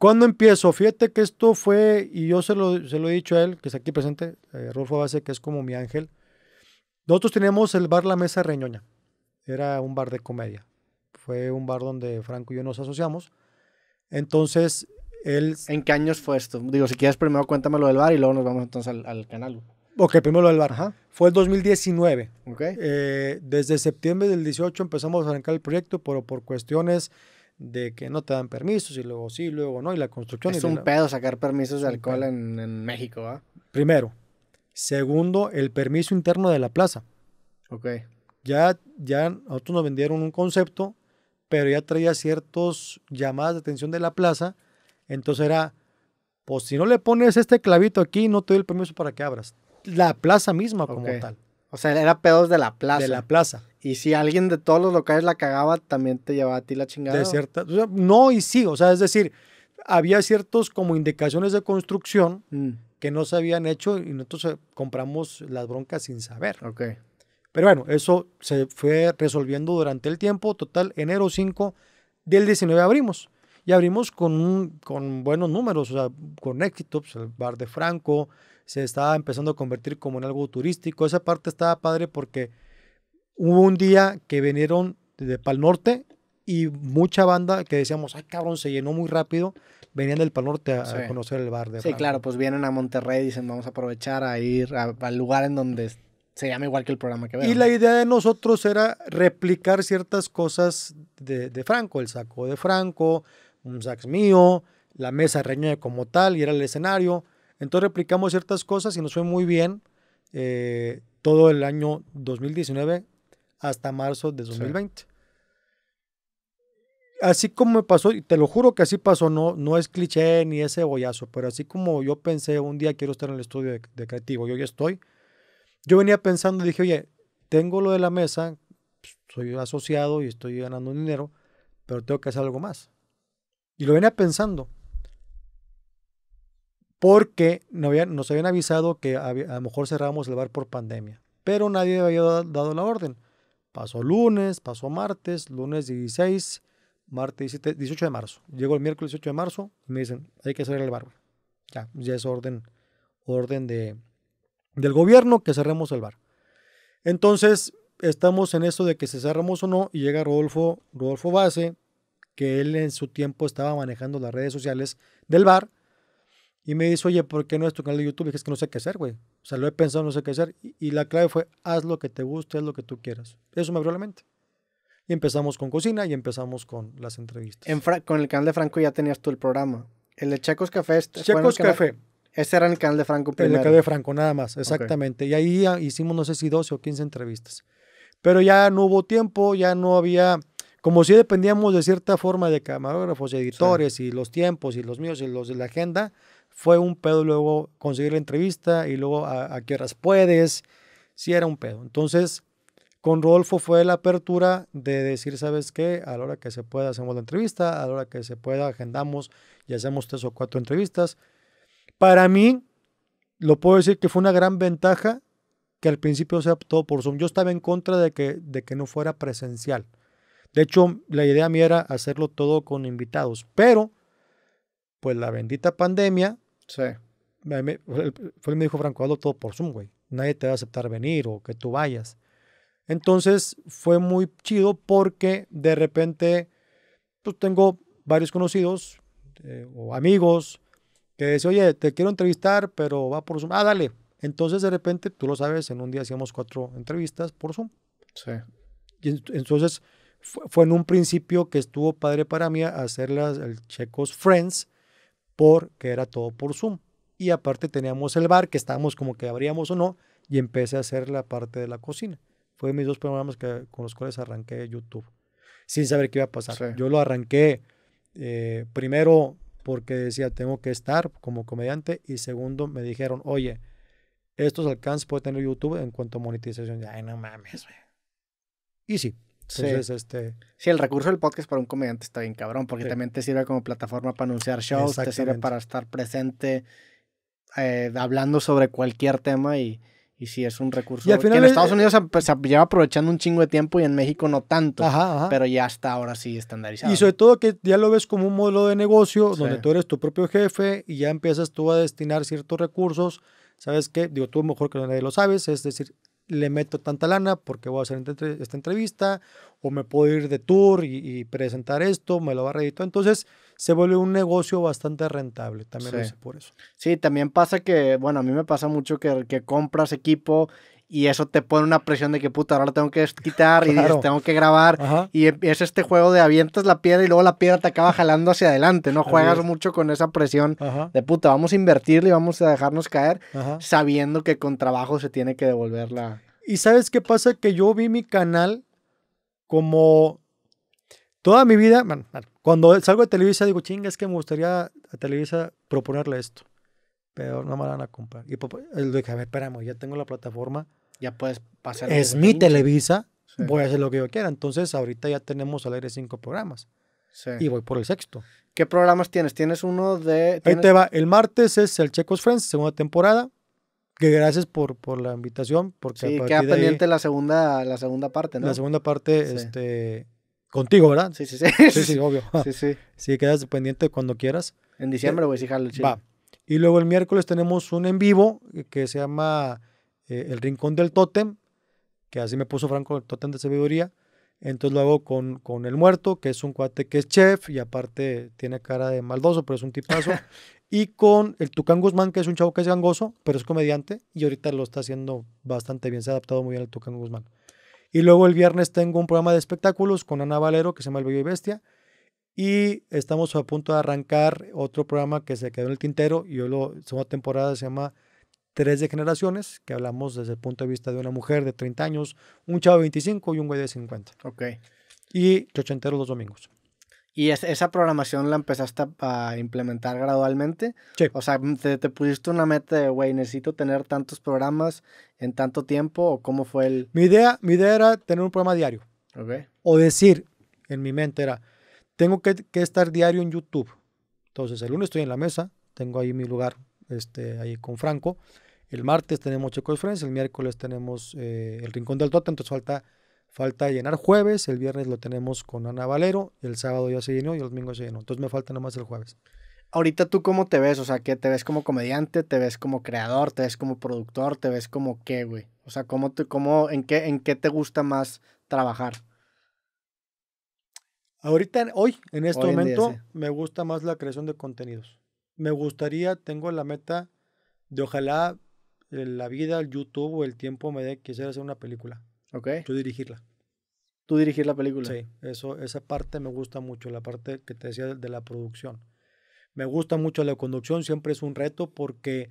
¿Cuándo empiezo? Fíjate que esto fue, y yo se lo, se lo he dicho a él, que está aquí presente, eh, Rolfo Base, que es como mi ángel. Nosotros teníamos el bar La Mesa Reñoña. Era un bar de comedia. Fue un bar donde Franco y yo nos asociamos. Entonces, él... ¿En qué años fue esto? Digo, si quieres primero cuéntame lo del bar y luego nos vamos entonces al, canal. Ok, primero lo del bar. Ajá. Fue el 2019. Okay. Eh, desde septiembre del 18 empezamos a arrancar el proyecto, pero por cuestiones de que no te dan permisos y luego sí, luego no, y la construcción. Es un pedo sacar permisos de alcohol en, México, ¿ah? Primero. Segundo, el permiso interno de la plaza. Ok. Ya, ya nosotros nos vendieron un concepto, pero ya traía ciertos llamadas de atención de la plaza. Entonces era, pues si no le pones este clavito aquí, no te doy el permiso para que abras. La plaza misma como tal. O sea, era pedos de la plaza. De la plaza. Y si alguien de todos los locales la cagaba, también te llevaba a ti la chingada. De cierta, no y sí, o sea, es decir, había ciertos como indicaciones de construcción mm. que no se habían hecho y nosotros eh, compramos las broncas sin saber. Ok. Pero bueno, eso se fue resolviendo durante el tiempo. Total, enero 5 del 19 abrimos. Y abrimos con, con buenos números, o sea, con éxito. Pues, el bar de Franco se estaba empezando a convertir como en algo turístico. Esa parte estaba padre porque hubo un día que vinieron de Pal Norte y mucha banda que decíamos, ay cabrón, se llenó muy rápido, venían del Pal Norte a, conocer el bar de Sí, claro, pues vienen a Monterrey y dicen, vamos a aprovechar a ir al lugar en donde se llama igual que el programa que veo. Y la idea de nosotros era replicar ciertas cosas de, Franco, el saco de Franco, un sax mío, la mesa reñida como tal, y era el escenario. Entonces replicamos ciertas cosas y nos fue muy bien. Eh, todo el año 2019 hasta marzo de 2020. Así como me pasó, y te lo juro que así pasó, no, no es cliché ni ese cebollazo, pero así como yo pensé, un día quiero estar en el estudio de, creativo, yo ya estoy, yo venía pensando, dije, oye, tengo lo de la mesa, pues, soy asociado y estoy ganando dinero, pero tengo que hacer algo más. Y lo venía pensando. Porque nos habían avisado que a lo mejor cerrábamos el bar por pandemia, pero nadie había dado la orden. Pasó lunes, pasó martes, lunes 16, martes 18 de marzo. Llegó el miércoles 18 de marzo y me dicen, hay que cerrar el bar. Ya, ya es orden, orden de, del gobierno que cerremos el bar. Entonces, estamos en eso de que se cerramos o no y llega Rodolfo, Base, que él en su tiempo estaba manejando las redes sociales del bar y me dice, oye, ¿por qué no es tu canal de YouTube? es que no sé qué hacer, güey. O sea, lo he pensado, no sé qué hacer. Y, la clave fue, haz lo que te guste, haz lo que tú quieras. Eso me abrió la mente. Y empezamos con cocina y empezamos con las entrevistas. con el canal de Franco ya tenías tú el programa. El de Checos Café. Checos Café. Ese era el canal de Franco el canal de Franco, nada más, exactamente. Y ahí hicimos, no sé si 12 o 15 entrevistas. Pero ya no hubo tiempo, ya no había... Como si dependíamos de cierta forma de camarógrafos y editores y los tiempos y los míos y los de la agenda, fue un pedo luego conseguir la entrevista y luego a, a qué puedes. Sí era un pedo. Entonces, con Rodolfo fue la apertura de decir, ¿sabes qué? A la hora que se pueda hacemos la entrevista, a la hora que se pueda agendamos y hacemos tres o cuatro entrevistas. Para mí, lo puedo decir que fue una gran ventaja que al principio se optó por Zoom. Yo estaba en contra de que, de que no fuera presencial. De hecho, la idea mía era hacerlo todo con invitados, pero pues la bendita pandemia Sí. Fue me, me dijo Franco, hazlo todo por Zoom, güey. Nadie te va a aceptar venir o que tú vayas. Entonces fue muy chido porque de repente pues, tengo varios conocidos eh, o amigos que dicen, oye, te quiero entrevistar, pero va por Zoom. Ah, dale. Entonces de repente, tú lo sabes, en un día hacíamos cuatro entrevistas por Zoom. Sí. Y entonces fue, en un principio que estuvo padre para mí hacer el Checos Friends porque era todo por Zoom. Y aparte teníamos el bar, que estábamos como que abríamos o no, y empecé a hacer la parte de la cocina. Fue mis dos programas que, con los cuales arranqué YouTube, sin saber qué iba a pasar. Yo lo arranqué eh, primero porque decía, tengo que estar como comediante, y segundo, me dijeron, oye, estos alcances puede tener YouTube en cuanto a monetización. ya no mames, güey. Y sí, este, sí. el recurso del podcast para un comediante está bien cabrón, porque también te sirve como plataforma para anunciar shows, te sirve para estar presente eh, hablando sobre cualquier tema y, y sí, es un recurso y al final que en Estados eh, Unidos pues, se, lleva aprovechando un chingo de tiempo y en México no tanto, pero ya está ahora sí estandarizado. Y sobre todo que ya lo ves como un modelo de negocio donde tú eres tu propio jefe y ya empiezas tú a destinar ciertos recursos. ¿Sabes qué? Digo, tú mejor que nadie lo sabes, es decir, le meto tanta lana porque voy a hacer esta entrevista, o me puedo ir de tour y, presentar esto, me lo va a reeditar. Entonces se vuelve un negocio bastante rentable, también por eso. Sí, también pasa que, bueno, a mí me pasa mucho que, que compras equipo y eso te pone una presión de que puta, ahora tengo que quitar y tengo que grabar. Y es este juego de avientas la piedra y luego la piedra te acaba jalando hacia adelante, ¿no? Juegas mucho con esa presión de puta, vamos a invertirle y vamos a dejarnos caer sabiendo que con trabajo se tiene que devolverla Y sabes qué pasa? Que yo vi mi canal como toda mi vida, cuando salgo de Televisa digo, chinga, es que me gustaría a Televisa proponerle esto. Pero no me la van a comprar. Y el pues, pues, dije, a ver, espérame, ya tengo la plataforma, ya puedes pasar. Es mi Televisa, voy a hacer lo que yo quiera. Entonces, ahorita ya tenemos al aire cinco programas. Sí. Y voy por el sexto. ¿Qué programas tienes? Tienes uno de. Ahí te va. El martes es el Checos Friends, segunda temporada. Que gracias por, por la invitación. Porque sí, queda pendiente la, segunda, la segunda parte, ¿no? La segunda parte, este. Contigo, ¿verdad? Sí, sí, sí. Sí, sí, obvio. Sí, sí. Sí, quedas pendiente cuando quieras. En diciembre, eh, güey, sí, jalo, Va. Y luego el miércoles tenemos un en vivo que se llama eh, el rincón del tótem, que así me puso Franco el totem de sabiduría. Entonces lo hago con, con el muerto, que es un cuate que es chef y aparte tiene cara de maldoso, pero es un tipazo. y con el Tucán Guzmán, que es un chavo que es gangoso, pero es comediante y ahorita lo está haciendo bastante bien, se ha adaptado muy bien al Tucán Guzmán. Y luego el viernes tengo un programa de espectáculos con Ana Valero que se llama El Bello y Bestia. Y estamos a punto de arrancar otro programa que se quedó en el tintero y yo lo, segunda temporada se llama tres de generaciones, que hablamos desde el punto de vista de una mujer de 30 años, un chavo de 25 y un güey de 50. Ok. Y chochenteros los domingos. ¿Y esa programación la empezaste a implementar gradualmente? Sí. O sea, ¿te, pusiste una meta de, güey, necesito tener tantos programas en tanto tiempo? ¿O cómo fue el...? Mi idea, mi idea era tener un programa diario. Ok. O decir, en mi mente era, tengo que, que, estar diario en YouTube. Entonces, el lunes estoy en la mesa, tengo ahí mi lugar, este, ahí con Franco. El martes tenemos Checo Friends, el miércoles tenemos eh, el Rincón del Tote, entonces falta, falta llenar jueves, el viernes lo tenemos con Ana Valero, el sábado ya se llenó y el domingo se llenó, entonces me falta nomás el jueves. Ahorita tú cómo te ves, o sea, ¿qué? te ves como comediante, te ves como creador, te ves como productor, te ves como qué, güey. O sea, ¿cómo te, cómo, en, qué, ¿en qué te gusta más trabajar? Ahorita, hoy, en este momento, me gusta más la creación de contenidos. Me gustaría, tengo la meta de ojalá eh, la vida, el YouTube o el tiempo me dé, quisiera hacer una película. Ok. Tú dirigirla. Tú dirigir la película. Sí, eso, esa parte me gusta mucho, la parte que te decía de, la producción. Me gusta mucho la conducción, siempre es un reto porque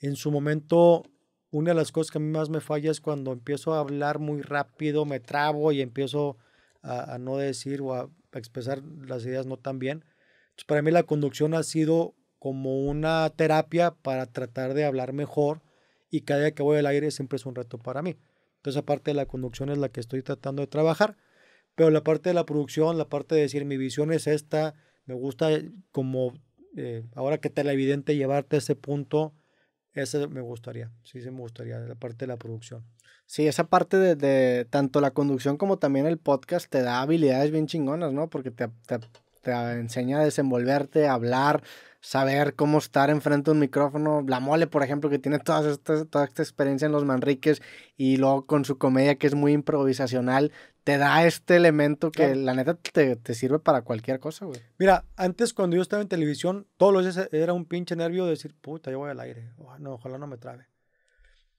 en su momento una de las cosas que a mí más me falla es cuando empiezo a hablar muy rápido, me trabo y empiezo a, no decir o a expresar las ideas no tan bien. Entonces, para mí la conducción ha sido como una terapia para tratar de hablar mejor y cada día que voy al aire siempre es un reto para mí. Entonces, aparte de la conducción es la que estoy tratando de trabajar, pero la parte de la producción, la parte de decir mi visión es esta, me gusta eh, como eh, ahora que la te evidente, llevarte a ese punto, ese me gustaría, sí, sí me gustaría, la parte de la producción. Sí, esa parte de, tanto la conducción como también el podcast te da habilidades bien chingonas, ¿no? Porque te, te, te enseña a desenvolverte, a hablar, saber cómo estar enfrente de un micrófono. La Mole, por ejemplo, que tiene todas estas, toda esta experiencia en los Manriques y luego con su comedia que es muy improvisacional, te da este elemento que la neta te, sirve para cualquier cosa, güey. Mira, antes cuando yo estaba en televisión, todos los días era un pinche nervio de decir, puta, yo voy al aire. Oh, no, ojalá no me trabe.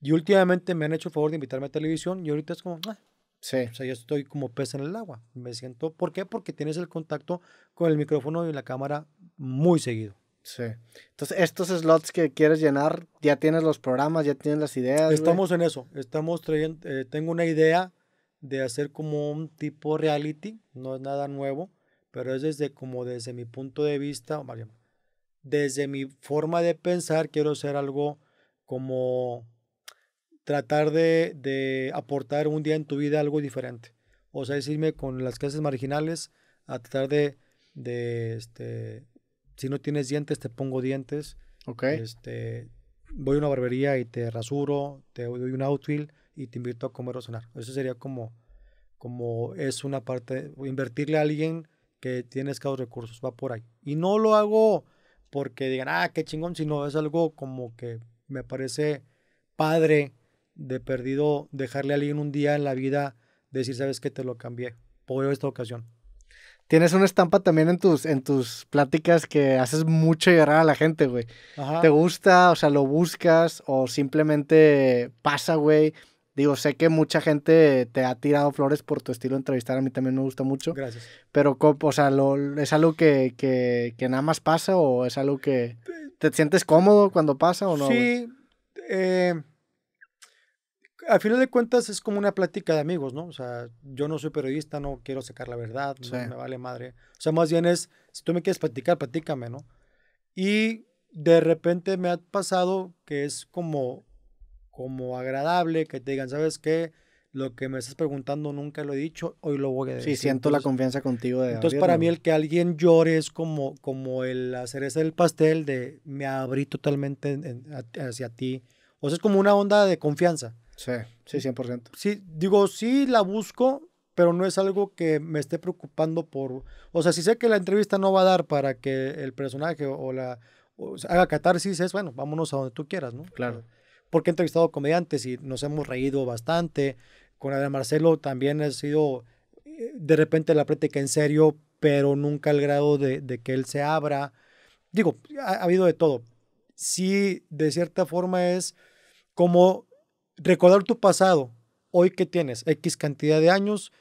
Y últimamente me han hecho el favor de invitarme a televisión y ahorita es como, ah, Sí. O sea, yo estoy como pez en el agua. Me siento. ¿Por qué? Porque tienes el contacto con el micrófono y la cámara muy seguido. Sí. Entonces, estos slots que quieres llenar, ya tienes los programas, ya tienes las ideas. Estamos en eso. Estamos eh, tengo una idea de hacer como un tipo reality, no es nada nuevo, pero es desde como desde mi punto de vista, desde mi forma de pensar, quiero hacer algo como tratar de, aportar un día en tu vida algo diferente. O sea, decirme con las clases marginales a tratar de, de este, si no tienes dientes, te pongo dientes. Este, voy a una barbería y te rasuro, te doy un outfit y te invito a comer o cenar. Eso sería como, como es una parte, invertirle a alguien que tiene escasos recursos, va por ahí. Y no lo hago porque digan, ah, qué chingón, sino es algo como que me parece padre de perdido dejarle a alguien un día en la vida decir, sabes que te lo cambié por esta ocasión tienes una estampa también en tus, en tus pláticas que haces mucho llorar a la gente, güey. ¿Te gusta? O sea, lo buscas o simplemente pasa, güey. Digo, sé que mucha gente te ha tirado flores por tu estilo de entrevistar, a mí también me gusta mucho. Gracias. Pero, o sea, lo, ¿es algo que, que, nada más pasa o es algo que... ¿Te sientes cómodo cuando pasa o no? Sí, al final de cuentas es como una plática de amigos, ¿no? O sea, yo no soy periodista, no quiero sacar la verdad, no me vale madre. O sea, más bien es, si tú me quieres platicar, platícame, ¿no? Y de repente me ha pasado que es como, como agradable que te digan, ¿sabes qué? Lo que me estás preguntando nunca lo he dicho, hoy lo voy a decir. Sí, siento la confianza contigo. De entonces, para mí el que alguien llore es como, como el, la cereza del pastel de me abrí totalmente hacia ti. O sea, es como una onda de confianza. Sí, sí, 100%. Mm, sí, digo, sí la busco, pero no es algo que me esté preocupando por... O sea, si sé que la entrevista no va a dar para que el personaje o la... O sea, haga catarsis, es bueno, vámonos a donde tú quieras, ¿no? Claro. Porque he entrevistado comediantes y nos hemos reído bastante. Con Adrián Marcelo también ha sido eh, de repente la práctica en serio, pero nunca al grado de, que él se abra. Digo, ha, habido de todo. Sí, de cierta forma es como recordar tu pasado, hoy que tienes X cantidad de años,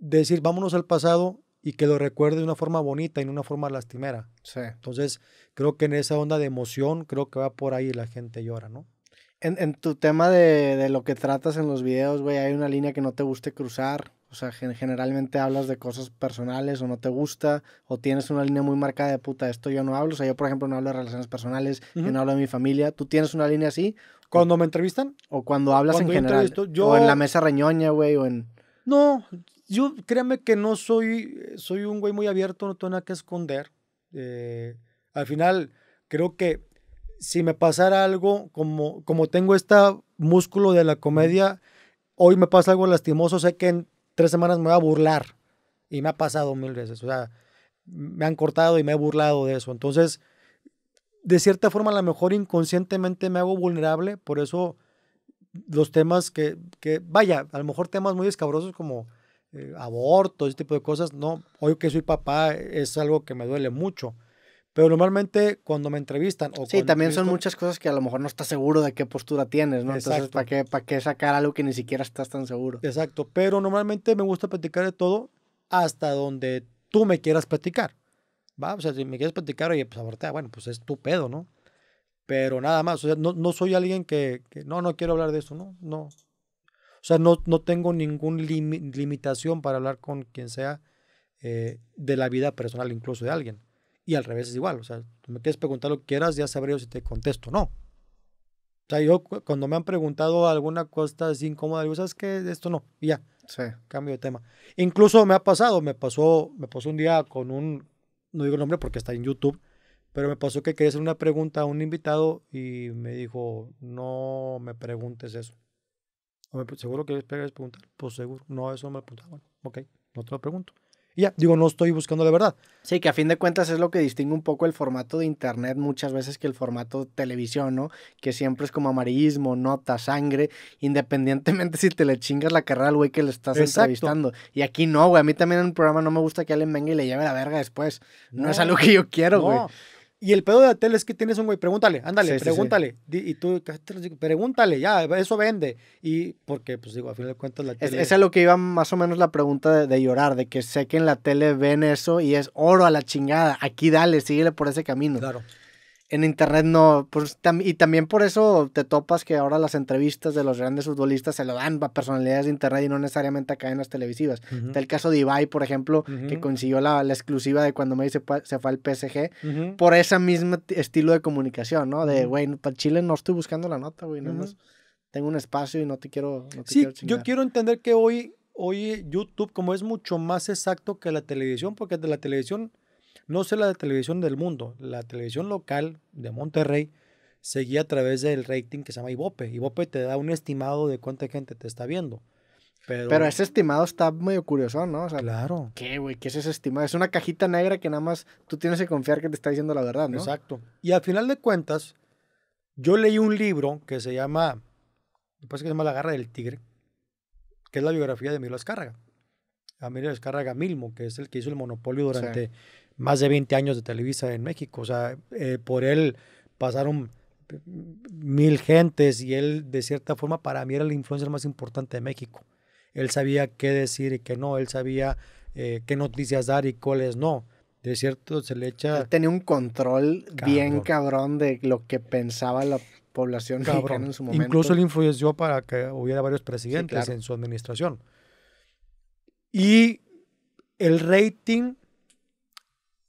decir vámonos al pasado y que lo recuerde de una forma bonita y no una forma lastimera. Entonces, creo que en esa onda de emoción, creo que va por ahí la gente llora, ¿no? En, tu tema de, lo que tratas en los videos, güey, hay una línea que no te guste cruzar. O sea, generalmente hablas de cosas personales o no te gusta o tienes una línea muy marcada de puta, esto yo no hablo. O sea, yo por ejemplo no hablo de relaciones personales, no hablo de mi familia. ¿Tú tienes una línea así? ¿Cuando me entrevistan? O cuando hablas en general. O en la mesa reñoña, güey, o en... No, yo créame que no soy, eh, soy un güey muy abierto, no tengo nada que esconder. Eh, al final, creo que si me pasara algo, como, como tengo este músculo de la comedia, hoy me pasa algo lastimoso, sé que en tres semanas me voy a burlar. Y me ha pasado mil veces. O sea, me han cortado y me he burlado de eso. Entonces, de cierta forma, a lo mejor inconscientemente me hago vulnerable. Por eso los temas que, vaya, a lo mejor temas muy escabrosos como eh, aborto, ese tipo de cosas, no. Hoy que soy papá es algo que me duele mucho. Pero normalmente cuando me entrevistan o Sí, también son muchas cosas que a lo mejor no estás seguro de qué postura tienes, ¿no? Entonces, ¿para qué, ¿para qué sacar algo que ni siquiera estás tan seguro? Exacto, pero normalmente me gusta platicar de todo hasta donde tú me quieras platicar. ¿Va? O sea, si me quieres platicar, oye, pues aborta, bueno, pues es tu pedo, ¿no? Pero nada más, o sea, no, no soy alguien que, que, no, no quiero hablar de eso, no, no. O sea, no, no tengo ninguna limitación para hablar con quien sea eh, de la vida personal, incluso de alguien. Y al revés es igual. O sea, tú me quieres preguntar lo que quieras, ya sabré yo si te contesto o no. O sea, yo cuando me han preguntado alguna cosa así incómoda, digo, ¿sabes qué? Esto no. Y ya. Sí. Cambio de tema. Incluso me ha pasado, me pasó, me pasó un día con un, no digo el nombre porque está en YouTube, pero me pasó que quería hacer una pregunta a un invitado y me dijo, no me preguntes eso. ¿Seguro que quieres preguntar? Pues seguro. No, eso no me preguntaba Bueno, ok, no te lo pregunto ya, digo, no estoy buscando la verdad. Sí, que a fin de cuentas es lo que distingue un poco el formato de internet muchas veces que el formato televisión, ¿no? Que siempre es como amarillismo, nota, sangre, independientemente si te le chingas la carrera al güey que le estás entrevistando. Y aquí no, güey. A mí también en un programa no me gusta que alguien venga y le lleve la verga después. No, es algo que yo quiero, no. güey. Y el pedo de la tele es que tienes un güey, pregúntale, ándale, pregúntale. Y tú, pregúntale, ya, eso vende. Y porque, pues digo, a fin de cuentas la tele... Es, esa es lo que iba más o menos la pregunta de, de, llorar, de que sé que en la tele ven eso y es oro a la chingada. Aquí dale, síguele por ese camino. Claro en internet no, pues, tam y también por eso te topas que ahora las entrevistas de los grandes futbolistas se lo dan a personalidades de internet y no necesariamente a cadenas televisivas. Está el caso de Ibai, por ejemplo, que consiguió la, la, exclusiva de cuando Messi se, fue, se fue al PSG por ese mismo estilo de comunicación, ¿no? De, güey, para Chile no estoy buscando la nota, güey, no más tengo un espacio y no te quiero... No sí, yo quiero entender que hoy, hoy YouTube, como es mucho más exacto que la televisión, porque de la televisión no sé la televisión del mundo, la televisión local de Monterrey seguía a través del rating que se llama Ibope. Ibope te da un estimado de cuánta gente te está viendo. Pero, ese estimado está medio curioso, ¿no? claro. ¿Qué, güey? ¿Qué es ese estimado? Es una cajita negra que nada más tú tienes que confiar que te está diciendo la verdad, ¿no? Exacto. Y al final de cuentas, yo leí un libro que se llama, me pues, que se llama La Garra del Tigre, que es la biografía de Emilio Azcárraga. Emilio Escárraga Milmo, que es el que hizo el monopolio durante más de 20 años de Televisa en México. O sea, eh, por él pasaron mil gentes y él, de cierta forma, para mí era el influencer más importante de México. Él sabía qué decir y qué no, él sabía eh, qué noticias dar y cuáles no. De cierto, se le echa... tenía un control bien cabrón de lo que pensaba la población cabrón. mexicana en su momento. Incluso le influenció para que hubiera varios presidentes en su administración. Y el rating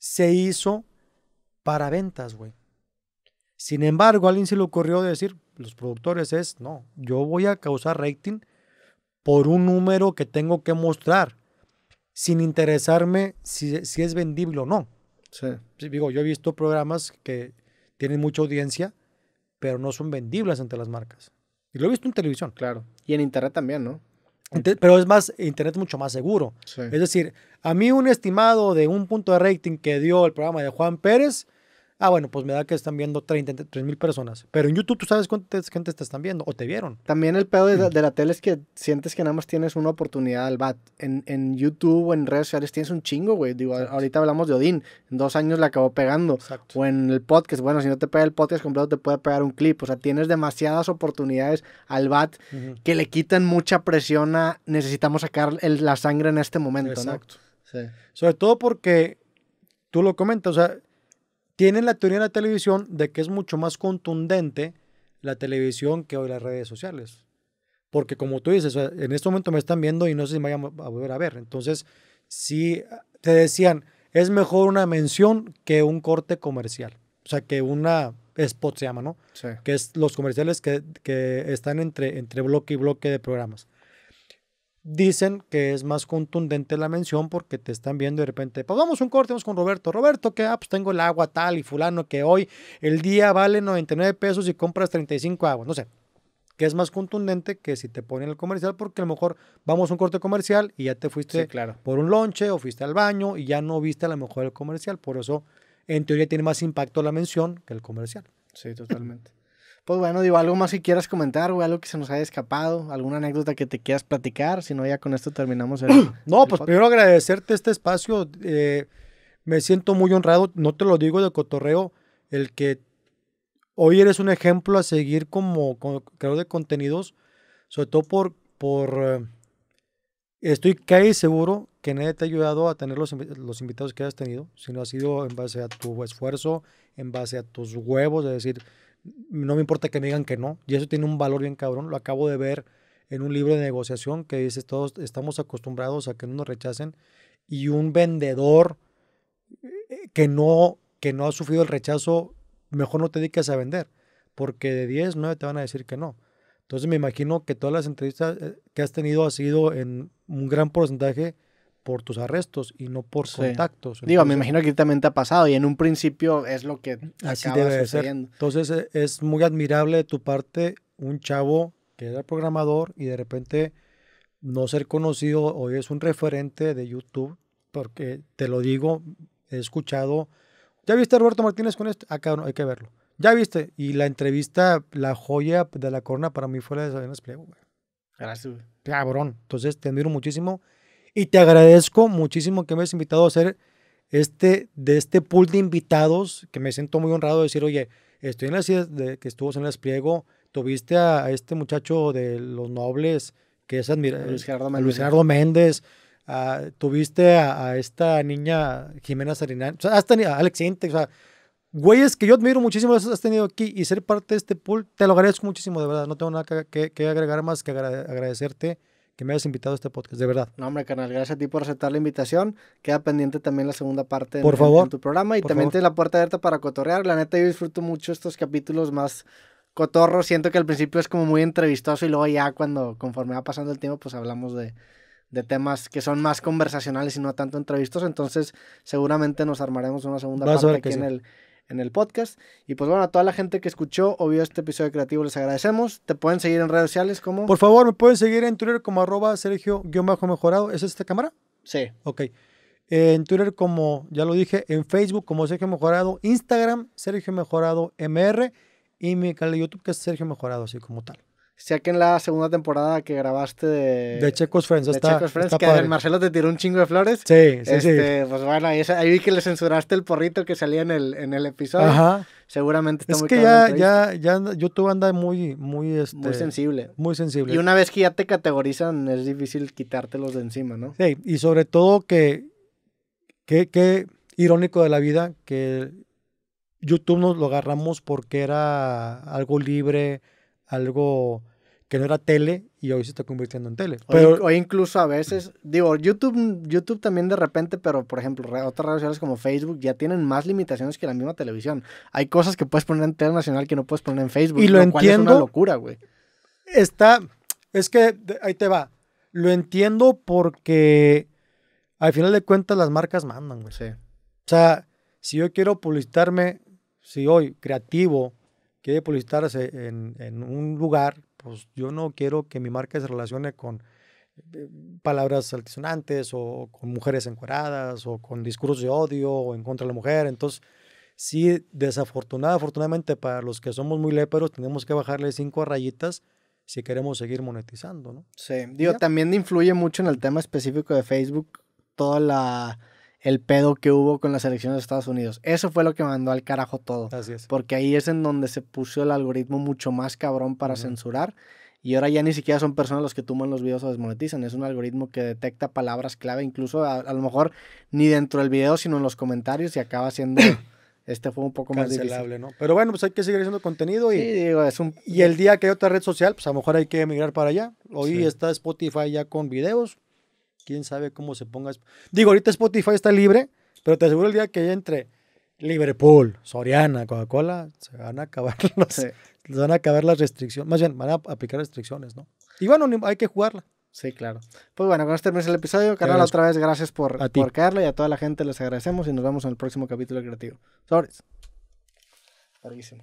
se hizo para ventas, güey. Sin embargo, a alguien se le ocurrió decir, los productores es, no, yo voy a causar rating por un número que tengo que mostrar, sin interesarme si, es vendible o no. Sí. Digo, yo he visto programas que tienen mucha audiencia, pero no son vendibles ante las marcas. Y lo he visto en televisión. Claro. Y en internet también, ¿no? Pero es más, internet mucho más seguro. Es decir, a mí un estimado de un punto de rating que dio el programa de Juan Pérez, ah, bueno, pues me da que están viendo 33 mil personas. Pero en YouTube tú sabes cuántas gente te están viendo o te vieron. También el pedo de, la, tele es que sientes que nada más tienes una oportunidad al bat. En, en YouTube o en redes sociales tienes un chingo, güey. Digo, ahorita hablamos de Odín. En dos años le acabó pegando. Exacto. O en el podcast. Bueno, si no te pega el podcast completo, te puede pegar un clip. O sea, tienes demasiadas oportunidades al bat que le quitan mucha presión a necesitamos sacar la sangre en este momento, Exacto. Sobre todo porque tú lo comentas, o sea, tienen la teoría de la televisión de que es mucho más contundente la televisión que hoy las redes sociales. Porque como tú dices, en este momento me están viendo y no sé si me vayan a volver a ver. Entonces, si te decían, es mejor una mención que un corte comercial. O sea, que una spot se llama, ¿no? Que es los comerciales que, que están entre, entre bloque y bloque de programas dicen que es más contundente la mención porque te están viendo de repente, pues vamos un corte, vamos con Roberto. Roberto, que ah, pues tengo el agua tal y fulano, que hoy el día vale 99 pesos y compras 35 aguas, no sé. Que es más contundente que si te ponen el comercial, porque a lo mejor vamos a un corte comercial y ya te fuiste por un lonche o fuiste al baño y ya no viste a lo mejor el comercial. Por eso, en teoría, tiene más impacto la mención que el comercial. Sí, totalmente. Pues bueno, digo, algo más que quieras comentar, o algo que se nos haya escapado, alguna anécdota que te quieras platicar, si no, ya con esto terminamos el. no, pues primero agradecerte este espacio. Eh, me siento muy honrado, no te lo digo de cotorreo, el que hoy eres un ejemplo a seguir como, creador de contenidos, sobre todo por. por eh, estoy casi seguro que nadie te ha ayudado a tener los, los invitados que has tenido, sino ha sido en base a tu esfuerzo, en base a tus huevos, es decir no me importa que me digan que no. Y eso tiene un valor bien cabrón. Lo acabo de ver en un libro de negociación que dice, todos estamos acostumbrados a que no nos rechacen. Y un vendedor eh, que no, que no ha sufrido el rechazo, mejor no te dediques a vender. Porque de 10, 9 te van a decir que no. Entonces me imagino que todas las entrevistas eh, que has tenido ha sido en un gran porcentaje por tus arrestos y no por contactos. Digo, me imagino que también te ha pasado y en un principio es lo que así acaba debe Ser. Entonces eh, es muy admirable de tu parte un chavo que era programador y de repente no ser conocido hoy es un referente de YouTube porque te lo digo, he escuchado. ¿Ya viste a Roberto Martínez con esto? Acá ah, no, hay que verlo. Ya viste. Y la entrevista, la joya de la corona para mí fue la de Salinas Pliego, Gracias, Cabrón. Entonces te admiro muchísimo. Y te agradezco muchísimo que me hayas invitado a hacer este, de este pool de invitados, que me siento muy honrado de decir, oye, estoy en la de, que estuvo en el despliego, tuviste a, este muchacho de los nobles, que es admirable, eh, Luis Gerardo Méndez, tuviste a, esta niña Jimena Sarinán, o sea, Alex güeyes que yo admiro muchísimo, has tenido aquí y ser parte de este pool, te lo agradezco muchísimo, de verdad, no tengo nada que agregar más que agradecerte que me hayas invitado a este podcast, de verdad. No, hombre, carnal, gracias a ti por aceptar la invitación. Queda pendiente también la segunda parte de tu programa y también la puerta abierta para cotorrear. La neta, yo disfruto mucho estos capítulos más cotorros. Siento que al principio es como muy entrevistoso y luego ya cuando conforme va pasando el tiempo, pues hablamos de, temas que son más conversacionales y no tanto entrevistos. Entonces, seguramente nos armaremos una segunda parte aquí en el en el podcast. Y pues bueno, a toda la gente que escuchó o vio este episodio creativo les agradecemos. Te pueden seguir en redes sociales como... Por favor, me pueden seguir en Twitter como arroba Sergio-mejorado. ¿Es esta cámara? Sí. Ok. En Twitter como, ya lo dije, en Facebook como Sergio Mejorado, Instagram Sergio Mejorado MR y mi canal de YouTube que es Sergio Mejorado, así como tal sea que en la segunda temporada que grabaste de, de Checos Friends, está, que Marcelo te tiró un chingo de flores. Sí, sí, este, Pues bueno, ahí, vi que le censuraste el porrito que salía en el, en el episodio. Ajá. Seguramente está es que ya, ya, ya YouTube anda muy, muy, este, sensible. Muy sensible. Y una vez que ya te categorizan, es difícil quitártelos de encima, ¿no? Sí, y sobre todo que, Qué irónico de la vida que YouTube nos lo agarramos porque era algo libre, algo que no era tele y hoy se está convirtiendo en tele. Pero, incluso a veces, digo, YouTube, YouTube también de repente, pero por ejemplo, otras redes sociales como Facebook ya tienen más limitaciones que la misma televisión. Hay cosas que puedes poner en tele nacional que no puedes poner en Facebook. Y lo, cual entiendo. es una locura, güey. Está, es que ahí te va. Lo entiendo porque al final de cuentas las marcas mandan, güey. Sí. O sea, si yo quiero publicitarme, si hoy creativo quiere publicitarse en un lugar, pues yo no quiero que mi marca se relacione con eh, palabras altisonantes o con mujeres encueradas o con discursos de odio o en contra de la mujer. Entonces, sí, desafortunadamente afortunadamente para los que somos muy léperos, tenemos que bajarle cinco rayitas si queremos seguir monetizando, ¿no? Sí, digo, también influye mucho en el tema específico de Facebook toda la el pedo que hubo con las elecciones de Estados Unidos. Eso fue lo que mandó al carajo todo. Así es. Porque ahí es en donde se puso el algoritmo mucho más cabrón para censurar. Y ahora ya ni siquiera son personas los que toman los videos o desmonetizan. Es un algoritmo que detecta palabras clave, incluso a, lo mejor ni dentro del video, sino en los comentarios y acaba siendo... este fue un poco más difícil. ¿no? Pero bueno, pues hay que seguir haciendo contenido y, y el día que hay otra red social, pues a lo mejor hay que emigrar para allá. Hoy está Spotify ya con videos quién sabe cómo se ponga. Digo, ahorita Spotify está libre, pero te aseguro el día que entre Liverpool, Soriana, Coca-Cola, se van a acabar van a acabar las restricciones. Más bien, van a aplicar restricciones, ¿no? Y bueno, hay que jugarla. Sí, claro. Pues bueno, con esto termina el episodio. Canal otra vez gracias por, y a toda la gente les agradecemos y nos vemos en el próximo capítulo creativo. Sorry. Larguísimo.